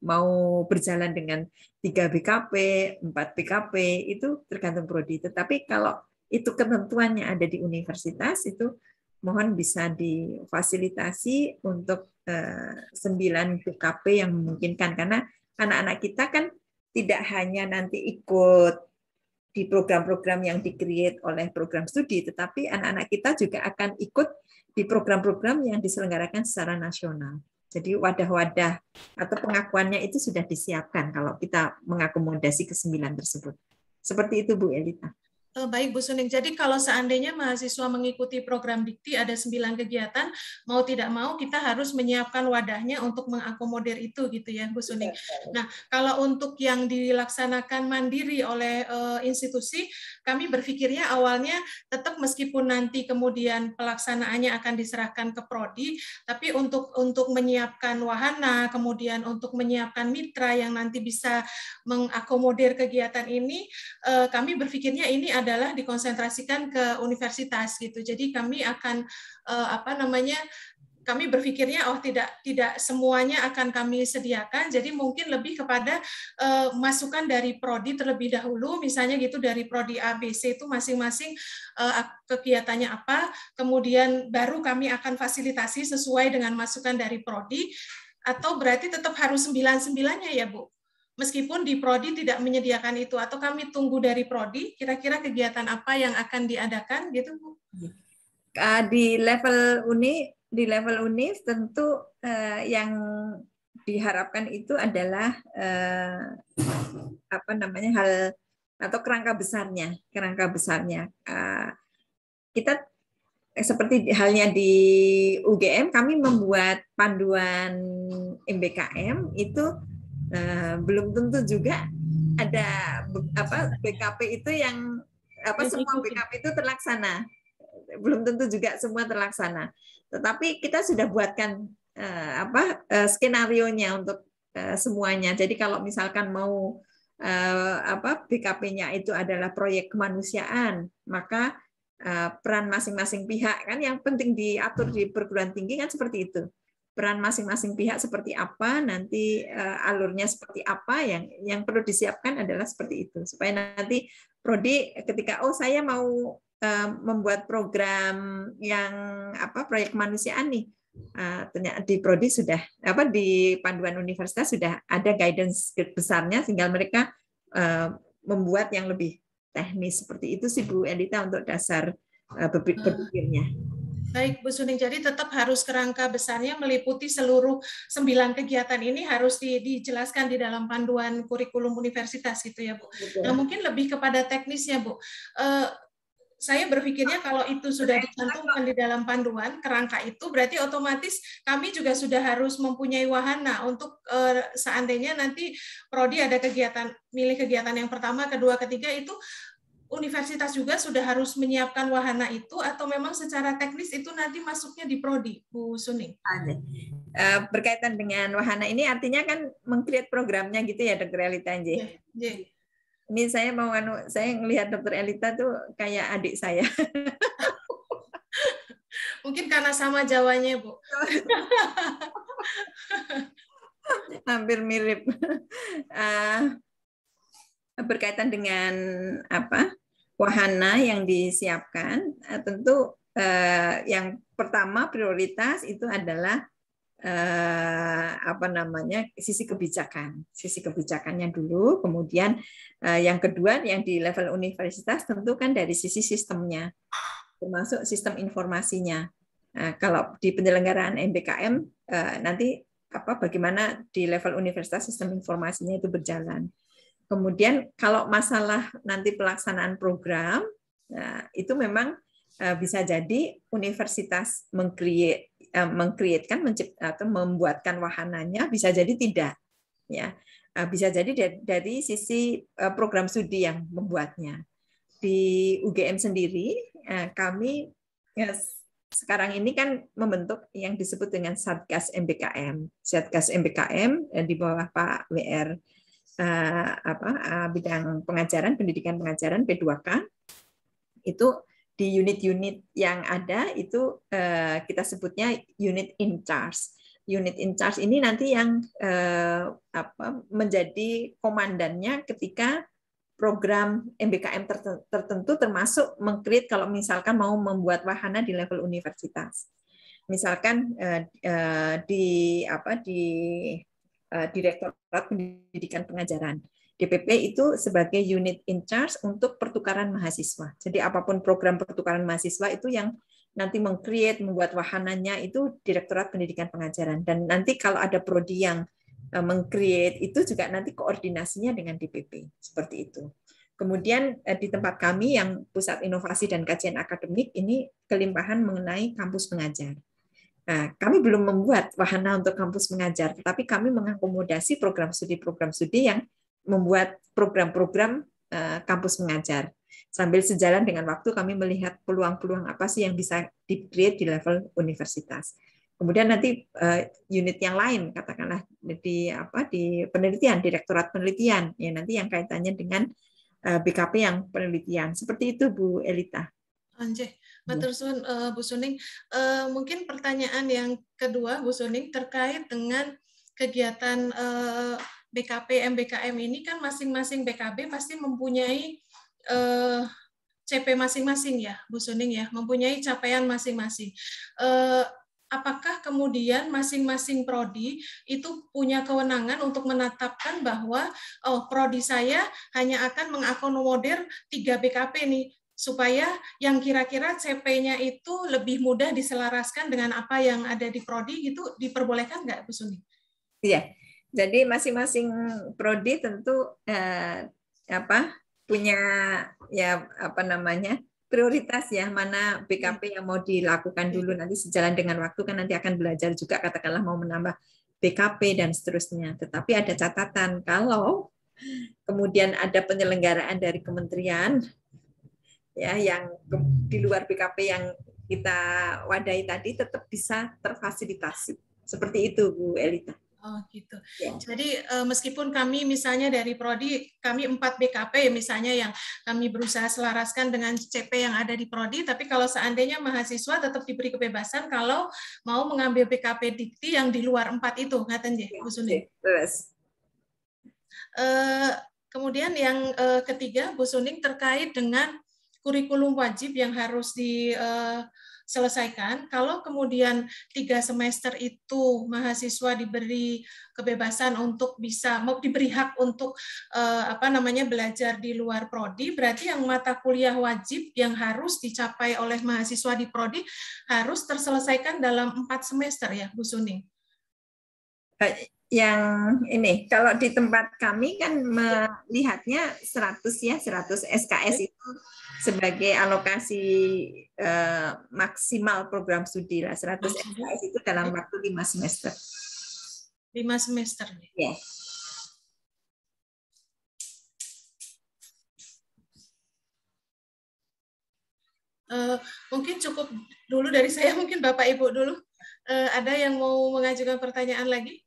mau berjalan dengan 3 BKP, 4 BKP itu tergantung prodi. Tetapi kalau itu ketentuannya ada di universitas itu mohon bisa difasilitasi untuk eh, sembilan UKP yang memungkinkan karena anak-anak kita kan tidak hanya nanti ikut di program-program yang dikreat oleh program studi, tetapi anak-anak kita juga akan ikut di program-program yang diselenggarakan secara nasional. Jadi wadah-wadah atau pengakuannya itu sudah disiapkan kalau kita mengakomodasi kesembilan tersebut. Seperti itu Bu Elita.
Eh, baik Bu Suning, jadi kalau seandainya mahasiswa mengikuti program dikti ada sembilan kegiatan, mau tidak mau kita harus menyiapkan wadahnya untuk mengakomodir itu gitu ya Bu Suning. Nah kalau untuk yang dilaksanakan mandiri oleh uh, institusi, kami berpikirnya awalnya tetap meskipun nanti kemudian pelaksanaannya akan diserahkan ke prodi, tapi untuk untuk menyiapkan wahana, kemudian untuk menyiapkan mitra yang nanti bisa mengakomodir kegiatan ini, uh, kami berpikirnya ini adalah dikonsentrasikan ke universitas gitu. Jadi kami akan uh, apa namanya kami berpikirnya oh tidak tidak semuanya akan kami sediakan jadi mungkin lebih kepada uh, masukan dari prodi terlebih dahulu misalnya gitu dari prodi ABC itu masing-masing uh, kegiatannya apa kemudian baru kami akan fasilitasi sesuai dengan masukan dari prodi atau berarti tetap harus sembilan sembilannya ya Bu meskipun di prodi tidak menyediakan itu atau kami tunggu dari prodi kira-kira kegiatan apa yang akan diadakan gitu Bu? Iya.
di level uni di level univ tentu eh, yang diharapkan itu adalah eh, apa namanya hal atau kerangka besarnya kerangka besarnya eh, kita seperti halnya di UGM kami membuat panduan MBKM itu Eh, belum tentu juga ada apa BKP itu yang apa semua BKP itu terlaksana. Belum tentu juga semua terlaksana. Tetapi kita sudah buatkan uh, apa uh, skenario-nya untuk uh, semuanya. Jadi kalau misalkan mau uh, apa BKP-nya itu adalah proyek kemanusiaan, maka uh, peran masing-masing pihak kan yang penting diatur di perguruan tinggi kan seperti itu peran masing-masing pihak seperti apa, nanti uh, alurnya seperti apa yang yang perlu disiapkan adalah seperti itu supaya nanti prodi ketika oh saya mau uh, membuat program yang apa proyek kemanusiaan nih uh, ternyata di prodi sudah apa di panduan universitas sudah ada guidance besarnya sehingga mereka uh, membuat yang lebih teknis seperti itu sih Bu Edita untuk dasar uh,
berpikirnya. Baik, Bu Suning. Jadi tetap harus kerangka besarnya meliputi seluruh sembilan kegiatan ini harus di, dijelaskan di dalam panduan kurikulum universitas gitu ya, Bu. Betul. Nah, mungkin lebih kepada teknisnya, Bu. Uh, saya berpikirnya kalau itu sudah dicantumkan di dalam panduan kerangka itu berarti otomatis kami juga sudah harus mempunyai wahana untuk e, seandainya nanti prodi ada kegiatan milih kegiatan yang pertama, kedua, ketiga itu universitas juga sudah harus menyiapkan wahana itu atau memang secara teknis itu nanti masuknya di prodi Bu Suning? Eh,
berkaitan dengan wahana ini artinya kan mengcreate programnya gitu ya Dokter Elita Nji. Yeah, yeah. Ini saya mau anu saya ngelihat Dokter Elita tuh kayak adik saya. [LAUGHS] Mungkin karena sama Jawanya, Bu. [LAUGHS] Hampir mirip. Uh, [LAUGHS] berkaitan dengan apa wahana yang disiapkan eh, tentu eh, yang pertama prioritas itu adalah eh, apa namanya sisi kebijakan sisi kebijakannya dulu kemudian yang kedua yang di level universitas tentu kan dari sisi sistemnya termasuk sistem informasinya nah, kalau di penyelenggaraan MBKM nanti apa bagaimana di level universitas sistem informasinya itu berjalan Kemudian kalau masalah nanti pelaksanaan program, nah, itu memang eh, bisa jadi universitas mengcreate eh, mengcreatekan atau membuatkan wahananya bisa jadi tidak ya eh, bisa jadi dari, sisi program studi yang membuatnya di UGM sendiri kami yes, ya, sekarang ini kan membentuk yang disebut dengan Satgas MBKM Satgas MBKM di bawah Pak WR uh, apa uh, bidang pengajaran pendidikan pengajaran P2K itu di unit-unit yang ada itu uh, kita sebutnya unit in charge. Unit in charge ini nanti yang uh, apa menjadi komandannya ketika program MBKM tertentu termasuk mengkrit kalau misalkan mau membuat wahana di level universitas. Misalkan di apa di Eh, Direktorat Pendidikan Pengajaran. DPP itu sebagai unit in charge untuk pertukaran mahasiswa. Jadi apapun program pertukaran mahasiswa itu yang nanti mengcreate, membuat wahananya itu Direktorat Pendidikan Pengajaran. Dan nanti kalau ada prodi yang eh, mengcreate itu juga nanti koordinasinya dengan DPP seperti itu. Kemudian eh, di tempat kami yang pusat inovasi dan kajian akademik ini kelimpahan mengenai kampus pengajar. Nah, kami belum membuat wahana untuk kampus mengajar, tetapi kami mengakomodasi program studi-program studi yang membuat program-program eh, kampus mengajar. Sambil sejalan dengan waktu, kami melihat peluang-peluang apa sih yang bisa di di level universitas. Kemudian nanti eh, unit yang lain, katakanlah di apa di penelitian, direktorat penelitian, ya nanti yang kaitannya dengan eh, BKP yang penelitian. Seperti itu Bu Elita.
Anjay. Betul, nah, iya. Sun, uh, Bu Suning. Uh, mungkin pertanyaan yang kedua, Bu Suning, terkait dengan kegiatan uh, eh, BKP MBKM ini kan masing-masing BKB pasti mempunyai uh, CP masing-masing ya, Bu Suning ya, mempunyai capaian masing-masing. Uh, apakah kemudian masing-masing prodi itu punya kewenangan untuk menetapkan bahwa oh prodi saya hanya akan mengakomodir tiga BKP nih supaya yang kira-kira CP-nya itu lebih mudah diselaraskan dengan apa yang ada di prodi itu diperbolehkan nggak Bu Suni?
Iya. Jadi masing-masing prodi tentu eh, apa punya ya apa namanya prioritas ya mana BKP iya. yang mau dilakukan iya. dulu nanti sejalan dengan waktu kan nanti akan belajar juga katakanlah mau menambah BKP dan seterusnya. Tetapi ada catatan kalau kemudian ada penyelenggaraan dari kementerian ya yang di luar BKP yang kita wadai tadi tetap bisa terfasilitasi. Seperti itu Bu Elita.
Oh gitu. Ya. Jadi eh, meskipun kami misalnya dari prodi kami empat BKP misalnya yang kami berusaha selaraskan dengan CP yang ada di prodi, tapi kalau seandainya mahasiswa tetap diberi kebebasan kalau mau mengambil BKP dikti yang di luar empat itu, ngaten Bu Suni. Terus. Eh, kemudian yang eh, ketiga, Bu Suning terkait dengan kurikulum wajib yang harus diselesaikan. Eh, Kalau kemudian tiga semester itu mahasiswa diberi kebebasan untuk bisa mau diberi hak untuk eh, apa namanya belajar di luar prodi, berarti yang mata kuliah wajib yang harus dicapai oleh mahasiswa di prodi harus terselesaikan dalam empat semester ya, Bu Suning
yang ini kalau di tempat kami kan iya. melihatnya 100 ya 100 SKS iya. itu sebagai alokasi eh, maksimal program studi lah 100 SKS itu dalam iya. waktu 5 semester.
5 semester. Ya. Yeah. Uh, mungkin cukup dulu dari saya mungkin Bapak Ibu dulu. Uh, ada yang mau mengajukan pertanyaan lagi?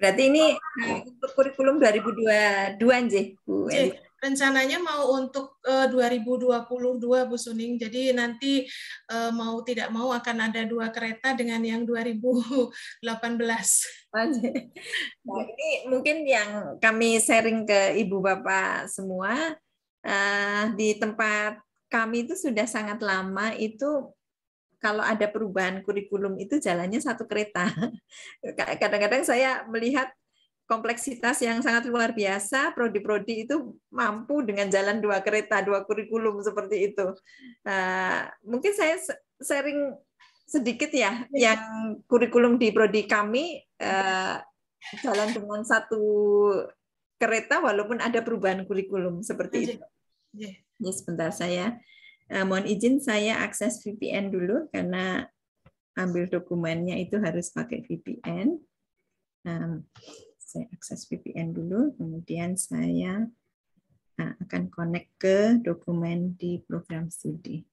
Berarti ini oh. untuk kurikulum 2022
Nje, Bu. J,
rencananya mau untuk eh, uh, 2022 Bu Suning. Jadi nanti eh, mau tidak mau akan ada dua kereta dengan yang 2018.
[LAUGHS] Nah, ini mungkin yang kami sharing ke Ibu Bapak semua eh, di tempat kami itu sudah sangat lama itu kalau ada perubahan kurikulum itu jalannya satu kereta. [LAUGHS] Kadang-kadang saya melihat kompleksitas yang sangat luar biasa, prodi-prodi itu mampu dengan jalan dua kereta, dua kurikulum seperti itu. Nah, mungkin saya sering sedikit ya, iya. yang kurikulum di prodi kami eh, jalan dengan satu kereta walaupun ada perubahan kurikulum seperti iya. itu. Ya, sebentar saya Uh, mohon izin saya akses VPN dulu karena ambil dokumennya itu harus pakai VPN. Um, saya akses VPN dulu, kemudian saya uh, akan connect ke dokumen di program studi.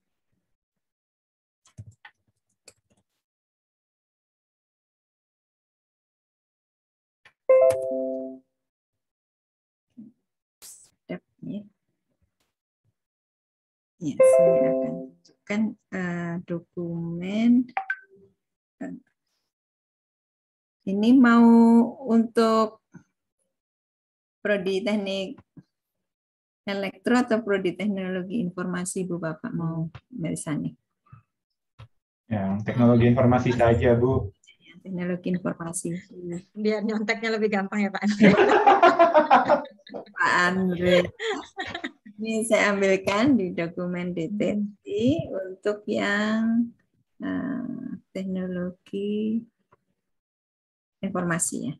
Yeah. Ya, saya akan tunjukkan uh, dokumen.
Ini mau untuk prodi teknik elektro atau prodi teknologi informasi Bu Bapak mau barisannya?
Yang teknologi informasi saja Bu.
Ya, teknologi informasi. Biar nyonteknya lebih gampang ya Pak Andre. [LAUGHS] Pak Andre. Ini saya ambilkan di dokumen detensi untuk yang uh, teknologi informasinya.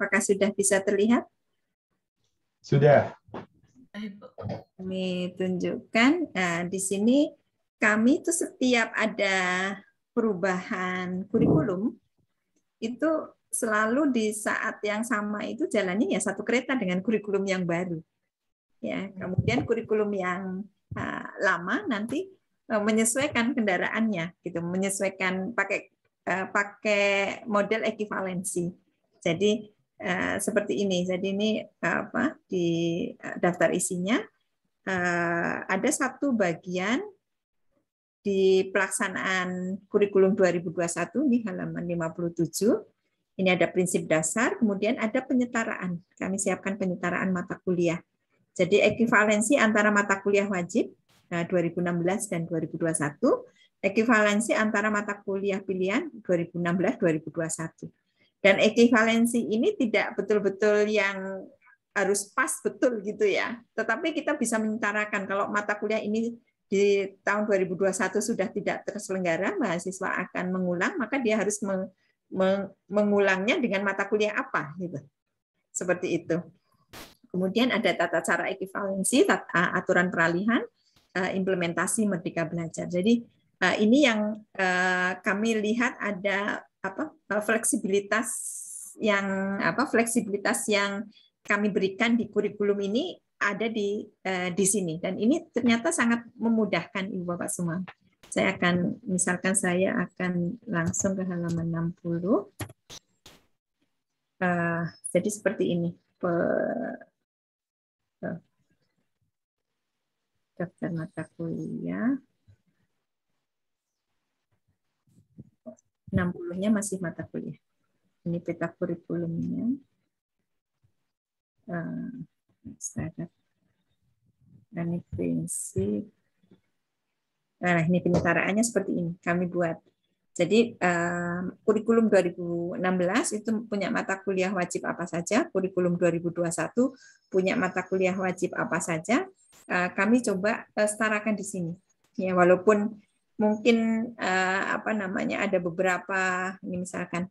Apakah sudah bisa terlihat? Sudah. Kami tunjukkan. Nah, di sini kami itu setiap ada perubahan kurikulum itu selalu di saat yang sama itu jalannya ya satu kereta dengan kurikulum yang baru. Ya, kemudian kurikulum yang uh, lama nanti uh, menyesuaikan kendaraannya gitu, menyesuaikan pakai uh, pakai model ekivalensi. Jadi Eh, seperti ini. Jadi ini eh, apa di eh, daftar isinya ada satu bagian di pelaksanaan kurikulum 2021 di halaman 57. Ini ada prinsip dasar, kemudian ada penyetaraan. Kami siapkan penyetaraan mata kuliah. Jadi ekuivalensi antara mata kuliah wajib 2016 dan 2021 ekuivalensi antara mata kuliah pilihan 2016-2021. Dan ekivalensi ini tidak betul-betul yang harus pas betul gitu ya. Tetapi kita bisa menyetarakan kalau mata kuliah ini di tahun 2021 sudah tidak terselenggara, mahasiswa akan mengulang, maka dia harus mengulangnya dengan mata kuliah apa gitu. Seperti itu. Kemudian ada tata cara ekivalensi, eh, aturan peralihan, eh, implementasi merdeka belajar. Jadi eh, ini yang kami lihat ada apa eh, fleksibilitas yang apa fleksibilitas yang kami berikan di kurikulum ini ada di eh, di sini dan ini ternyata sangat memudahkan Ibu Bapak semua. Saya akan misalkan saya akan langsung ke halaman 60. Uh, eh, jadi seperti ini. Pe, eh, daftar mata kuliah. 60-nya masih mata kuliah. Ini peta kurikulumnya. Uh, ini prinsip. Nah, ini penyetaraannya seperti ini. Kami buat. Jadi eh, kurikulum 2016 itu punya mata kuliah wajib apa saja, kurikulum 2021 punya mata kuliah wajib apa saja. Uh, kami coba uh, setarakan di sini. Ya, walaupun mungkin uh, apa namanya ada beberapa ini misalkan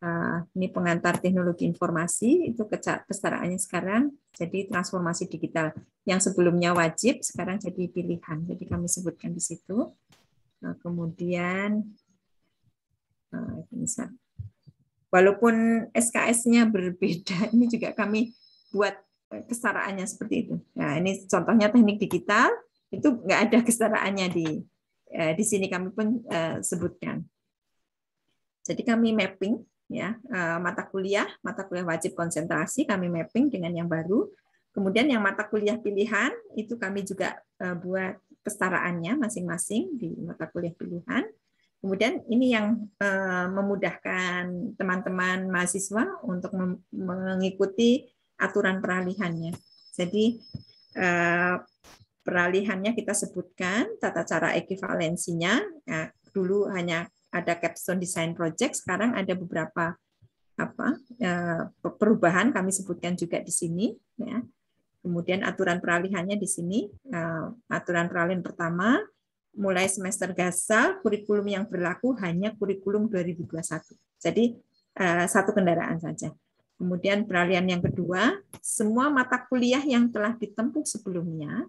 uh, ini pengantar teknologi informasi itu kesetaraannya sekarang jadi transformasi digital yang sebelumnya wajib sekarang jadi pilihan. Jadi kami sebutkan di situ. Nah, kemudian uh, misal walaupun SKS-nya berbeda [LAUGHS] ini juga kami buat kesaraannya seperti itu. Nah, ini contohnya teknik digital itu nggak ada kesaraannya di Eh, di sini kami pun eh, sebutkan. Jadi kami mapping ya eh, mata kuliah, mata kuliah wajib konsentrasi kami mapping dengan yang baru. Kemudian yang mata kuliah pilihan itu kami juga buat kesetaraannya masing-masing di mata kuliah pilihan. Kemudian ini yang memudahkan teman-teman mahasiswa untuk mengikuti aturan peralihannya. Jadi peralihannya kita sebutkan, tata cara ekivalensinya. Nah, dulu hanya ada capstone design project, sekarang ada beberapa apa ya, perubahan kami sebutkan juga di sini. Ya. Kemudian aturan peralihannya di sini, ya, aturan peralihan pertama, mulai semester gasal, kurikulum yang berlaku hanya kurikulum 2021. Jadi eh, satu kendaraan saja. Kemudian peralihan yang kedua, semua mata kuliah yang telah ditempuh sebelumnya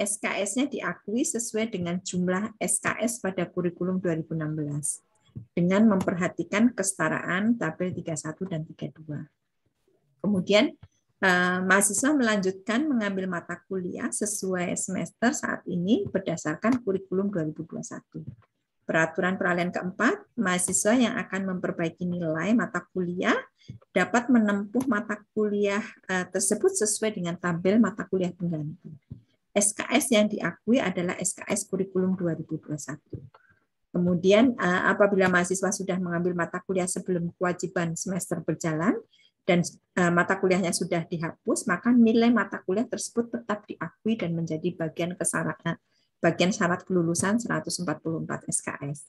SKS-nya diakui sesuai dengan jumlah SKS pada kurikulum 2016 dengan memperhatikan kesetaraan tabel 31 dan 32. Kemudian eh, mahasiswa melanjutkan mengambil mata kuliah sesuai semester saat ini berdasarkan kurikulum 2021. Peraturan peralihan keempat, mahasiswa yang akan memperbaiki nilai mata kuliah dapat menempuh mata kuliah eh, tersebut sesuai dengan tabel mata kuliah pengganti. SKS yang diakui adalah SKS kurikulum 2021. Kemudian eh, apabila mahasiswa sudah mengambil mata kuliah sebelum kewajiban semester berjalan dan eh, mata kuliahnya sudah dihapus, maka nilai mata kuliah tersebut tetap diakui dan menjadi bagian kesaratan eh, bagian syarat kelulusan 144 SKS.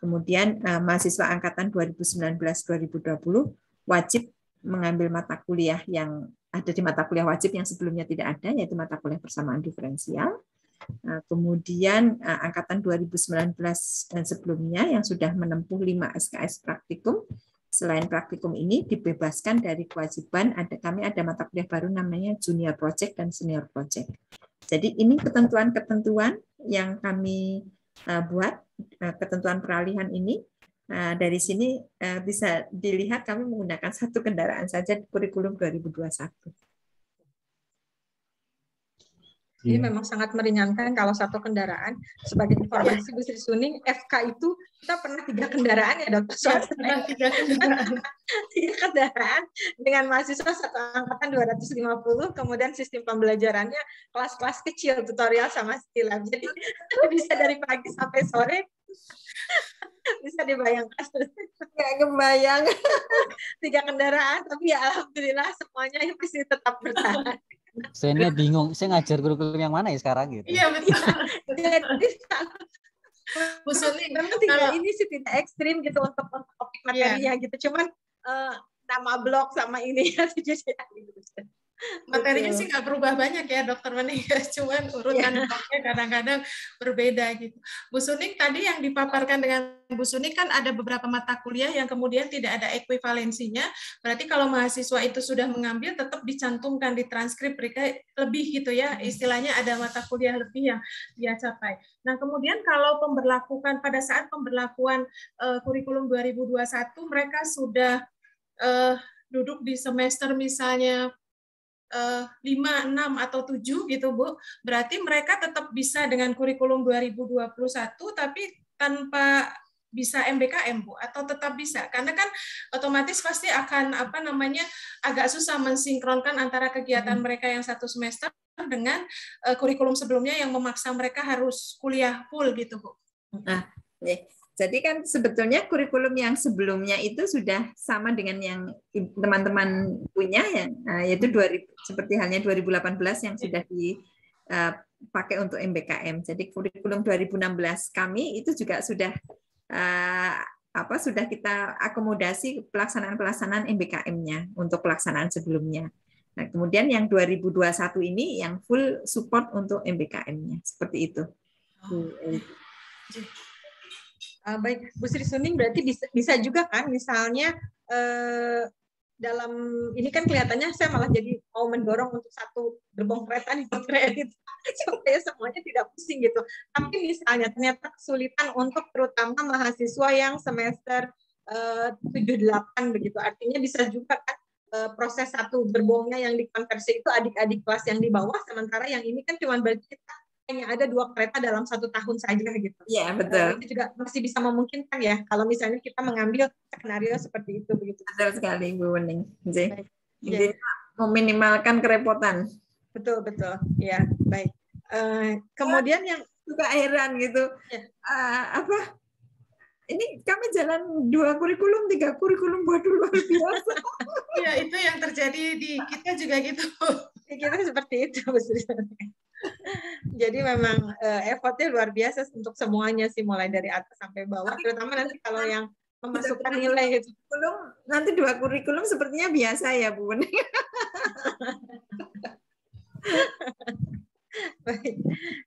Kemudian mahasiswa angkatan 2019-2020 wajib mengambil mata kuliah yang ada di mata kuliah wajib yang sebelumnya tidak ada, yaitu mata kuliah persamaan diferensial. Nah, kemudian eh, angkatan 2019 dan eh, sebelumnya yang sudah menempuh 5 SKS praktikum, selain praktikum ini dibebaskan dari kewajiban ada kami ada mata kuliah baru namanya junior project dan senior project. Jadi ini ketentuan-ketentuan yang kami eh, buat ketentuan peralihan ini Nah, dari sini eh, bisa dilihat kami menggunakan satu kendaraan saja di kurikulum 2021. satu.
yeah. memang sangat meringankan kalau satu kendaraan. Sebagai informasi Bu Sri Suning, FK itu kita pernah tiga kendaraan ya dokter. Ya, pernah tiga kendaraan. [LAUGHS] tiga kendaraan dengan mahasiswa satu angkatan 250, kemudian sistem pembelajarannya kelas-kelas kecil, tutorial sama skill lab. Jadi [LAUGHS] bisa dari pagi sampai sore bisa dibayangkan nggak kebayang [LAUGHS] tiga kendaraan tapi ya alhamdulillah semuanya masih tetap bertahan
saya bingung saya ngajar guru kurikulum yang mana ya sekarang
gitu iya betul jadi Bu tiga memang ini sih tidak ekstrim gitu untuk topik iya. materinya yeah. gitu cuman uh, nama blog sama ini [LAUGHS] ya, ya gitu. Materinya Betul. sih nggak berubah banyak ya dokter Mening, [LAUGHS] cuman iya.
urutan yeah. kadang-kadang berbeda gitu. Bu Suning, tadi yang dipaparkan dengan Bu Suning kan ada beberapa mata kuliah yang kemudian tidak ada ekuivalensinya. Berarti kalau mahasiswa itu sudah mengambil tetap dicantumkan di transkrip mereka lebih gitu ya, hmm. istilahnya ada mata kuliah lebih yang dia capai. Nah kemudian kalau pemberlakukan pada saat pemberlakuan uh, kurikulum 2021 mereka sudah uh, duduk di semester misalnya 5, eh, 6, atau 7 gitu Bu, berarti mereka tetap bisa dengan kurikulum 2021 tapi tanpa bisa MBKM Bu atau tetap bisa karena kan otomatis pasti akan apa namanya agak susah mensinkronkan antara kegiatan hmm. mereka yang satu semester dengan eh, kurikulum sebelumnya
yang memaksa mereka harus kuliah full gitu Bu. Nah, jadi kan sebetulnya kurikulum yang sebelumnya itu sudah sama dengan yang teman-teman punya ya, nah, yaitu 2000, seperti halnya 2018 yang sudah dipakai eh, untuk MBKM. Jadi kurikulum 2016 kami itu juga sudah eh, apa sudah kita akomodasi pelaksanaan-pelaksanaan MBKM-nya untuk pelaksanaan sebelumnya. Nah, kemudian yang 2021 ini yang full support untuk MBKM-nya seperti itu. Oh.
Uh, baik, Bu Sri Suning berarti bisa, bisa juga kan misalnya eh, dalam ini kan kelihatannya saya malah jadi mau mendorong untuk satu gerbong kereta nih kredit [LAUGHS] supaya semuanya tidak pusing gitu. Tapi misalnya ternyata kesulitan untuk terutama mahasiswa yang semester eh, delapan begitu. Artinya bisa juga kan eh, proses satu gerbongnya yang dikonversi itu adik-adik kelas yang di bawah sementara yang ini kan cuma bagi kita hanya ada dua kereta dalam satu tahun saja gitu. Iya yeah, betul. Eh, itu juga masih bisa memungkinkan ya kalau misalnya kita mengambil skenario seperti itu begitu. Betul
sekali Bu Wening. Jadi, ya. meminimalkan kerepotan. Betul betul. Ya baik. Uh, kemudian yang suka heran gitu Yeah. Ya. uh, apa ini
kami jalan dua kurikulum, tiga kurikulum buat luar biasa. [LAUGHS] ya itu yang terjadi di kita juga gitu. kita seperti itu, jadi memang uh, effortnya luar biasa untuk semuanya sih, mulai dari atas sampai bawah, terutama nanti
kalau yang memasukkan nilai itu. Kurikulum, nanti dua kurikulum sepertinya biasa ya, Bu. [LAUGHS]
Baik.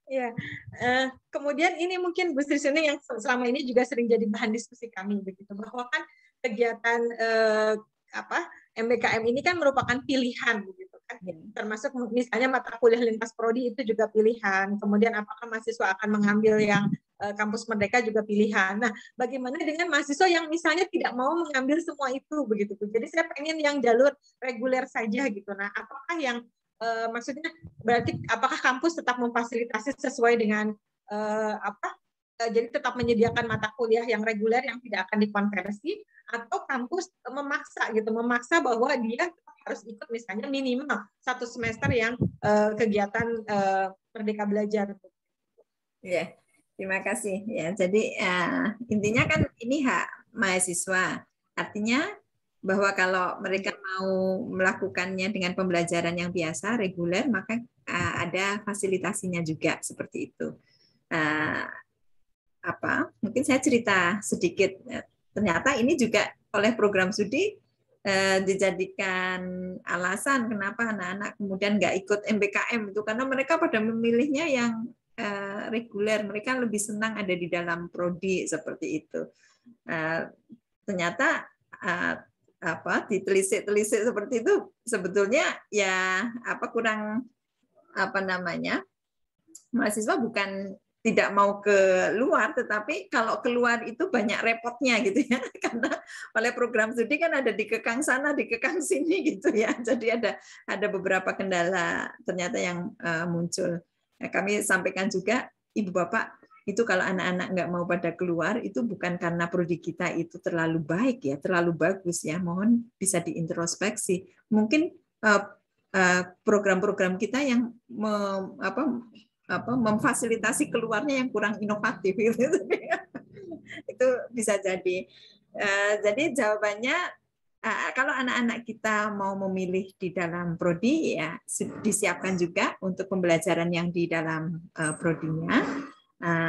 Ya. Uh, kemudian ini mungkin Bu Sri yang selama ini juga sering jadi bahan diskusi kami begitu bahwa kan kegiatan uh, apa MBKM ini kan merupakan pilihan begitu kan. Ya. Termasuk misalnya mata kuliah lintas prodi itu juga pilihan. Kemudian apakah mahasiswa akan mengambil yang eh, kampus merdeka juga pilihan. Nah, bagaimana dengan mahasiswa yang misalnya tidak mau mengambil semua itu begitu tuh Jadi saya pengen yang jalur reguler saja gitu. Nah, apakah yang eh, maksudnya berarti apakah kampus tetap memfasilitasi sesuai dengan eh, apa Eh, jadi tetap menyediakan mata kuliah yang reguler yang tidak akan dikonversi atau kampus eh, memaksa gitu memaksa bahwa dia harus ikut misalnya minimal satu semester yang uh, kegiatan uh, merdeka belajar.
Iya, yeah, terima kasih. Ya, jadi uh, intinya kan ini hak mahasiswa. Artinya bahwa kalau mereka mau melakukannya dengan pembelajaran yang biasa reguler, maka uh, ada fasilitasinya juga seperti itu. Uh, apa mungkin saya cerita sedikit ya, ternyata ini juga oleh program studi eh, dijadikan alasan kenapa anak-anak kemudian nggak ikut MBKM itu karena mereka pada memilihnya yang eh, reguler mereka lebih senang ada di dalam prodi seperti itu eh, ternyata eh, apa ditelisik-telisik seperti itu sebetulnya ya apa kurang apa namanya mahasiswa bukan tidak mau keluar, tetapi kalau keluar itu banyak repotnya gitu ya, [LAUGHS] karena oleh program studi kan ada di kekang sana, di kekang sini gitu ya. [LAUGHS] Jadi ada ada beberapa kendala ternyata yang eh, muncul. Nah, kami sampaikan juga ibu bapak itu kalau anak-anak nggak mau pada keluar itu bukan karena prodi kita itu terlalu baik ya, terlalu bagus ya. Mohon bisa diintrospeksi. Mungkin eh, eh, program-program kita yang me, apa, apa memfasilitasi keluarnya yang kurang inovatif [LAUGHS] gitu. itu bisa jadi. Eh, jadi jawabannya eh, kalau anak-anak kita mau memilih di dalam prodi ya disiapkan juga untuk pembelajaran yang di dalam uh, prodinya.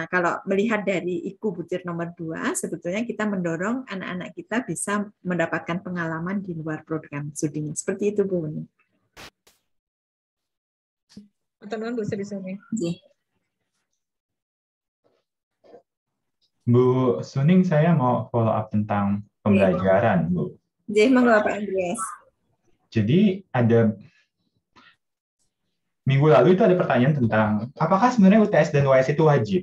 kalau melihat dari IKU butir nomor dua sebetulnya kita mendorong anak-anak kita bisa mendapatkan pengalaman di luar program studinya. Seperti itu, Bu. Uni
teman-teman Bu Suni.
Bu Suning, saya mau follow up tentang iya, pembelajaran, Bu.
Jadi, Pak Andreas.
Jadi, ada minggu lalu itu ada pertanyaan tentang apakah sebenarnya UTS dan UAS itu wajib?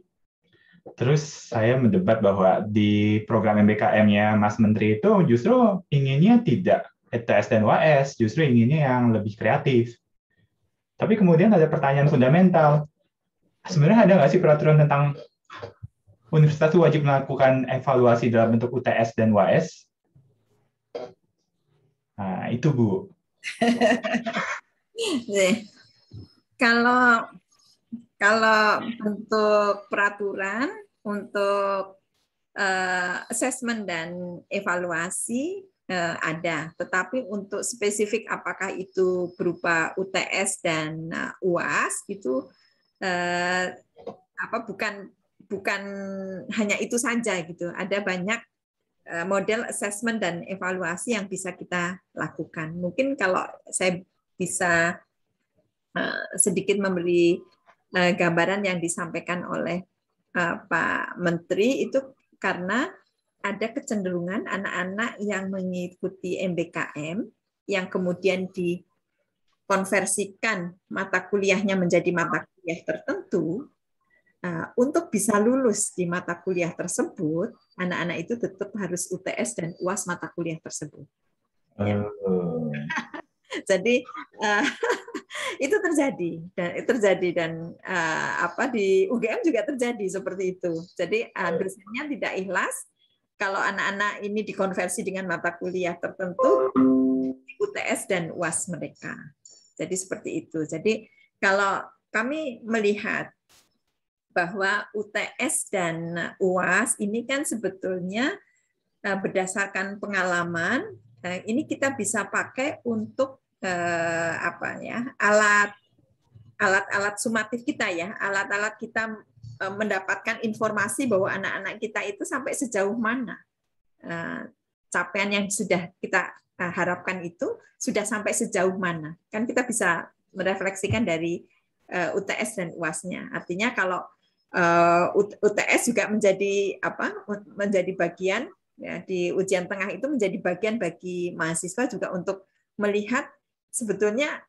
Terus saya mendebat bahwa di program MBKM-nya Mas Menteri itu justru inginnya tidak UTS dan UAS, justru inginnya yang lebih kreatif. Tapi kemudian ada pertanyaan fundamental. Sebenarnya ada nggak sih peraturan tentang universitas itu wajib melakukan evaluasi dalam bentuk UTS dan UAS? Nah, itu Bu.
[LAUGHS] kalau kalau untuk peraturan untuk uh, assessment dan evaluasi Eh, ada. Tetapi untuk spesifik apakah itu berupa UTS dan eh, UAS itu eh, apa bukan bukan hanya itu saja gitu. Ada banyak model assessment dan evaluasi yang bisa kita lakukan. Mungkin kalau saya bisa sedikit memberi gambaran yang disampaikan oleh Pak Menteri itu karena ada kecenderungan anak-anak yang mengikuti MBKM yang kemudian dikonversikan mata kuliahnya menjadi mata kuliah tertentu eh, untuk bisa lulus di mata kuliah tersebut anak-anak itu tetap harus UTS dan UAS mata kuliah tersebut. Ya. Oh.
[LAUGHS]
Jadi eh, [LAUGHS] itu terjadi dan terjadi dan eh, apa di UGM juga terjadi seperti itu. Jadi oh. dosennya tidak ikhlas kalau anak-anak ini dikonversi dengan mata kuliah tertentu UTS dan UAS mereka. Jadi seperti itu. Jadi kalau kami melihat bahwa UTS dan UAS ini kan sebetulnya eh, berdasarkan pengalaman eh, ini kita bisa pakai untuk eh, apa ya alat alat-alat sumatif kita ya alat-alat kita Eh, mendapatkan informasi bahwa anak-anak kita itu sampai sejauh mana eh, capaian yang sudah kita eh, harapkan itu sudah sampai sejauh mana kan kita bisa merefleksikan dari UTS dan UASnya artinya kalau UTS juga menjadi apa menjadi bagian ya, di ujian tengah itu menjadi bagian bagi mahasiswa juga untuk melihat sebetulnya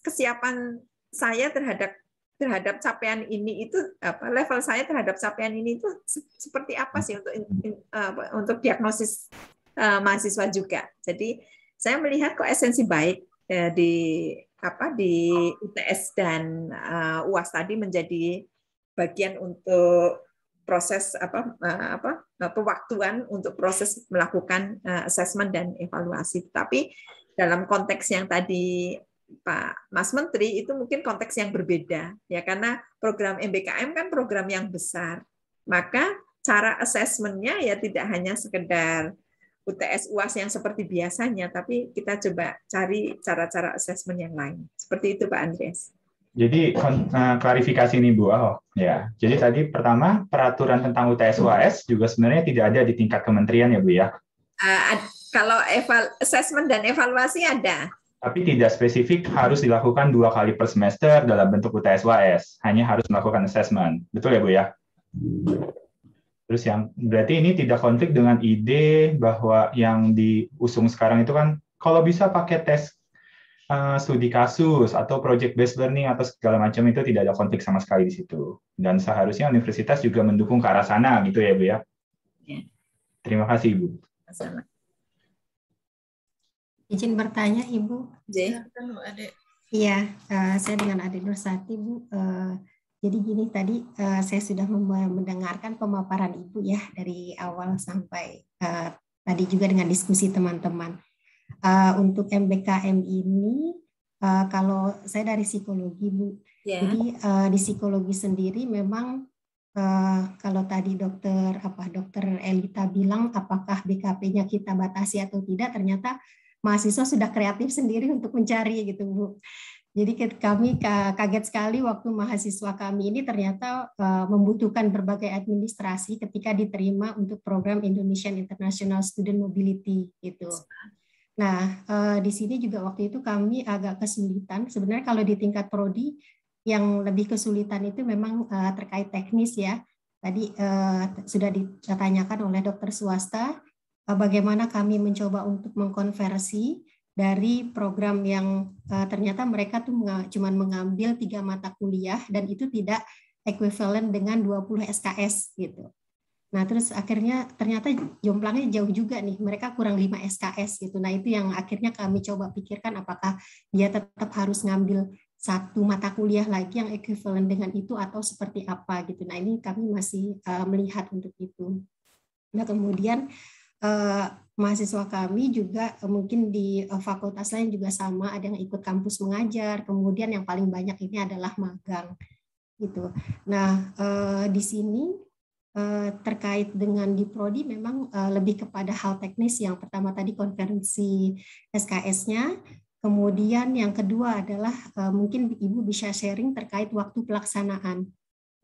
kesiapan saya terhadap terhadap capaian ini itu apa level saya terhadap capaian ini itu seperti apa sih untuk untuk diagnosis eh, mahasiswa juga. Jadi saya melihat kok esensi baik eh, di apa di ITS dan eh, UAS tadi menjadi bagian untuk proses apa apa pewaktuan untuk proses melakukan assessment dan evaluasi. Tapi dalam konteks yang tadi Pak Mas Menteri itu mungkin konteks yang berbeda ya karena program MBKM kan program yang besar. Maka cara asesmennya ya tidak hanya sekedar UTS UAS yang seperti biasanya, tapi kita coba cari cara-cara asesmen yang lain. Seperti itu Pak Andreas.
Jadi eh, klarifikasi ini Bu Ahok. Oh, ya. Jadi tadi pertama peraturan tentang UTS UAS juga sebenarnya tidak ada di tingkat kementerian ya Bu ya.
Uh, kalau eval assessment dan evaluasi ada
tapi tidak spesifik harus dilakukan dua kali per semester dalam bentuk uts UTSYS. Hanya harus melakukan assessment. Betul ya, Bu ya? Terus yang berarti ini tidak konflik dengan ide bahwa yang diusung sekarang itu kan kalau bisa pakai tes uh, studi kasus atau project based learning atau segala macam itu tidak ada konflik sama sekali di situ. Dan seharusnya universitas juga mendukung ke arah sana gitu ya, Bu ya. Iya. Terima kasih, Ibu. Assalamualaikum.
Izin bertanya Ibu. Iya, eh, saya dengan nur sati Bu. Eh, jadi gini tadi eh, saya sudah mendengarkan pemaparan Ibu ya dari awal sampai tadi juga dengan diskusi teman-teman. untuk MBKM ini kalau saya dari psikologi Bu. Yeah. Jadi di psikologi sendiri memang kalau tadi dokter apa dokter Elita bilang apakah BKP-nya kita batasi atau tidak ternyata mahasiswa sudah kreatif sendiri untuk mencari gitu Bu. Jadi kami kaget sekali waktu mahasiswa kami ini ternyata eh, membutuhkan berbagai administrasi ketika diterima untuk program Indonesian International Student Mobility gitu. Nah, eh, di sini juga waktu itu kami agak kesulitan. Sebenarnya kalau di tingkat prodi yang lebih kesulitan itu memang eh, terkait teknis ya. Tadi sudah ditanyakan oleh dokter swasta Eh, bagaimana kami mencoba untuk mengkonversi dari program yang eh, ternyata mereka tuh cuma mengambil tiga mata kuliah dan itu tidak equivalent dengan 20 SKS gitu. Nah, terus akhirnya ternyata jomplangnya jauh juga nih. Mereka kurang 5 SKS gitu. Nah, itu yang akhirnya kami coba pikirkan apakah dia tetap harus ngambil satu mata kuliah lagi yang equivalent dengan itu atau seperti apa gitu. Nah, ini kami masih eh, melihat untuk itu. Nah, kemudian eh, mahasiswa kami juga eh, mungkin di eh, fakultas lain juga sama ada yang ikut kampus mengajar kemudian yang paling banyak ini adalah magang gitu nah eh, di sini terkait dengan di prodi memang lebih kepada hal teknis yang pertama tadi konferensi SKS-nya kemudian yang kedua adalah mungkin ibu bisa sharing terkait waktu pelaksanaan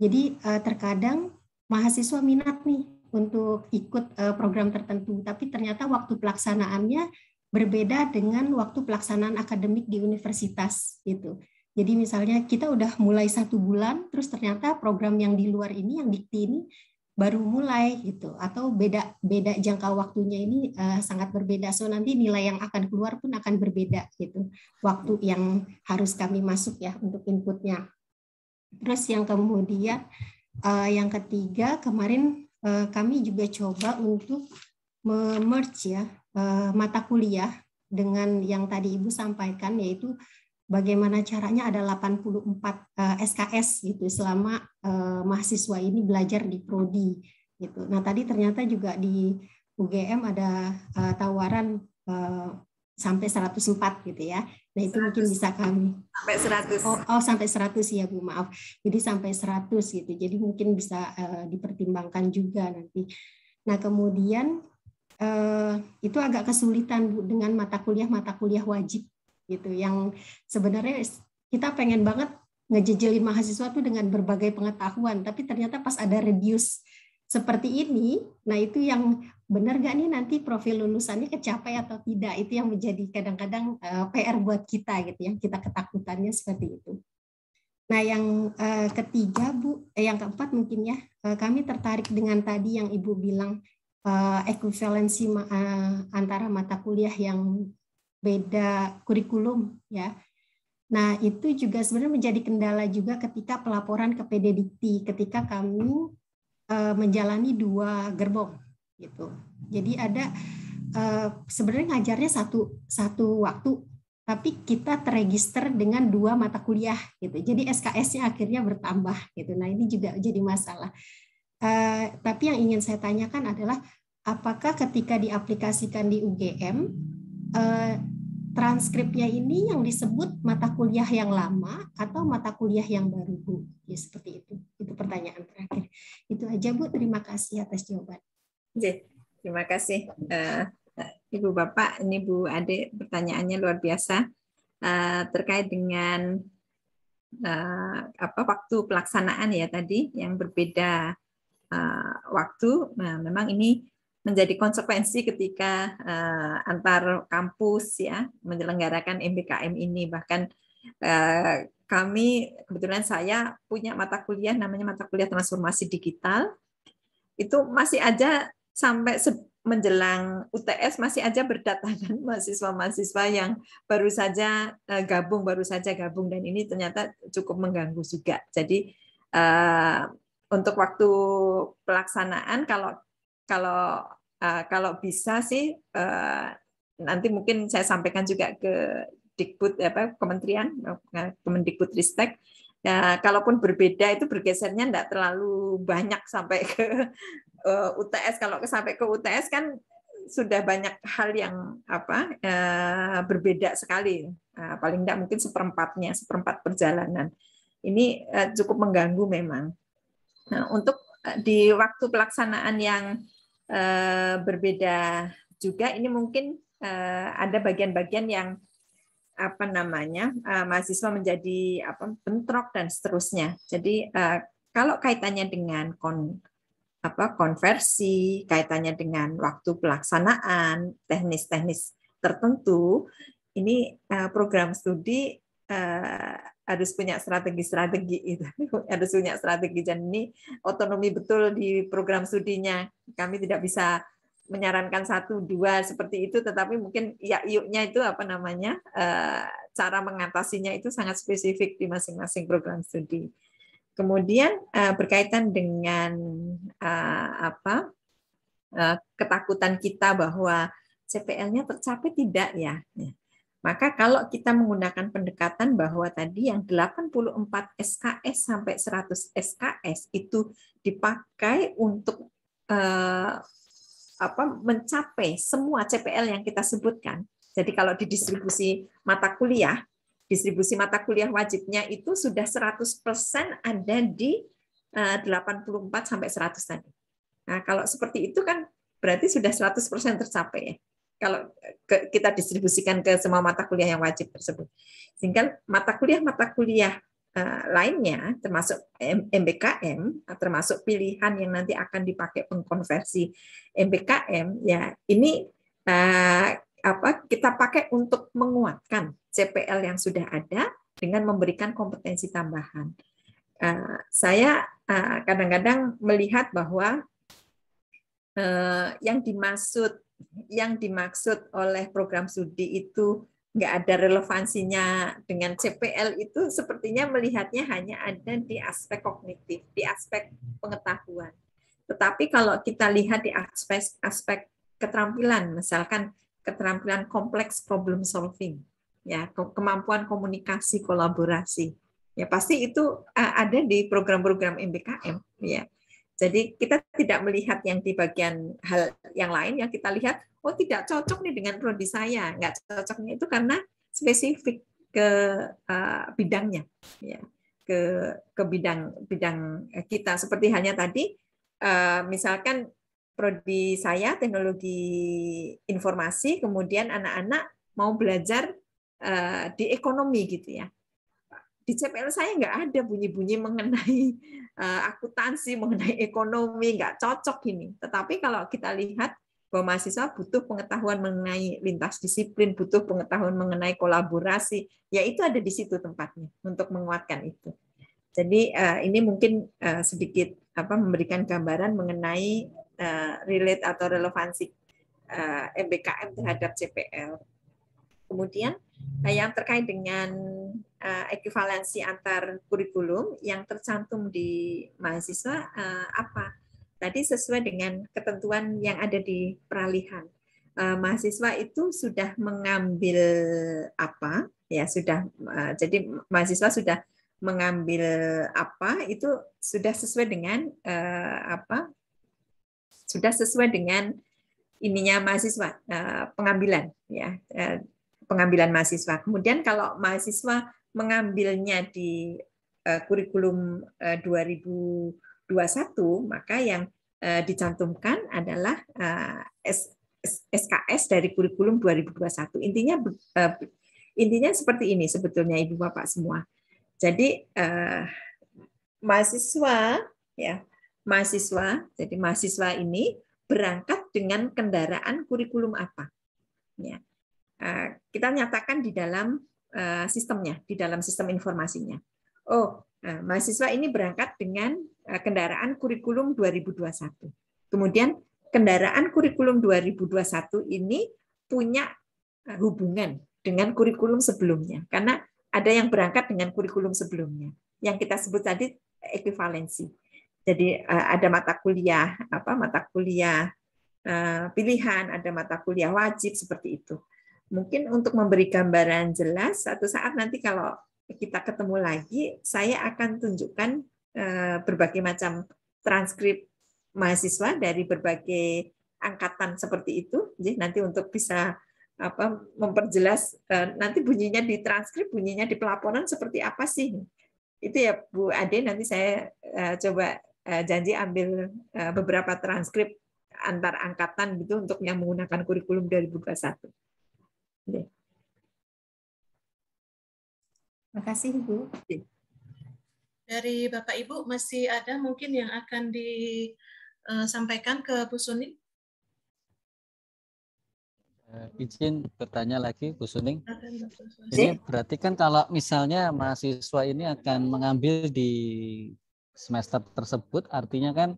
jadi terkadang mahasiswa minat nih untuk ikut eh, program tertentu, tapi ternyata waktu pelaksanaannya berbeda dengan waktu pelaksanaan akademik di universitas gitu. Jadi misalnya kita udah mulai satu bulan, terus ternyata program yang di luar ini, yang dikti ini baru mulai gitu, atau beda beda jangka waktunya ini uh, sangat berbeda. So nanti nilai yang akan keluar pun akan berbeda gitu. Waktu yang harus kami masuk ya untuk inputnya. Terus yang kemudian uh, yang ketiga kemarin Eh, kami juga coba untuk merge ya eh, mata kuliah dengan yang tadi Ibu sampaikan yaitu bagaimana caranya ada 84 eh, SKS gitu selama mahasiswa ini belajar di prodi gitu. Nah, tadi ternyata juga di UGM ada tawaran sampai 104 gitu ya. Nah, itu mungkin bisa kami sampai 100. Oh, oh, sampai 100 ya, Bu, maaf. Jadi sampai 100 gitu. Jadi mungkin bisa uh, dipertimbangkan juga nanti. Nah, kemudian uh, itu agak kesulitan Bu dengan mata kuliah-mata kuliah wajib gitu yang sebenarnya kita pengen banget ngejejelin mahasiswa tuh dengan berbagai pengetahuan, tapi ternyata pas ada reduce seperti ini, nah itu yang benar gak nih nanti profil lulusannya kecapai atau tidak itu yang menjadi kadang-kadang eh, PR buat kita gitu ya kita ketakutannya seperti itu. Nah yang eh, ketiga bu, eh, yang keempat mungkin ya eh, kami tertarik dengan tadi yang ibu bilang eh, ekuivalensi antara mata kuliah yang beda kurikulum ya. Nah, itu juga sebenarnya menjadi kendala juga ketika pelaporan ke Pd PDDikti, ketika kami Eh, menjalani dua gerbong gitu. Jadi ada eh, sebenarnya ngajarnya satu satu waktu tapi kita terregister dengan dua mata kuliah gitu. Jadi SKS-nya akhirnya bertambah gitu. Nah, ini juga jadi masalah. Eh, tapi yang ingin saya tanyakan adalah apakah ketika diaplikasikan di UGM transkripnya ini yang disebut mata kuliah yang lama atau mata kuliah yang baru, Bu? Ya, seperti itu. Itu pertanyaan terakhir. Itu aja, Bu. Terima kasih atas jawaban. Oke,
terima kasih. Eh, Ibu Bapak, ini Bu Ade, pertanyaannya luar biasa. Eh, terkait dengan eh, apa waktu pelaksanaan ya tadi yang berbeda waktu. Nah, memang ini menjadi konsekuensi ketika uh, antar kampus ya menyelenggarakan MBKM ini bahkan uh, kami kebetulan saya punya mata kuliah namanya mata kuliah transformasi digital itu masih aja sampai menjelang UTS masih aja berdatangan [LAUGHS] mahasiswa-mahasiswa yang baru saja eh, gabung baru saja gabung dan ini ternyata cukup mengganggu juga jadi uh, untuk waktu pelaksanaan kalau kalau uh, kalau bisa sih uh, nanti mungkin saya sampaikan juga ke Dikbud apa Kementerian kemendikbudristek ya eh, kalaupun berbeda itu bergesernya tidak terlalu banyak sampai ke uh, [LAUGHS] UTS. Kalau sampai ke UTS kan sudah banyak hal yang apa uh, berbeda sekali. Uh, paling tidak mungkin seperempatnya, seperempat perjalanan. Ini uh, cukup mengganggu memang. Nah, untuk di waktu pelaksanaan yang Eh, berbeda juga ini mungkin eh, ada bagian-bagian yang apa namanya eh, mahasiswa menjadi apa bentrok dan seterusnya. Jadi kalau kaitannya dengan kon apa konversi, kaitannya dengan waktu pelaksanaan, teknis-teknis tertentu, ini program studi harus punya strategi-strategi itu [LAUGHS] harus punya strategi dan ini otonomi betul di program studinya kami tidak bisa menyarankan satu dua seperti itu tetapi mungkin ya yuknya itu apa namanya eh, cara mengatasinya itu sangat spesifik di masing-masing program studi kemudian eh, berkaitan dengan eh, apa ketakutan kita bahwa CPL-nya tercapai tidak ya, ya. Maka kalau kita menggunakan pendekatan bahwa tadi yang 84 SKS sampai 100 SKS itu dipakai untuk eh, apa mencapai semua CPL yang kita sebutkan. Jadi kalau di distribusi mata kuliah, distribusi mata kuliah wajibnya itu sudah 100% ada di eh, 84 sampai 100 tadi. Nah, kalau seperti itu kan berarti sudah 100% tercapai ya kalau kita distribusikan ke semua mata kuliah yang wajib tersebut. Sehingga mata kuliah-mata kuliah eh, lainnya termasuk MBKM termasuk pilihan yang nanti akan dipakai pengkonversi MBKM ya ini uh, apa kita pakai untuk menguatkan CPL yang sudah ada dengan memberikan kompetensi tambahan. Uh, saya kadang-kadang uh, melihat bahwa yang dimaksud yang dimaksud oleh program studi itu nggak ada relevansinya dengan CPL itu sepertinya melihatnya hanya ada di aspek kognitif, di aspek pengetahuan. Tetapi kalau kita lihat di aspek aspek keterampilan, misalkan keterampilan kompleks problem solving, ya kemampuan komunikasi kolaborasi, ya pasti itu eh, ada di program-program MBKM, ya. Jadi kita tidak melihat yang di bagian hal yang lain yang kita lihat, oh tidak cocok nih dengan prodi saya, nggak cocoknya itu karena spesifik ke uh, bidangnya, ya ke ke bidang bidang kita. Seperti hanya tadi, uh, misalkan prodi saya teknologi informasi, kemudian anak-anak mau belajar uh, di ekonomi gitu ya, di CPL saya nggak ada bunyi-bunyi mengenai eh, akuntansi, mengenai ekonomi, nggak cocok ini. Tetapi kalau kita lihat bahwa mahasiswa butuh pengetahuan mengenai lintas disiplin, butuh pengetahuan mengenai kolaborasi, ya itu ada di situ tempatnya untuk menguatkan itu. Jadi eh, ini mungkin eh, sedikit apa memberikan gambaran mengenai relate atau relevansi MBKM terhadap CPL. Kemudian yang terkait dengan uh, eh, ekuivalensi antar kurikulum yang tercantum di mahasiswa uh, apa? Tadi sesuai dengan ketentuan yang ada di peralihan. Uh, mahasiswa itu sudah mengambil apa? Ya, sudah uh, jadi mahasiswa sudah mengambil apa itu sudah sesuai dengan uh, apa? Sudah sesuai dengan ininya mahasiswa uh, pengambilan ya. Uh, pengambilan mahasiswa. Kemudian kalau mahasiswa mengambilnya di eh, kurikulum 2021 eh, maka yang eh, dicantumkan adalah SKS dari kurikulum 2021 intinya intinya seperti ini sebetulnya ibu bapak semua jadi mahasiswa ya mahasiswa jadi mahasiswa ini berangkat dengan kendaraan kurikulum apa ya kita nyatakan di dalam Eh, sistemnya, di dalam sistem informasinya. Oh, nah, mahasiswa ini berangkat dengan eh, kendaraan kurikulum 2021. Kemudian kendaraan kurikulum 2021 ini punya hubungan dengan kurikulum sebelumnya, karena ada yang berangkat dengan kurikulum sebelumnya, yang kita sebut tadi ekuivalensi. Jadi ada mata kuliah apa mata kuliah pilihan, ada mata kuliah wajib seperti itu mungkin untuk memberi gambaran jelas satu saat nanti kalau kita ketemu lagi saya akan tunjukkan eh, berbagai macam transkrip mahasiswa dari berbagai angkatan seperti itu jadi nanti untuk bisa apa memperjelas eh, nanti bunyinya di transkrip bunyinya di pelaporan seperti apa sih itu ya Bu Ade nanti saya eh, coba janji ambil beberapa transkrip antar angkatan gitu untuk yang menggunakan kurikulum 2021. Terima
kasih Ibu.
Dari Bapak Ibu masih ada mungkin yang akan disampaikan eh, ke Bu Suning?
Eh, izin bertanya lagi Bu Suning. Ini berarti kan kalau misalnya mahasiswa ini akan mengambil di semester tersebut, artinya kan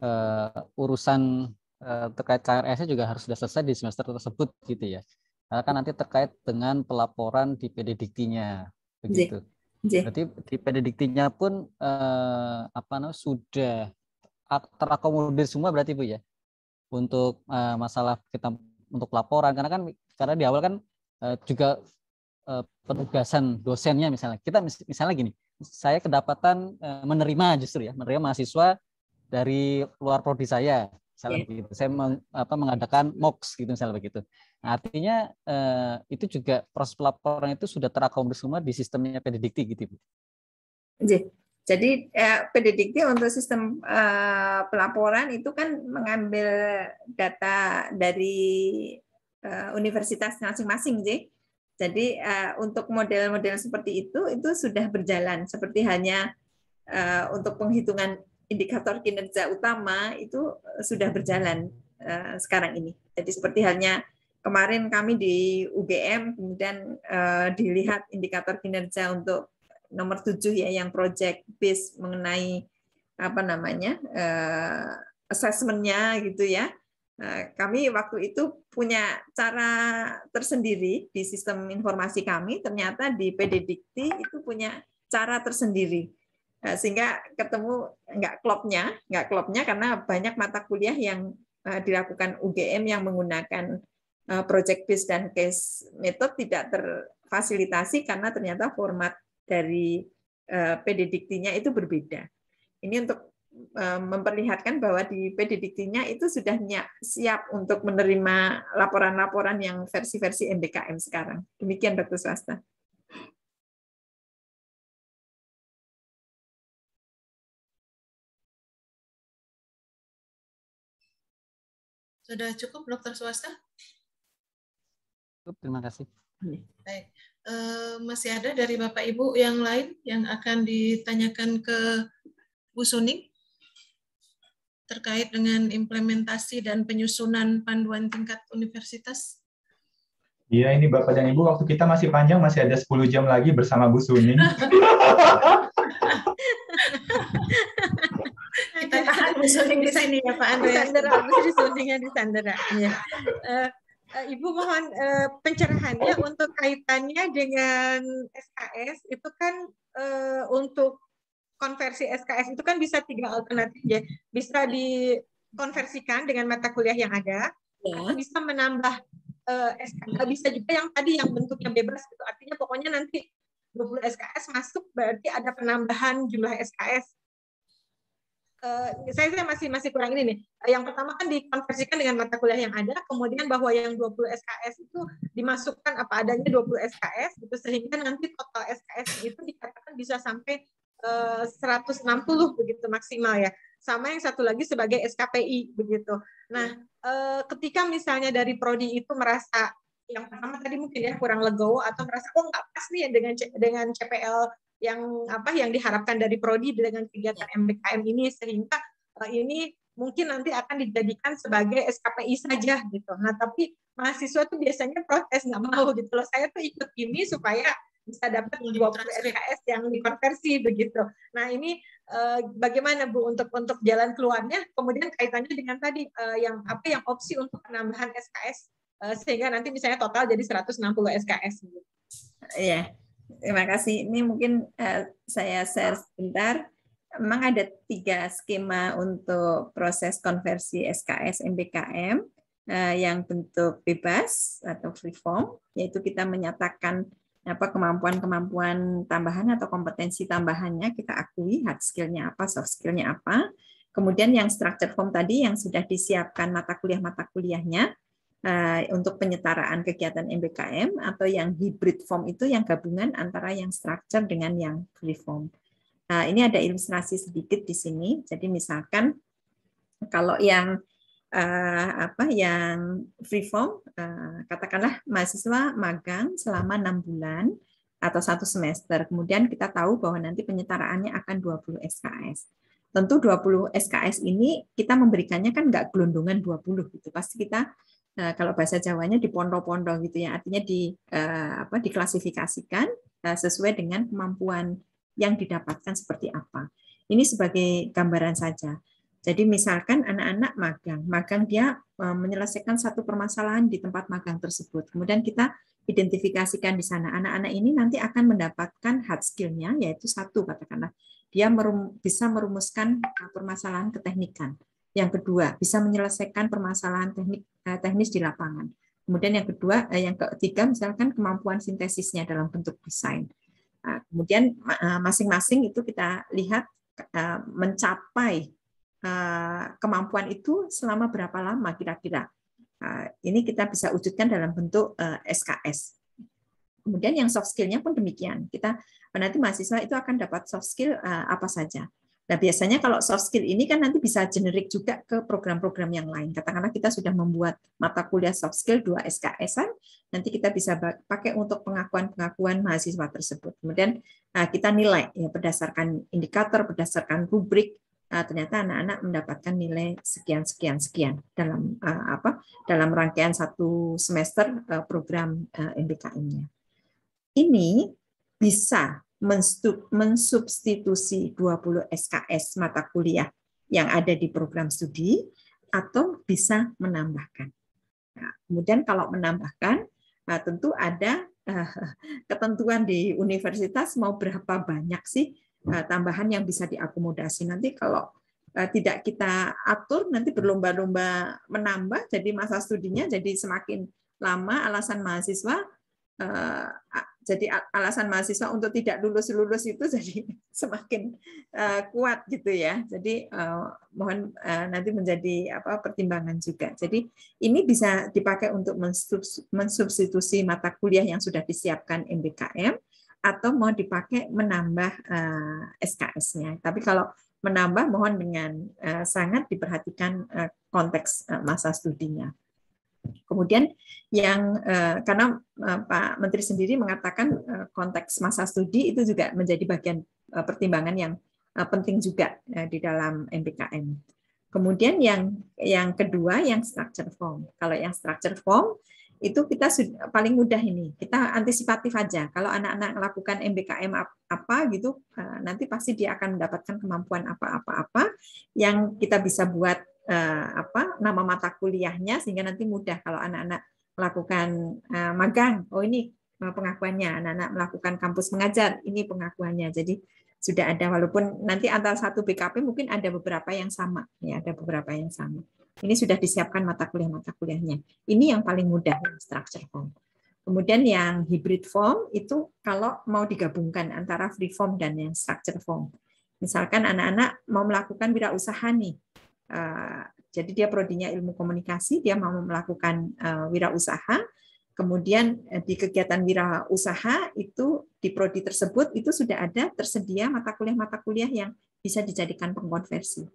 uh, urusan uh, terkait KRS-nya juga harus sudah selesai di semester tersebut gitu ya. Karena kan nanti terkait dengan pelaporan di Diktinya. begitu. Jadi, iya. iya. Berarti di Diktinya pun eh, apa namanya sudah terakomodir semua berarti bu ya untuk eh, masalah kita untuk laporan karena kan karena di awal kan eh, juga eh, penugasan dosennya misalnya kita mis misalnya gini saya kedapatan eh, menerima justru ya menerima mahasiswa dari luar prodi saya misalnya yeah. begitu. Saya meng, apa, mengadakan MOOCs gitu misalnya begitu. Nah, artinya eh, itu juga proses pelaporan itu sudah terakomodir semua di sistemnya Pendidikti gitu, Bu.
Iya. Jadi eh, Pendidikti untuk sistem eh, pelaporan itu kan mengambil data dari eh, universitas masing-masing, Ji. Jadi eh, untuk model-model seperti itu itu sudah berjalan seperti hanya uh, untuk penghitungan indikator kinerja utama itu eh, sudah berjalan eh, sekarang ini. Jadi seperti halnya kemarin kami di UGM kemudian eh, dilihat indikator kinerja untuk nomor 7 ya yang project base mengenai apa namanya uh, assessmentnya gitu ya kami waktu itu punya cara tersendiri di sistem informasi kami ternyata di PD Dikti itu punya cara tersendiri Eh, sehingga ketemu nggak klopnya, nggak klopnya karena banyak mata kuliah yang eh, dilakukan UGM yang menggunakan eh, project based dan case method tidak terfasilitasi karena ternyata format dari pedidiktinya itu berbeda. Ini untuk memperlihatkan bahwa di pedidiktinya itu sudah siap untuk menerima laporan-laporan yang versi-versi MBKM sekarang. Demikian Dr. Swasta.
Sudah cukup dokter swasta? Cukup, terima kasih. Iya. Baik. E, masih
ada dari Bapak Ibu yang lain yang akan ditanyakan ke Bu Suning terkait dengan implementasi dan penyusunan panduan tingkat universitas?
Iya, ini Bapak dan Ibu, waktu kita masih panjang, masih ada 10 jam lagi bersama Bu Suning. [LAUGHS]
disunding di sini ya Pak Andre. Di Sandera, habis di Sandera. Ya. Uh, eh, eh, Ibu mohon uh, pencerahannya untuk kaitannya dengan SKS itu kan uh, untuk konversi SKS itu kan bisa tiga alternatif ya bisa dikonversikan dengan mata kuliah yang ada ya. atau bisa menambah uh, SKS bisa juga yang tadi yang bentuknya bebas itu artinya pokoknya nanti 20 SKS masuk berarti ada penambahan jumlah SKS Eh, saya, saya masih masih kurang ini nih. Yang pertama kan dikonversikan dengan mata kuliah yang ada, kemudian bahwa yang 20 SKS itu dimasukkan apa adanya 20 SKS gitu sehingga nanti total SKS itu dikatakan bisa sampai eh, uh, 160 begitu maksimal ya. Sama yang satu lagi sebagai SKPI begitu. Nah, uh, ketika misalnya dari prodi itu merasa yang pertama tadi mungkin ya kurang legowo atau merasa oh nggak pas nih dengan dengan CPL yang apa yang diharapkan dari prodi dengan kegiatan MBKM iya. ini sehingga ini mungkin nanti akan dijadikan sebagai SKPI saja gitu. Nah tapi mahasiswa tuh biasanya protes nggak mau gitu loh. Saya tuh ikut ini supaya bisa dapat 20 iya, SKS yang dikonversi begitu. Nah ini eh, bagaimana Bu untuk untuk jalan keluarnya? Kemudian kaitannya dengan tadi eh, yang apa yang opsi untuk penambahan SKS eh, sehingga nanti misalnya total jadi 160 SKS. gitu.
Iya. Yeah. Terima kasih. Ini mungkin uh, saya share sebentar. Memang ada tiga skema untuk proses konversi SKS MBKM uh, eh, yang bentuk bebas atau free form, yaitu kita menyatakan apa kemampuan-kemampuan tambahan atau kompetensi tambahannya kita akui hard skill-nya apa, soft skill-nya apa. Kemudian yang structure form tadi yang sudah disiapkan mata kuliah-mata kuliahnya, Eh, untuk penyetaraan kegiatan MBKM atau yang hybrid form itu yang gabungan antara yang structure dengan yang free form. Nah, ini ada ilustrasi sedikit di sini. Jadi misalkan kalau yang uh, apa yang free form, uh, katakanlah mahasiswa magang selama enam bulan atau satu semester. Kemudian kita tahu bahwa nanti penyetaraannya akan 20 SKS. Tentu 20 SKS ini kita memberikannya kan nggak gelondongan 20 gitu. Pasti kita Eh, kalau bahasa Jawanya di pondok pondo gitu ya artinya di eh, apa diklasifikasikan eh, sesuai dengan kemampuan yang didapatkan seperti apa ini sebagai gambaran saja jadi misalkan anak-anak magang magang dia menyelesaikan satu permasalahan di tempat magang tersebut kemudian kita identifikasikan di sana anak-anak ini nanti akan mendapatkan hard skillnya yaitu satu katakanlah dia merum, bisa merumuskan permasalahan keteknikan yang kedua, bisa menyelesaikan permasalahan teknik, eh, teknis di lapangan. Kemudian yang kedua, eh, yang ketiga misalkan kemampuan sintesisnya dalam bentuk desain. Nah, kemudian eh, masing-masing itu kita lihat mencapai kemampuan itu selama berapa lama kira-kira. Ini kita bisa wujudkan dalam bentuk SKS. Kemudian yang soft skillnya pun demikian. Kita nanti mahasiswa itu akan dapat soft skill apa saja Nah, biasanya kalau soft skill ini kan nanti bisa generik juga ke program-program yang lain. Katakanlah kita sudah membuat mata kuliah soft skill 2 SKS-an, nanti kita bisa pakai untuk pengakuan-pengakuan mahasiswa tersebut. Kemudian ah, kita nilai ya berdasarkan indikator, berdasarkan rubrik ah, ternyata anak-anak mendapatkan nilai sekian sekian sekian dalam ah, apa dalam rangkaian satu semester program MBKM-nya. Ini bisa mensubstitusi 20 SKS mata kuliah yang ada di program studi atau bisa menambahkan. Nah, kemudian kalau menambahkan, nah tentu ada eh, ketentuan di universitas mau berapa banyak sih eh, tambahan yang bisa diakomodasi. Nanti kalau eh, tidak kita atur, nanti berlomba-lomba menambah, jadi masa studinya jadi semakin lama alasan mahasiswa jadi alasan mahasiswa untuk tidak lulus-lulus itu [LAUGHS] jadi semakin eh, kuat gitu ya. Jadi eh, mohon eh, nanti menjadi apa pertimbangan juga. Jadi ini bisa dipakai untuk mensubstitusi mata kuliah yang sudah disiapkan MBKM atau mau dipakai menambah uh, SKS-nya. Tapi kalau menambah mohon dengan sangat diperhatikan konteks masa studinya. Kemudian yang eh, karena eh, Pak Menteri sendiri mengatakan eh, konteks masa studi itu juga menjadi bagian pertimbangan yang penting juga di dalam MBKM. Kemudian yang yang kedua yang structure form. Kalau yang structure form itu kita sudah, paling mudah ini kita antisipatif aja kalau anak-anak melakukan MBKM apa gitu nanti pasti dia akan mendapatkan kemampuan apa-apa-apa yang kita bisa buat Eh, apa nama mata kuliahnya sehingga nanti mudah kalau anak-anak melakukan eh, magang. Oh ini eh, pengakuannya, anak-anak melakukan kampus mengajar, ini pengakuannya. Jadi sudah ada walaupun nanti antara satu BKP mungkin ada beberapa yang sama ya ada beberapa yang sama ini sudah disiapkan mata kuliah mata kuliahnya ini yang paling mudah yang structure form kemudian yang hybrid form itu kalau mau digabungkan antara free form dan yang structure form misalkan anak-anak mau melakukan wirausaha nih Eh, jadi dia prodinya ilmu komunikasi, dia mau melakukan eh, wirausaha. Kemudian eh, di kegiatan wirausaha itu di prodi tersebut itu sudah ada tersedia mata kuliah-mata kuliah yang bisa dijadikan pengkonversi.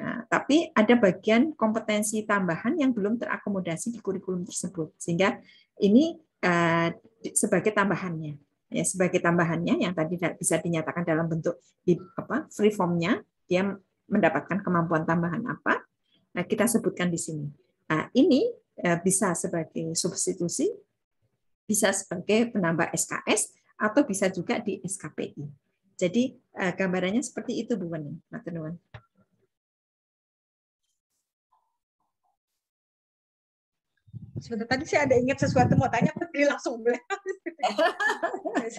Nah, tapi ada bagian kompetensi tambahan yang belum terakomodasi di kurikulum tersebut, sehingga ini uh, sebagai tambahannya, ya sebagai tambahannya yang tadi bisa dinyatakan dalam bentuk di apa free formnya dia mendapatkan kemampuan tambahan apa, nah, kita sebutkan di sini. Nah, ini eh, bisa sebagai substitusi, bisa sebagai penambah SKS, atau bisa juga di SKPI. Jadi eh, gambarannya seperti itu, Bu Wening.
Sebentar tadi saya ada ingat sesuatu mau tanya, tapi langsung boleh.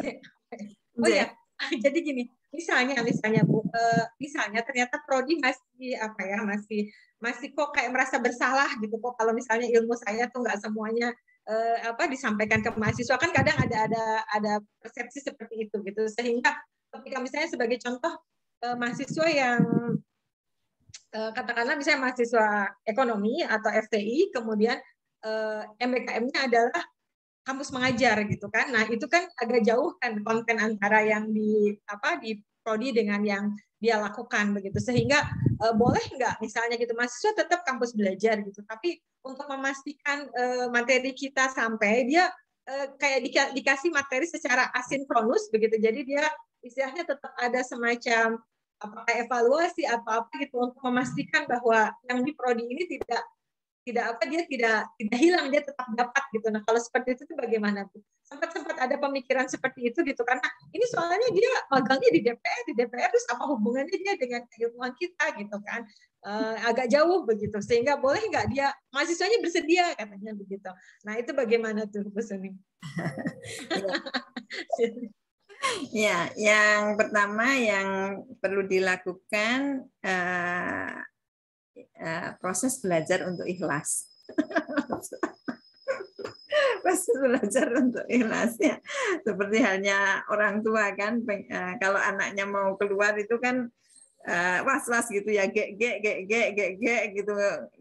[LAUGHS]
oh ya, [LAUGHS] jadi gini misalnya misalnya bu eh, misalnya ternyata prodi masih apa ya masih masih kok kayak merasa bersalah gitu kok kalau misalnya ilmu saya tuh nggak semuanya uh, apa disampaikan ke mahasiswa kan kadang ada ada ada persepsi seperti itu gitu sehingga ketika misalnya sebagai contoh uh, mahasiswa yang katakanlah misalnya mahasiswa ekonomi atau FTI kemudian MBKM-nya adalah kampus mengajar gitu kan. Nah, itu kan agak jauh kan konten antara yang di apa di prodi dengan yang dia lakukan begitu sehingga e, boleh nggak misalnya gitu mahasiswa tetap kampus belajar gitu tapi untuk memastikan e, materi kita sampai dia e, kayak di, dikasih materi secara asinkronus begitu jadi dia istilahnya tetap ada semacam apa evaluasi atau apa gitu untuk memastikan bahwa yang di prodi ini tidak tidak apa dia tidak tidak hilang dia tetap dapat gitu nah kalau seperti itu tuh bagaimana tuh sempat sempat ada pemikiran seperti itu gitu karena ini soalnya dia magangnya di DPR di DPR terus apa hubungannya dia dengan keilmuan kita gitu kan uh, agak jauh begitu sehingga boleh nggak dia mahasiswanya bersedia katanya begitu nah itu bagaimana tuh Bu Suni [LAUGHS]
Ya, yang pertama yang perlu dilakukan eh, Eh, proses belajar untuk ikhlas. [LAUGHS] proses belajar untuk ikhlas ya. Seperti halnya orang tua kan, eh, kalau anaknya mau keluar itu kan eh, was-was gitu ya, gek gek gek gek gek gek gitu,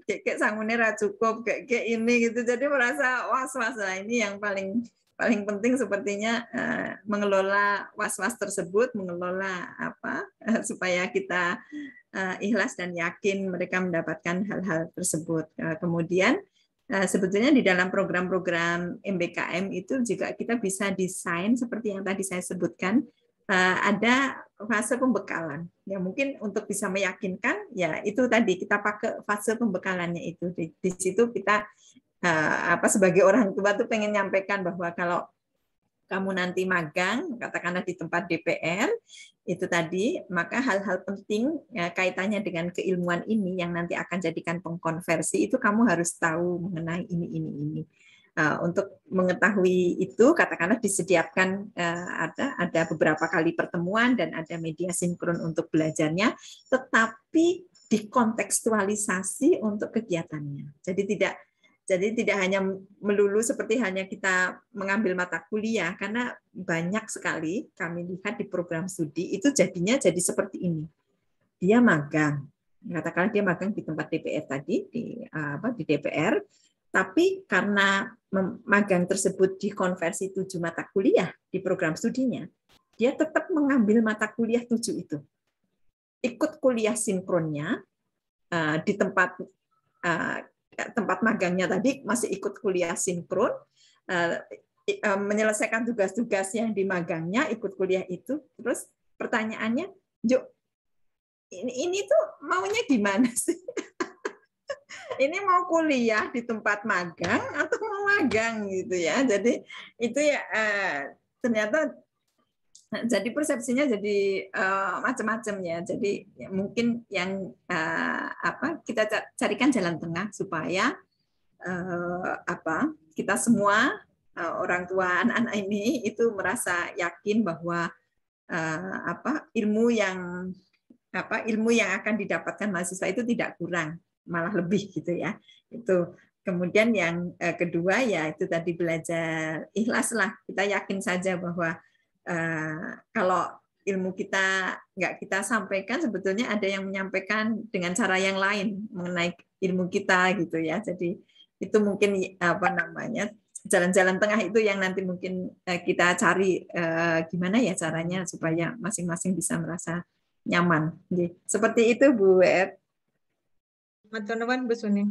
gek gek sangunnya cukup, gek gek ini gitu. Jadi merasa was-was lah ini yang paling paling penting sepertinya eh, mengelola was-was tersebut, mengelola apa eh, supaya kita eh, ikhlas dan yakin mereka mendapatkan hal-hal tersebut. kemudian sebetulnya di dalam program-program MBKM itu juga kita bisa desain seperti yang tadi saya sebutkan ada fase pembekalan. Ya mungkin untuk bisa meyakinkan ya itu tadi kita pakai fase pembekalannya itu di, di situ kita Nah, apa sebagai orang tua tuh pengen nyampaikan bahwa kalau kamu nanti magang, katakanlah di tempat DPR, itu tadi, maka hal-hal penting ya, kaitannya dengan keilmuan ini yang nanti akan jadikan pengkonversi itu kamu harus tahu mengenai ini, ini, ini. Nah, untuk mengetahui itu, katakanlah disediakan eh, ada ada beberapa kali pertemuan dan ada media sinkron untuk belajarnya, tetapi dikontekstualisasi untuk kegiatannya. Jadi tidak jadi tidak hanya melulu seperti hanya kita mengambil mata kuliah, karena banyak sekali kami lihat di program studi itu jadinya jadi seperti ini. Dia magang, katakanlah dia magang di tempat DPR tadi di apa di DPR, tapi karena magang tersebut dikonversi tujuh mata kuliah di program studinya, dia tetap mengambil mata kuliah tujuh itu. Ikut kuliah sinkronnya eh, di tempat eh, tempat magangnya tadi masih ikut kuliah sinkron eh, eh, menyelesaikan tugas-tugas yang di magangnya ikut kuliah itu terus pertanyaannya Jo ini ini tuh maunya gimana sih [LAUGHS] ini mau kuliah di tempat magang atau mau magang gitu ya jadi itu ya eh, ternyata Nah, jadi persepsinya jadi uh, eh, macam-macam ya. Jadi ya, mungkin yang uh, apa kita carikan jalan tengah supaya uh, apa kita semua uh, orang tua anak-anak ini itu merasa yakin bahwa uh, apa ilmu yang apa ilmu yang akan didapatkan mahasiswa itu tidak kurang malah lebih gitu ya itu kemudian yang kedua ya itu tadi belajar ikhlas lah kita yakin saja bahwa Eh, kalau ilmu kita nggak kita sampaikan sebetulnya ada yang menyampaikan dengan cara yang lain mengenai ilmu kita gitu ya jadi itu mungkin apa namanya jalan-jalan tengah itu yang nanti mungkin eh, kita cari eh, gimana ya caranya supaya masing-masing bisa merasa nyaman Jadi seperti itu Bu Ed. Er.
Matunuan Bu Suning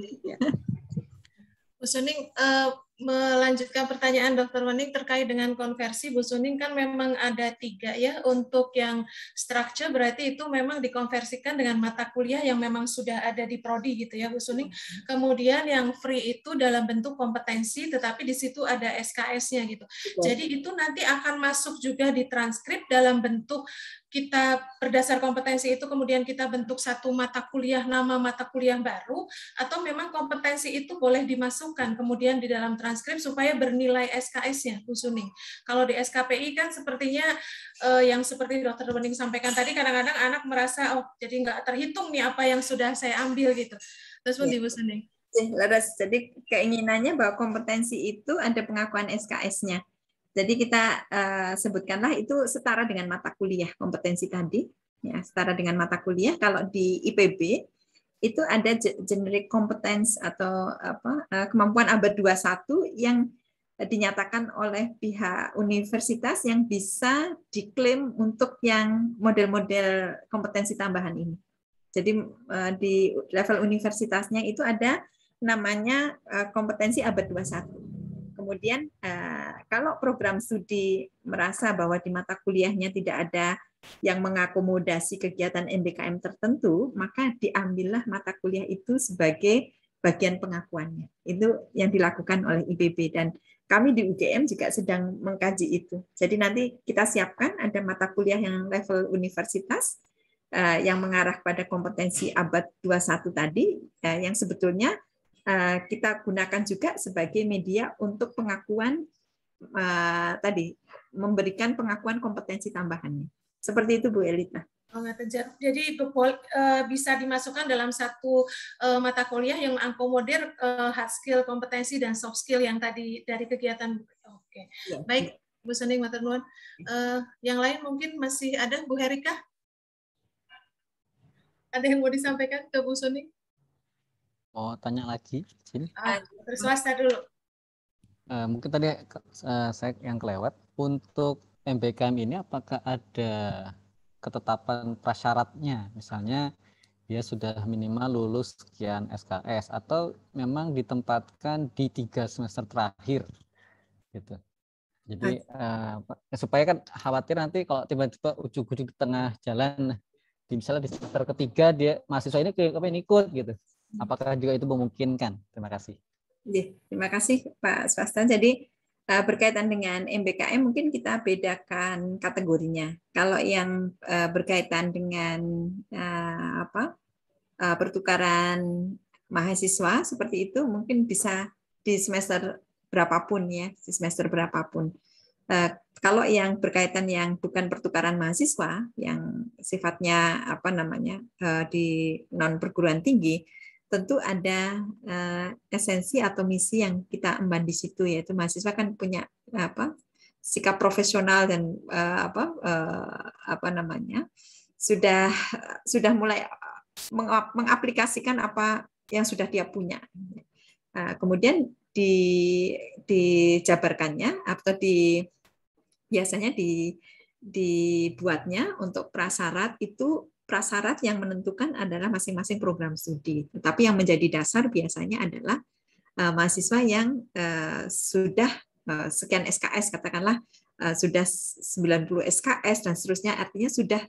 Bu Suning eh,
melanjutkan pertanyaan Dr. Wening terkait dengan konversi, Bu Suning kan memang ada tiga ya untuk yang structure berarti itu memang dikonversikan dengan mata kuliah yang memang sudah ada di prodi gitu ya Bu Suning. Mm-hmm. Kemudian yang free itu dalam bentuk kompetensi tetapi di situ ada SKS-nya gitu. Jadi itu nanti akan masuk juga di transkrip dalam bentuk kita berdasar kompetensi itu kemudian kita bentuk satu mata kuliah nama mata kuliah baru atau memang kompetensi itu boleh dimasukkan kemudian di dalam transkrip supaya bernilai SKS-nya Bu Suning. Kalau di SKPI kan sepertinya eh, yang seperti Dokter Bening sampaikan tadi kadang-kadang anak merasa oh jadi nggak terhitung nih apa yang sudah
saya ambil gitu. Terus iya. Bu ya. Bu Suning. Ya, eh, jadi keinginannya bahwa kompetensi itu ada pengakuan SKS-nya. Jadi kita eh, sebutkanlah itu setara dengan mata kuliah kompetensi tadi, ya setara dengan mata kuliah. Kalau di IPB itu ada generic competence atau apa eh, kemampuan abad 21 yang dinyatakan oleh pihak universitas yang bisa diklaim untuk yang model-model kompetensi tambahan ini. Jadi eh, di level universitasnya itu ada namanya kompetensi abad 21 kemudian eh, kalau program studi merasa bahwa di mata kuliahnya tidak ada yang mengakomodasi kegiatan MBKM tertentu, maka diambillah mata kuliah itu sebagai bagian pengakuannya. Itu yang dilakukan oleh IPB dan kami di UGM juga sedang mengkaji itu. Jadi nanti kita siapkan ada mata kuliah yang level universitas eh, yang mengarah pada kompetensi abad 21 tadi eh, yang sebetulnya Eh, kita gunakan juga sebagai media untuk pengakuan eh, tadi memberikan pengakuan kompetensi tambahannya. Seperti itu Bu Elita.
Oh, Jadi itu eh, bisa dimasukkan dalam satu mata kuliah yang mengakomodir hard skill, kompetensi dan soft skill yang tadi dari kegiatan.
Oke, ya,
baik ya. Bu Sening Maternuan. yang lain mungkin masih ada Bu Herika. Ada yang mau disampaikan ke Bu Sening?
mau oh, tanya lagi izin
ah, swasta dulu
uh, mungkin tadi uh, saya yang kelewat untuk MBKM ini apakah ada ketetapan prasyaratnya misalnya dia sudah minimal lulus sekian SKS atau memang ditempatkan di tiga semester terakhir gitu jadi uh, supaya kan khawatir nanti kalau tiba-tiba ujung-ujung di tengah jalan misalnya di semester ketiga dia mahasiswa ini kayak apa ini ikut gitu Apakah juga itu memungkinkan? Terima kasih.
Ya, terima kasih Pak Swastan. Jadi eh, berkaitan dengan MBKM mungkin kita bedakan kategorinya. Kalau yang eh, berkaitan dengan eh, apa pertukaran mahasiswa seperti itu mungkin bisa di semester berapapun ya, di semester berapapun. Kalau yang berkaitan yang bukan pertukaran mahasiswa yang sifatnya apa namanya di non perguruan tinggi tentu ada uh, esensi atau misi yang kita emban di situ yaitu mahasiswa kan punya apa sikap profesional dan uh, apa uh, apa namanya sudah sudah mulai mengaplikasikan apa yang sudah dia punya uh, kemudian di dijabarkannya atau di biasanya di dibuatnya untuk prasyarat itu prasyarat yang menentukan adalah masing-masing program studi. Tetapi yang menjadi dasar biasanya adalah uh, mahasiswa yang uh, sudah uh, sekian SKS katakanlah uh, sudah 90 SKS dan seterusnya artinya sudah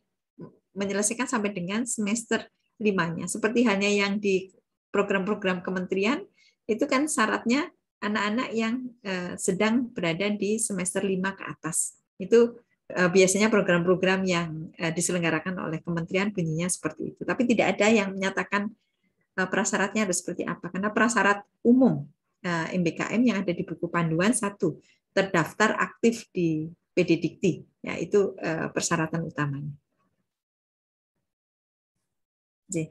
menyelesaikan sampai dengan semester limanya. Seperti hanya yang di program-program kementerian itu kan syaratnya anak-anak yang uh, sedang berada di semester lima ke atas. Itu Eh, biasanya program-program yang eh, diselenggarakan oleh kementerian bunyinya seperti itu. Tapi tidak ada yang menyatakan eh, prasyaratnya harus seperti apa. Karena prasyarat umum MBKM yang ada di buku panduan satu terdaftar aktif di PD Dikti, ya itu persyaratan utamanya. J.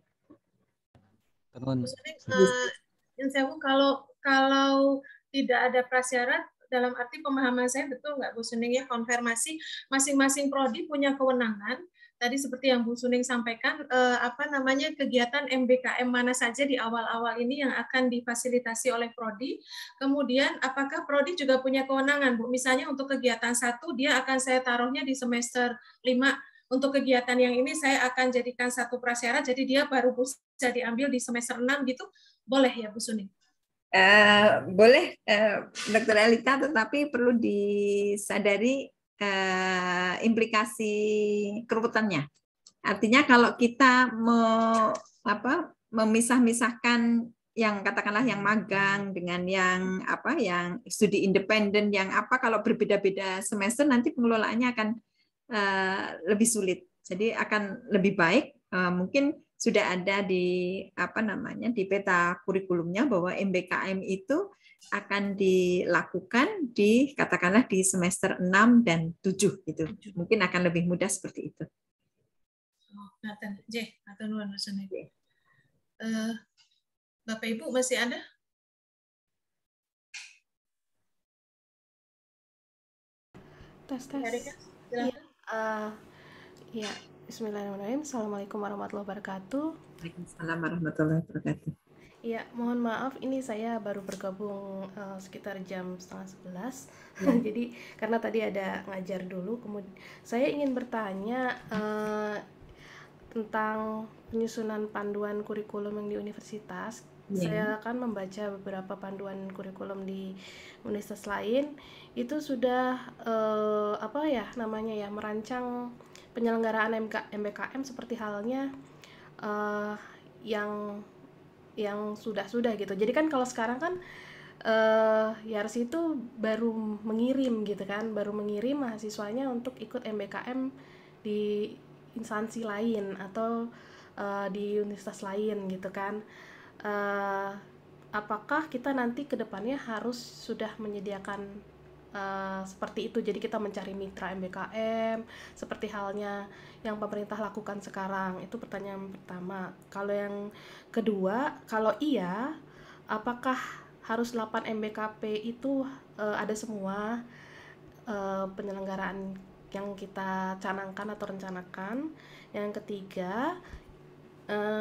uh,
kalau kalau tidak
ada prasyarat dalam arti pemahaman saya betul nggak Bu Suning ya konfirmasi masing-masing prodi punya kewenangan tadi seperti yang Bu Suning sampaikan eh, apa namanya kegiatan MBKM mana saja di awal-awal ini yang akan difasilitasi oleh prodi kemudian apakah prodi juga punya kewenangan Bu misalnya untuk kegiatan satu dia akan saya taruhnya di semester lima untuk kegiatan yang ini saya akan jadikan satu prasyarat jadi dia baru bisa
diambil di semester enam gitu boleh ya Bu Suning Eh, boleh uh, Dokter Elita, tetapi perlu disadari uh, implikasi keruputannya. Artinya kalau kita me, memisah-misahkan yang katakanlah yang magang dengan yang apa yang studi independen yang apa kalau berbeda-beda semester nanti pengelolaannya akan uh, lebih sulit. Jadi akan lebih baik uh, mungkin sudah ada di apa namanya di peta kurikulumnya bahwa MBKM itu akan dilakukan di katakanlah di semester 6 dan 7 gitu. Mungkin akan lebih mudah seperti itu.
Oh,
eh, Bapak Ibu masih ada? Tes tes. Ya, uh,
ya Bismillahirrahmanirrahim. Assalamualaikum warahmatullahi wabarakatuh.
Waalaikumsalam warahmatullahi wabarakatuh.
Iya, mohon maaf ini saya baru bergabung uh, sekitar jam setengah sebelas. Iya. [LAUGHS] Jadi karena tadi ada ngajar dulu, kemudian saya ingin bertanya uh, tentang penyusunan panduan kurikulum yang di universitas. Ya. Saya akan membaca beberapa panduan kurikulum di universitas lain. Itu sudah uh, apa ya namanya ya merancang penyelenggaraan MK, MBKM seperti halnya uh, yang yang sudah-sudah gitu. Jadi kan kalau sekarang kan uh, eh, Yarsi itu baru mengirim gitu kan, baru mengirim mahasiswanya untuk ikut MBKM di instansi lain atau uh, di universitas lain gitu kan. Uh, apakah kita nanti kedepannya harus sudah menyediakan Uh, seperti itu jadi kita mencari mitra MBKM seperti halnya yang pemerintah lakukan sekarang itu pertanyaan pertama kalau yang kedua kalau iya apakah harus 8 MBKP itu uh, ada semua uh, penyelenggaraan yang kita canangkan atau rencanakan yang ketiga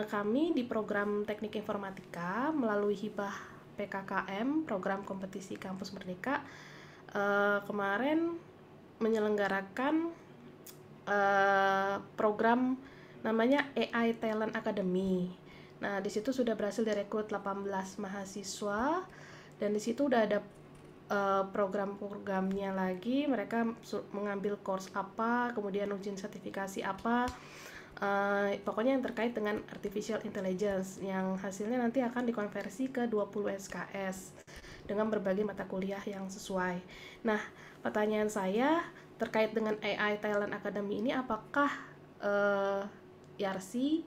kami di program teknik informatika melalui hibah PKKM program kompetisi kampus merdeka Eh, kemarin menyelenggarakan uh, program namanya AI Talent Academy. Nah, di situ sudah berhasil direkrut 18 mahasiswa dan di situ udah ada uh, program-programnya lagi. Mereka mengambil course apa, kemudian ujian sertifikasi apa. Uh, pokoknya yang terkait dengan artificial intelligence yang hasilnya nanti akan dikonversi ke 20 SKS dengan berbagai mata kuliah yang sesuai. Nah, pertanyaan saya terkait dengan AI Thailand Academy ini apakah uh, eh, IRC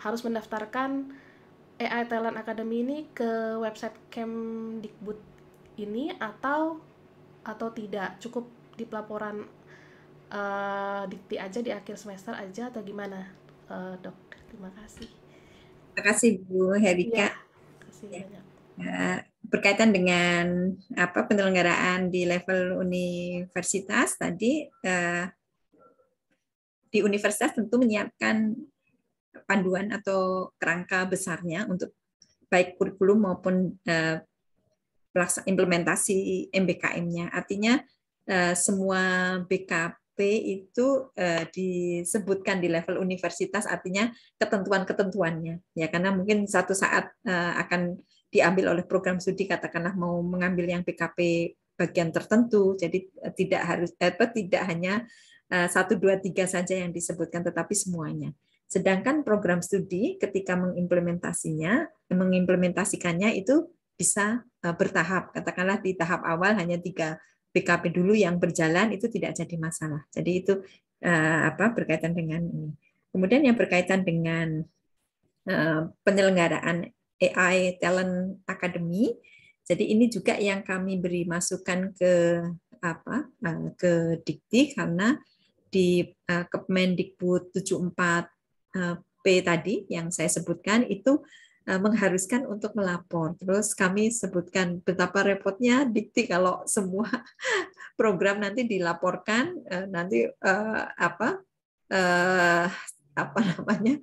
harus mendaftarkan AI Thailand Academy ini ke website Kemdikbud ini atau atau tidak cukup di pelaporan uh, eh, dikti aja di akhir semester aja atau gimana uh, dok terima kasih
terima kasih Bu Herika ya, terima kasih ya. banyak ya berkaitan dengan apa penyelenggaraan di level universitas tadi eh, di universitas tentu menyiapkan panduan atau kerangka besarnya untuk baik kurikulum maupun eh, implementasi MBKM-nya. Artinya eh, semua BKP itu uh, disebutkan di level universitas artinya ketentuan-ketentuannya ya karena mungkin satu saat uh, akan diambil oleh program studi katakanlah mau mengambil yang PKP bagian tertentu jadi eh, tidak harus eh, tidak hanya eh, satu dua tiga saja yang disebutkan tetapi semuanya sedangkan program studi ketika mengimplementasinya mengimplementasikannya itu bisa eh, bertahap katakanlah di tahap awal hanya tiga PKP dulu yang berjalan itu tidak jadi masalah jadi itu apa berkaitan dengan ini kemudian yang berkaitan dengan penyelenggaraan AI Talent Academy. Jadi ini juga yang kami beri masukan ke apa eh, ke Dikti karena di eh, Kemendikbud 74 eh, P tadi yang saya sebutkan itu mengharuskan untuk melapor. Terus kami sebutkan betapa repotnya Dikti kalau semua [LAUGHS] program nanti dilaporkan nanti apa apa namanya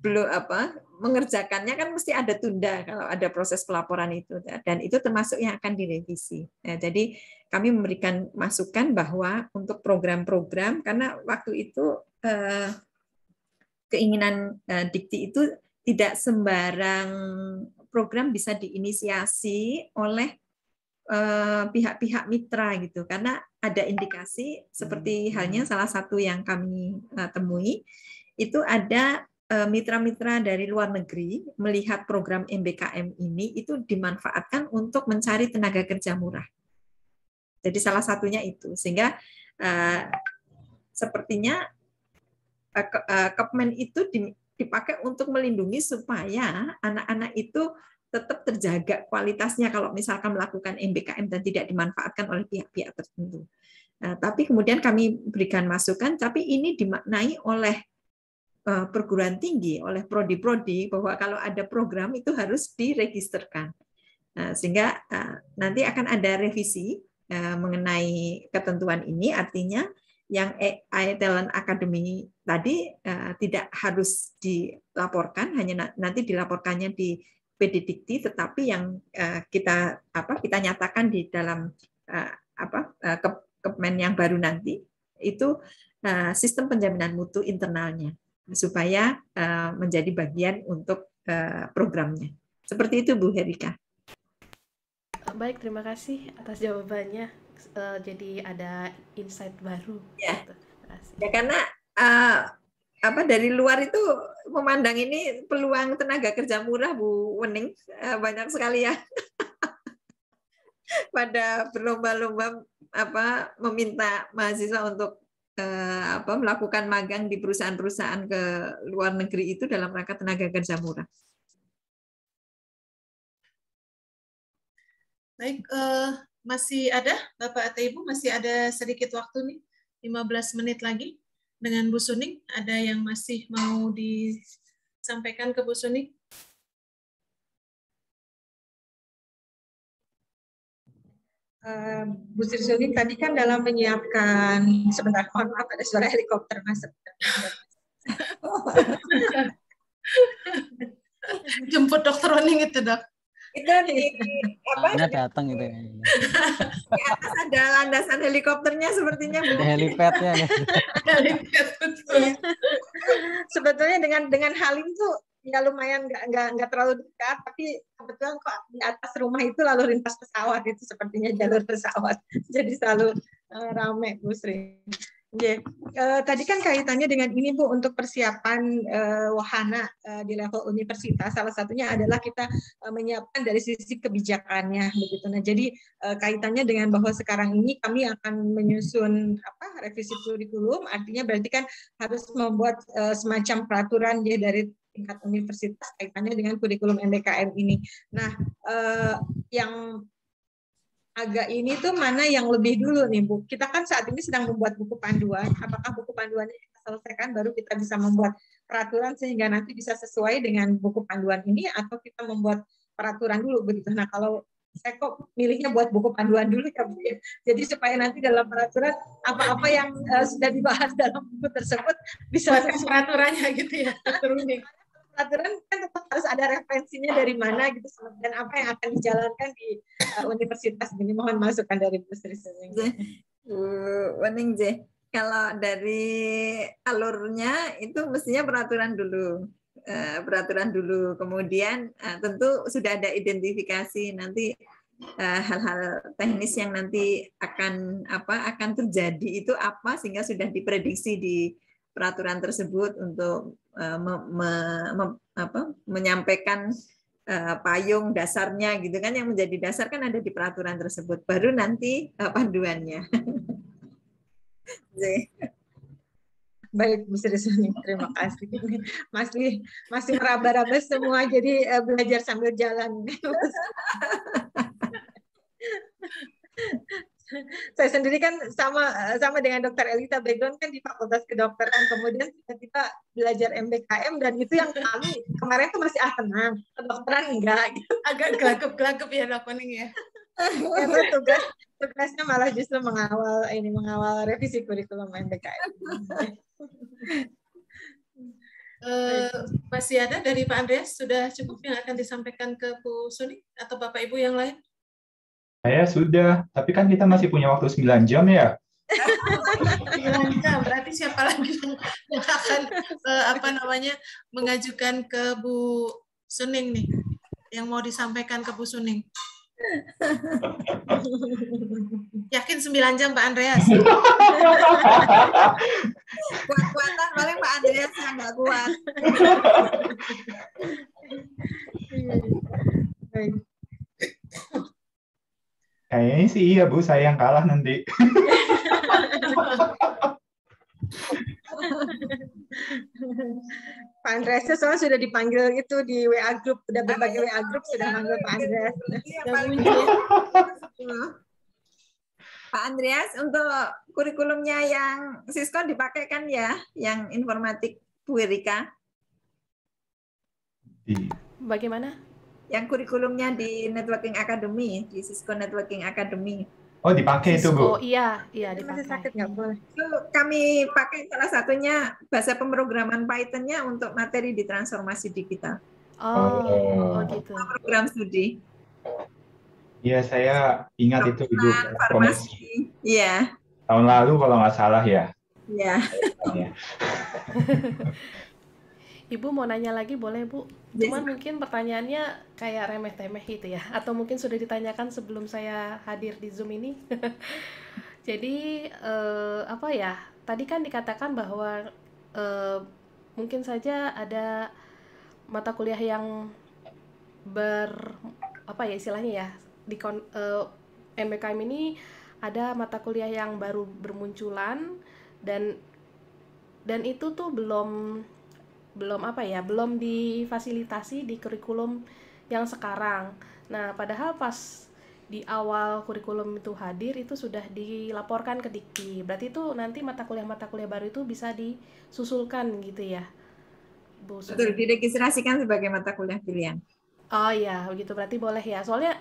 belum apa mengerjakannya kan mesti ada tunda kalau ada proses pelaporan itu ya. dan itu termasuk yang akan direvisi. Nah, jadi kami memberikan masukan bahwa untuk program-program karena waktu itu eh, keinginan eh, dikti itu tidak sembarang program bisa diinisiasi oleh eh, pihak-pihak mitra gitu karena ada indikasi seperti hmm, hmm. halnya salah satu yang kami temui itu ada Eh, mitra-mitra dari luar negeri melihat program MBKM ini itu dimanfaatkan untuk mencari tenaga kerja murah. Jadi salah satunya itu sehingga eh, sepertinya eh, Kepmen itu dipakai untuk melindungi supaya anak-anak itu tetap terjaga kualitasnya kalau misalkan melakukan MBKM dan tidak dimanfaatkan oleh pihak-pihak tertentu. Nah, tapi kemudian kami berikan masukan, tapi ini dimaknai oleh Eh, perguruan tinggi oleh prodi-prodi bahwa kalau ada program itu harus diregisterkan. Nah, sehingga eh, nanti akan ada revisi eh, mengenai ketentuan ini artinya yang AI Talent Academy tadi tidak harus dilaporkan hanya nanti dilaporkannya di PDDikti tetapi yang kita apa kita nyatakan di dalam apa Kepmen yang baru nanti itu sistem penjaminan mutu internalnya supaya uh, menjadi bagian untuk uh, programnya. Seperti itu Bu Herika.
Baik, terima kasih
atas jawabannya. Uh, jadi ada insight baru. Ya, gitu. ya karena uh, apa dari luar itu memandang ini peluang tenaga kerja murah Bu Wening banyak sekali ya [LAUGHS] pada berlomba-lomba apa meminta mahasiswa untuk eh, apa melakukan magang di perusahaan-perusahaan ke luar negeri itu dalam rangka tenaga kerja murah.
Baik, eh,
masih ada Bapak atau Ibu masih ada sedikit waktu nih, 15 menit lagi
dengan Bu Suning. Ada yang masih mau disampaikan ke Bu Suning?
Uh, Bu tadi kan dalam menyiapkan sebentar mohon maaf ada suara helikopter masuk. [LAUGHS]
Jemput dokter Oning itu dok. Itu di
apa? Ada datang itu. Ya.
Di atas ada landasan helikopternya sepertinya Bu. Ada helipadnya. Helipad. Sebetulnya dengan dengan hal itu ya lumayan nggak nggak nggak terlalu dekat tapi kebetulan kok di atas rumah itu lalu lintas pesawat itu sepertinya jalur pesawat [LAUGHS] jadi selalu uh, rame Bu Sri. Yeah. Eh, uh, tadi kan kaitannya dengan ini Bu untuk persiapan uh, wahana uh, di level universitas salah satunya adalah kita uh, menyiapkan dari sisi kebijakannya begitu. Nah jadi uh, kaitannya dengan bahwa sekarang ini kami akan menyusun apa revisi kurikulum artinya berarti kan harus membuat uh, semacam peraturan ya dari tingkat universitas kaitannya dengan kurikulum MBKM ini. Nah, eh, yang agak ini tuh mana yang lebih dulu nih Bu? Kita kan saat ini sedang membuat buku panduan. Apakah buku panduannya kita selesaikan baru kita bisa membuat peraturan sehingga nanti bisa sesuai dengan buku panduan ini atau kita membuat peraturan dulu begitu. Nah kalau saya kok milihnya buat buku panduan dulu ya Bu. Ya? Jadi supaya nanti dalam peraturan apa-apa yang uh, sudah dibahas dalam buku tersebut bisa sesuai peraturannya gitu ya aturan kan tetap harus ada referensinya dari mana gitu dan apa yang akan dijalankan di uh, universitas ini mohon masukan dari industri
Sri Wening J. Kalau dari alurnya itu mestinya peraturan dulu, eh, peraturan dulu. Kemudian eh, tentu sudah ada identifikasi nanti eh, hal-hal teknis yang nanti akan apa akan terjadi itu apa sehingga sudah diprediksi di peraturan tersebut untuk eh, me, me, me, apa, menyampaikan eh, payung dasarnya gitu kan yang menjadi dasar kan ada di peraturan tersebut baru nanti uh, panduannya. [LAUGHS]
Baik, Mister terima kasih. [LAUGHS] Masih masih meraba-raba semua, jadi belajar sambil jalan. [LAUGHS] [LAUGHS] saya sendiri kan sama eh, sama dengan dokter Elita background kan di Fakultas Kedokteran kemudian kita belajar MBKM dan itu yang kami kemarin itu masih ah tenang kedokteran enggak gitu. [LAUGHS] agak gelagap-gelagap ya opening ya karena ya, tugas tugasnya malah justru mengawal ini mengawal revisi kurikulum MBKM
Uh, [LAUGHS] eh, masih ada dari Pak Andreas sudah cukup yang akan disampaikan ke Bu Suni atau Bapak Ibu yang lain?
Saya sudah, tapi kan kita masih punya waktu 9 jam ya.
9 jam, berarti siapa lagi yang, akan uh, apa namanya mengajukan ke Bu Suning nih? Yang mau disampaikan ke Bu Suning? Yakin 9 jam Pak Andreas?
Kuat-kuatan paling Pak Andreas yang nggak kuat. Iya, iya.
Baik. Kayaknya sih iya Bu, saya yang kalah nanti.
Pak [LAUGHS] Andres soalnya sudah dipanggil itu di WA group, sudah berbagi WA group sudah panggil Pak Andres. Iya, Andreas. Pak
Andreas, untuk kurikulumnya yang Siskon dipakai kan ya, yang informatik Bu Erika? Bagaimana? yang kurikulumnya di Networking Academy, di Cisco Networking Academy.
Oh, dipakai itu, Bu? Oh
Iya, iya dipakai. Masih sakit nggak hmm. boleh. Itu kami pakai salah satunya bahasa pemrograman Python-nya untuk materi di transformasi digital. Oh, oh, oh gitu. Program studi.
Iya, saya ingat Program, itu ya, Ibu. Farmasi. Iya. Tahun lalu kalau nggak salah ya.
Iya.
[LAUGHS]
Ibu mau nanya lagi boleh Bu? Iya, Cuman yes. mungkin pertanyaannya kayak remeh-temeh gitu ya atau mungkin sudah ditanyakan sebelum saya hadir di Zoom ini. [LAUGHS] Jadi eh, apa ya? Tadi kan dikatakan bahwa eh, mungkin saja ada mata kuliah yang ber apa ya istilahnya ya di eh, MBKM ini ada mata kuliah yang baru bermunculan dan dan itu tuh belum belum apa ya belum difasilitasi di kurikulum yang sekarang. Nah, padahal pas di awal kurikulum itu hadir itu sudah dilaporkan ke Dikti. Berarti itu nanti mata kuliah-mata kuliah baru itu bisa disusulkan gitu ya.
Bu, Betul, diregistrasikan sebagai mata kuliah pilihan.
Oh ya, begitu berarti boleh ya. Soalnya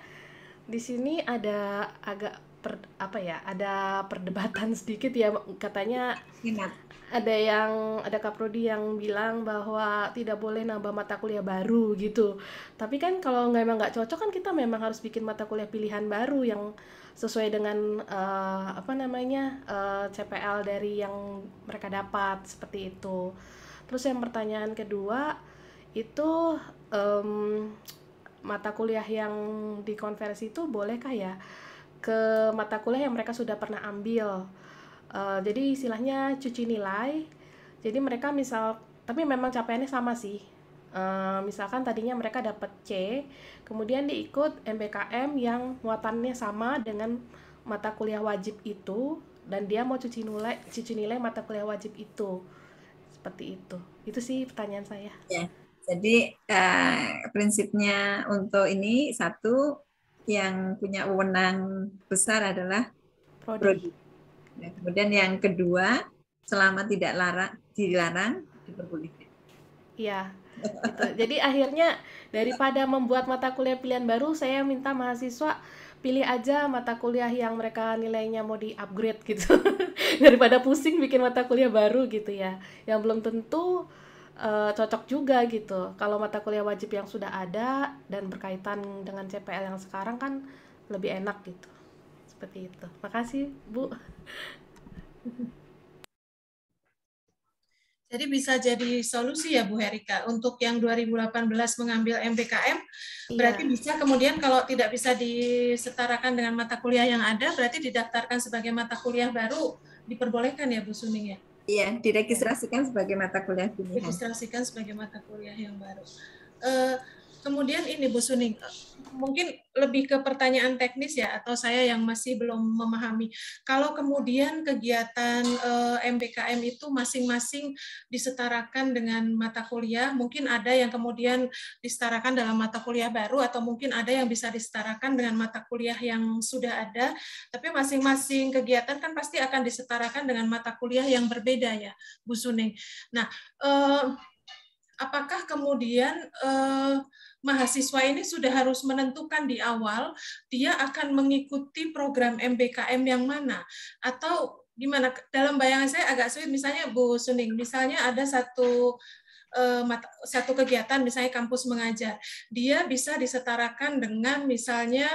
di sini ada agak per, apa ya, ada perdebatan [LAUGHS] sedikit ya katanya Inat ada yang ada kaprodi yang bilang bahwa tidak boleh nambah mata kuliah baru gitu tapi kan kalau nggak emang nggak cocok kan kita memang harus bikin mata kuliah pilihan baru yang sesuai dengan uh, apa namanya uh, eh, CPL dari yang mereka dapat seperti itu terus yang pertanyaan kedua itu um, mata kuliah yang dikonversi itu bolehkah ya ke mata kuliah yang mereka sudah pernah ambil Eh, jadi istilahnya cuci nilai jadi mereka misal tapi memang capaiannya sama sih uh, misalkan tadinya mereka dapat C kemudian diikut MBKM yang muatannya sama dengan mata kuliah wajib itu dan dia mau cuci nilai cuci nilai mata kuliah wajib itu
seperti itu
itu sih pertanyaan saya
ya. jadi uh, prinsipnya untuk ini satu yang punya wewenang besar adalah prodi, prodi Nah, kemudian yang kedua, selama tidak larang, dilarang, diperbolehkan. Iya. Gitu. Jadi akhirnya
daripada membuat mata kuliah pilihan baru, saya minta mahasiswa pilih aja mata kuliah yang mereka nilainya mau di upgrade gitu [LAUGHS] daripada pusing bikin mata kuliah baru gitu ya yang belum tentu uh, cocok juga gitu kalau mata kuliah wajib yang sudah ada dan berkaitan dengan CPL yang sekarang kan lebih enak gitu
seperti itu. Makasih, Bu. Jadi bisa jadi solusi ya Bu Herika untuk yang 2018 mengambil MPKM iya. berarti bisa kemudian kalau tidak bisa disetarakan dengan mata kuliah yang ada berarti didaftarkan sebagai mata kuliah baru diperbolehkan ya Bu Suning ya.
Iya, diregistrasikan sebagai mata kuliah Diregistrasikan
sebagai mata kuliah yang baru. Uh, Kemudian ini Bu Suning, mungkin lebih ke pertanyaan teknis ya atau saya yang masih belum memahami. Kalau kemudian kegiatan MBKM eh, itu masing-masing disetarakan dengan mata kuliah, mungkin ada yang kemudian disetarakan dalam mata kuliah baru atau mungkin ada yang bisa disetarakan dengan mata kuliah yang sudah ada, tapi masing-masing kegiatan kan pasti akan disetarakan dengan mata kuliah yang berbeda ya, Bu Suning. Nah, eh, apakah kemudian eh, mahasiswa ini sudah harus menentukan di awal dia akan mengikuti program MBKM yang mana atau gimana dalam bayangan saya agak sulit misalnya Bu Suning misalnya ada satu eh, satu kegiatan misalnya kampus mengajar dia bisa disetarakan dengan misalnya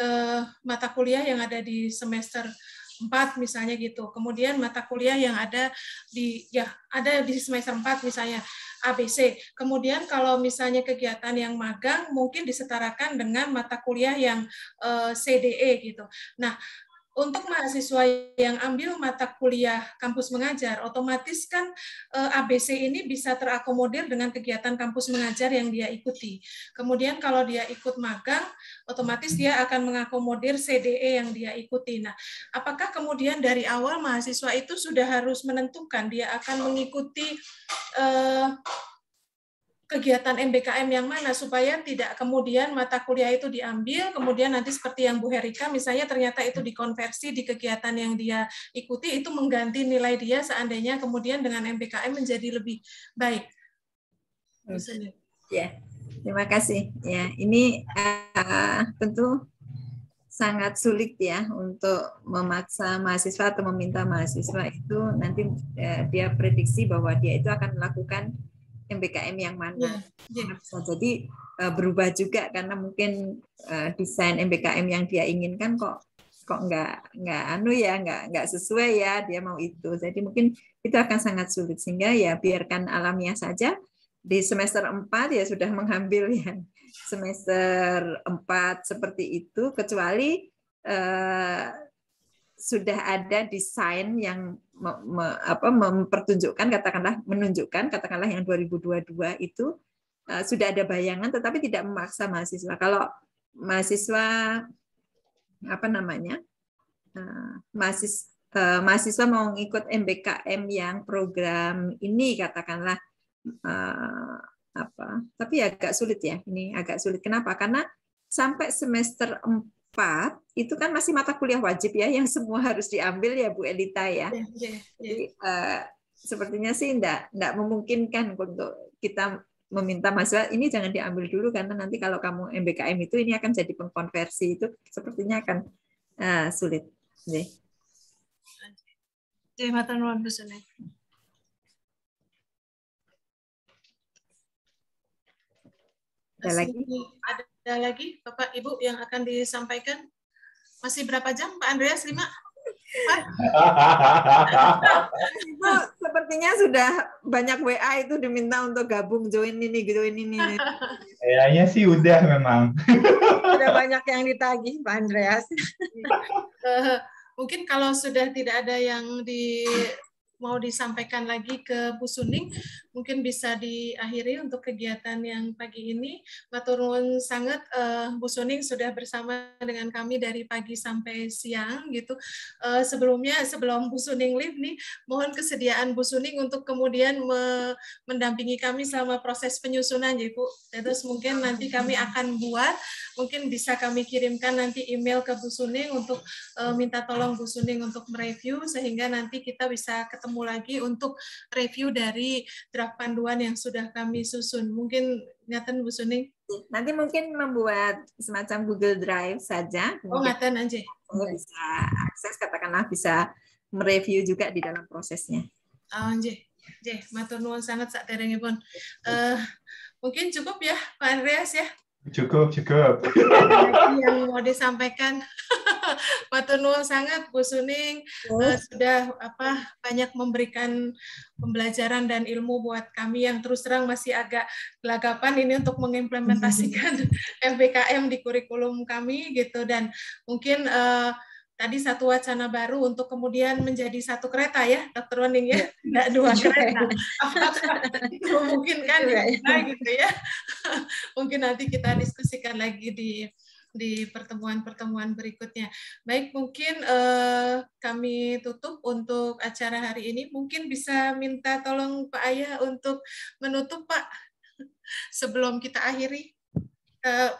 eh, mata kuliah yang ada di semester 4 misalnya gitu. Kemudian mata kuliah yang ada di ya ada di semester 4 misalnya ABC. Kemudian kalau misalnya kegiatan yang magang mungkin disetarakan dengan mata kuliah yang eh, CDE gitu. Nah, untuk mahasiswa yang ambil mata kuliah kampus mengajar, otomatis kan eh, ABC ini bisa terakomodir dengan kegiatan kampus mengajar yang dia ikuti. Kemudian kalau dia ikut magang, otomatis dia akan mengakomodir CDE yang dia ikuti. Nah, apakah kemudian dari awal mahasiswa itu sudah harus menentukan dia akan mengikuti eh, kegiatan MBKM yang mana supaya tidak kemudian mata kuliah itu diambil kemudian nanti seperti yang Bu Herika misalnya ternyata itu dikonversi di kegiatan yang dia ikuti itu mengganti nilai dia seandainya kemudian dengan MBKM menjadi lebih baik.
Ya, terima kasih. Ya, ini uh, tentu sangat sulit ya untuk memaksa mahasiswa atau meminta mahasiswa itu nanti uh, dia prediksi bahwa dia itu akan melakukan MBKM yang mana. Yeah. Iya, iya. Bisa jadi eh, berubah juga karena mungkin eh, desain MBKM yang dia inginkan kok kok nggak nggak anu ya nggak nggak sesuai ya dia mau itu jadi mungkin itu akan sangat sulit sehingga ya biarkan alamiah saja di semester 4 ya sudah mengambil [LAUGHS] ya semester 4 seperti itu kecuali uh, sudah ada desain yang me, me, apa, mempertunjukkan katakanlah menunjukkan katakanlah yang 2022 itu uh, sudah ada bayangan tetapi tidak memaksa mahasiswa. Kalau mahasiswa apa namanya? Uh, mahasiswa, uh, mahasiswa mau ikut MBKM yang program ini katakanlah uh, apa? Tapi agak sulit ya. Ini agak sulit. Kenapa? Karena sampai semester 4 itu kan masih mata kuliah wajib ya yang semua harus diambil ya Bu Elita ya. Iya, iya, iya. Jadi uh, sepertinya sih enggak enggak memungkinkan untuk kita meminta mahasiswa ini jangan diambil dulu karena nanti kalau kamu MBKM itu ini akan jadi pengkonversi itu sepertinya akan uh, sulit. Jadi.
Terima kasih. Ada lagi?
ada lagi Bapak Ibu yang akan disampaikan? Masih berapa jam
Pak Andreas? Lima? Ibu sepertinya sudah banyak WA itu diminta untuk gabung join ini join ini.
Kayaknya sih udah memang.
Sudah banyak yang ditagih Pak Andreas.
Eh, mungkin kalau sudah tidak ada yang di mau disampaikan lagi ke Bu Suning, mungkin bisa diakhiri untuk kegiatan yang pagi ini. Maturun sangat uh, Bu Suning sudah bersama dengan kami dari pagi sampai siang gitu. Uh, sebelumnya sebelum Bu Suning live nih, mohon kesediaan Bu Suning untuk kemudian me mendampingi kami selama proses penyusunan ya Bu. Terus mungkin nanti kami akan buat, mungkin bisa kami kirimkan nanti email ke Bu Suning untuk uh, minta tolong Bu Suning untuk mereview sehingga nanti kita bisa ketemu ketemu lagi untuk review dari draft panduan yang sudah kami susun. Mungkin ngaten Bu Suning.
Nanti mungkin membuat semacam Google Drive saja. Oh, ngaten aja. Bisa akses katakanlah bisa mereview juga di dalam prosesnya. Oh, ah, anje.
Nggih, matur nuwun sangat sak pun. uh, eh, mungkin cukup ya Pak Andreas ya.
Cukup, cukup.
yang mau disampaikan. Matur [LAUGHS] sangat Bu Suning oh. Eh, sudah apa banyak memberikan pembelajaran dan ilmu buat kami yang terus terang masih agak gelagapan ini untuk mengimplementasikan MPKM [LAUGHS] [LAUGHS] di kurikulum kami gitu dan mungkin uh, tadi satu wacana baru untuk kemudian menjadi satu kereta ya, Dr. Wening ya, tidak iya. ya, dua iya. kereta. Apakah itu kan ya, ya. gitu ya? [LAUGHS] Mungkin nanti kita diskusikan lagi di di pertemuan-pertemuan berikutnya. Baik, mungkin eh, kami tutup untuk acara hari ini. Mungkin bisa minta tolong Pak Ayah untuk menutup Pak sebelum kita akhiri. Eh,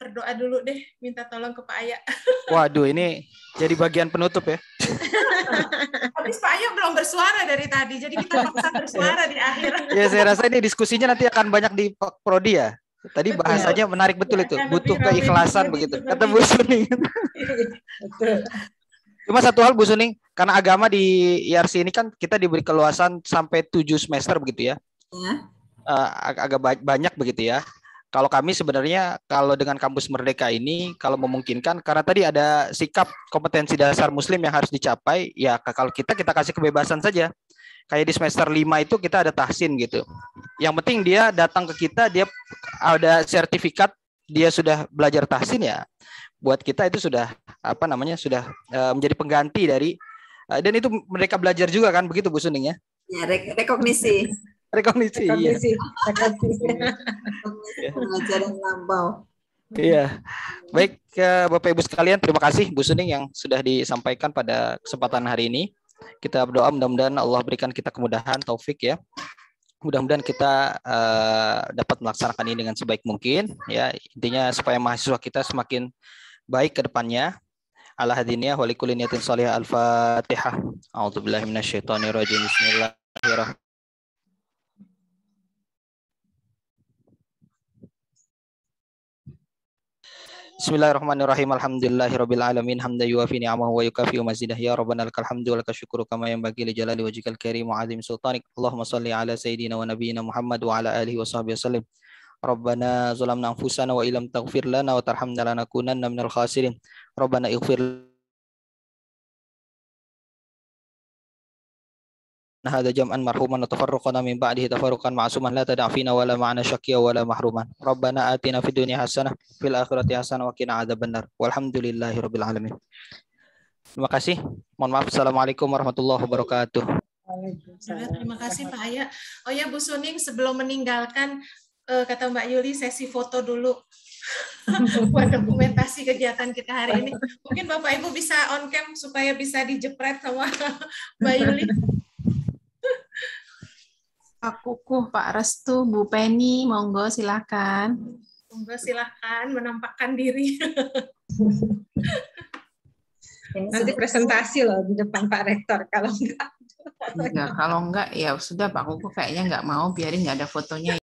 berdoa dulu deh, minta tolong ke Pak Ayah.
[LAUGHS] Waduh, ini jadi bagian penutup ya.
Habis Pak Ayah belum bersuara dari
tadi, jadi kita paksa bersuara di akhir. [LAUGHS] Ya, saya rasa
ini diskusinya nanti akan banyak di Prodi ya. Tadi betul. bahasanya menarik betul ya, itu, iya, butuh keikhlasan begitu. Kata Bu
Suning. [LAUGHS]
Cuma satu hal Bu Suning, karena agama di IRC e ini kan kita diberi keluasan sampai tujuh semester begitu ya. Ya. Uh, ag agak banyak begitu ya. Kalau kami sebenarnya kalau dengan kampus merdeka ini kalau memungkinkan karena tadi ada sikap kompetensi dasar muslim yang harus dicapai ya kalau kita kita kasih kebebasan saja. Kayak di semester lima itu kita ada tahsin gitu. Yang penting dia datang ke kita dia ada sertifikat dia sudah belajar tahsin ya buat kita itu sudah apa namanya sudah eh, menjadi pengganti dari eh, dan itu mereka belajar juga kan begitu Bu Suning ya?
Ya rekognisi rekondisi iya. Rekomisi. Rekomisi.
ya.
yang lampau.
Iya.
Baik, Bapak Ibu sekalian, terima kasih Bu Suning yang sudah disampaikan pada kesempatan hari ini. Kita berdoa mudah-mudahan Allah berikan kita kemudahan, taufik ya. Mudah-mudahan kita uh, dapat melaksanakan ini dengan sebaik mungkin ya. Intinya supaya mahasiswa kita semakin baik ke depannya. Ala wali wa likulli niyatin sholihah. Al-Fatihah. A'udzubillahi minasyaitonirrajim. Bismillahirrahmanirrahim. Bismillahirrahmanirrahim. Alhamdulillahirabbil alamin. Hamdan yuafi ni'amahu wa yukafi mazidah. Ya Rabbana lakal hamdu wa lakal syukru kama yanbaghi li jalali wajhikal karim wa azim sultanik. Allahumma shalli ala sayidina wa nabiyyina Muhammad wa ala alihi wa sahbihi wasallim. Rabbana zalamna anfusana wa illam taghfir lana wa tarhamna lanakunanna minal khasirin. Rabbana ighfir هذا جمعا مرحوما وتفرقنا من بعده تفرقا معصوما لا تدع فينا ولا معنا شكيا ولا محروما ربنا آتنا في الدنيا حسنة في الآخرة حسنة وقنا عذاب النار والحمد لله رب العالمين Terima kasih. Mohon maaf. Assalamualaikum warahmatullahi wabarakatuh.
Terima kasih Pak Aya. Oh ya Bu Suning, sebelum meninggalkan eh, kata Mbak Yuli sesi foto dulu [LAUGHS] buat dokumentasi kegiatan kita hari ini. Mungkin Bapak Ibu bisa on cam supaya bisa dijepret sama [LAUGHS] Mbak Yuli. Pak Kukuh, Pak Restu, Bu Penny, monggo silakan Monggo silakan menampakkan diri.
[LAUGHS] Nanti presentasi loh di depan Pak Rektor kalau enggak. Enggak, iya, kalau
enggak ya sudah Pak Kukuh kayaknya enggak mau biarin enggak ada fotonya.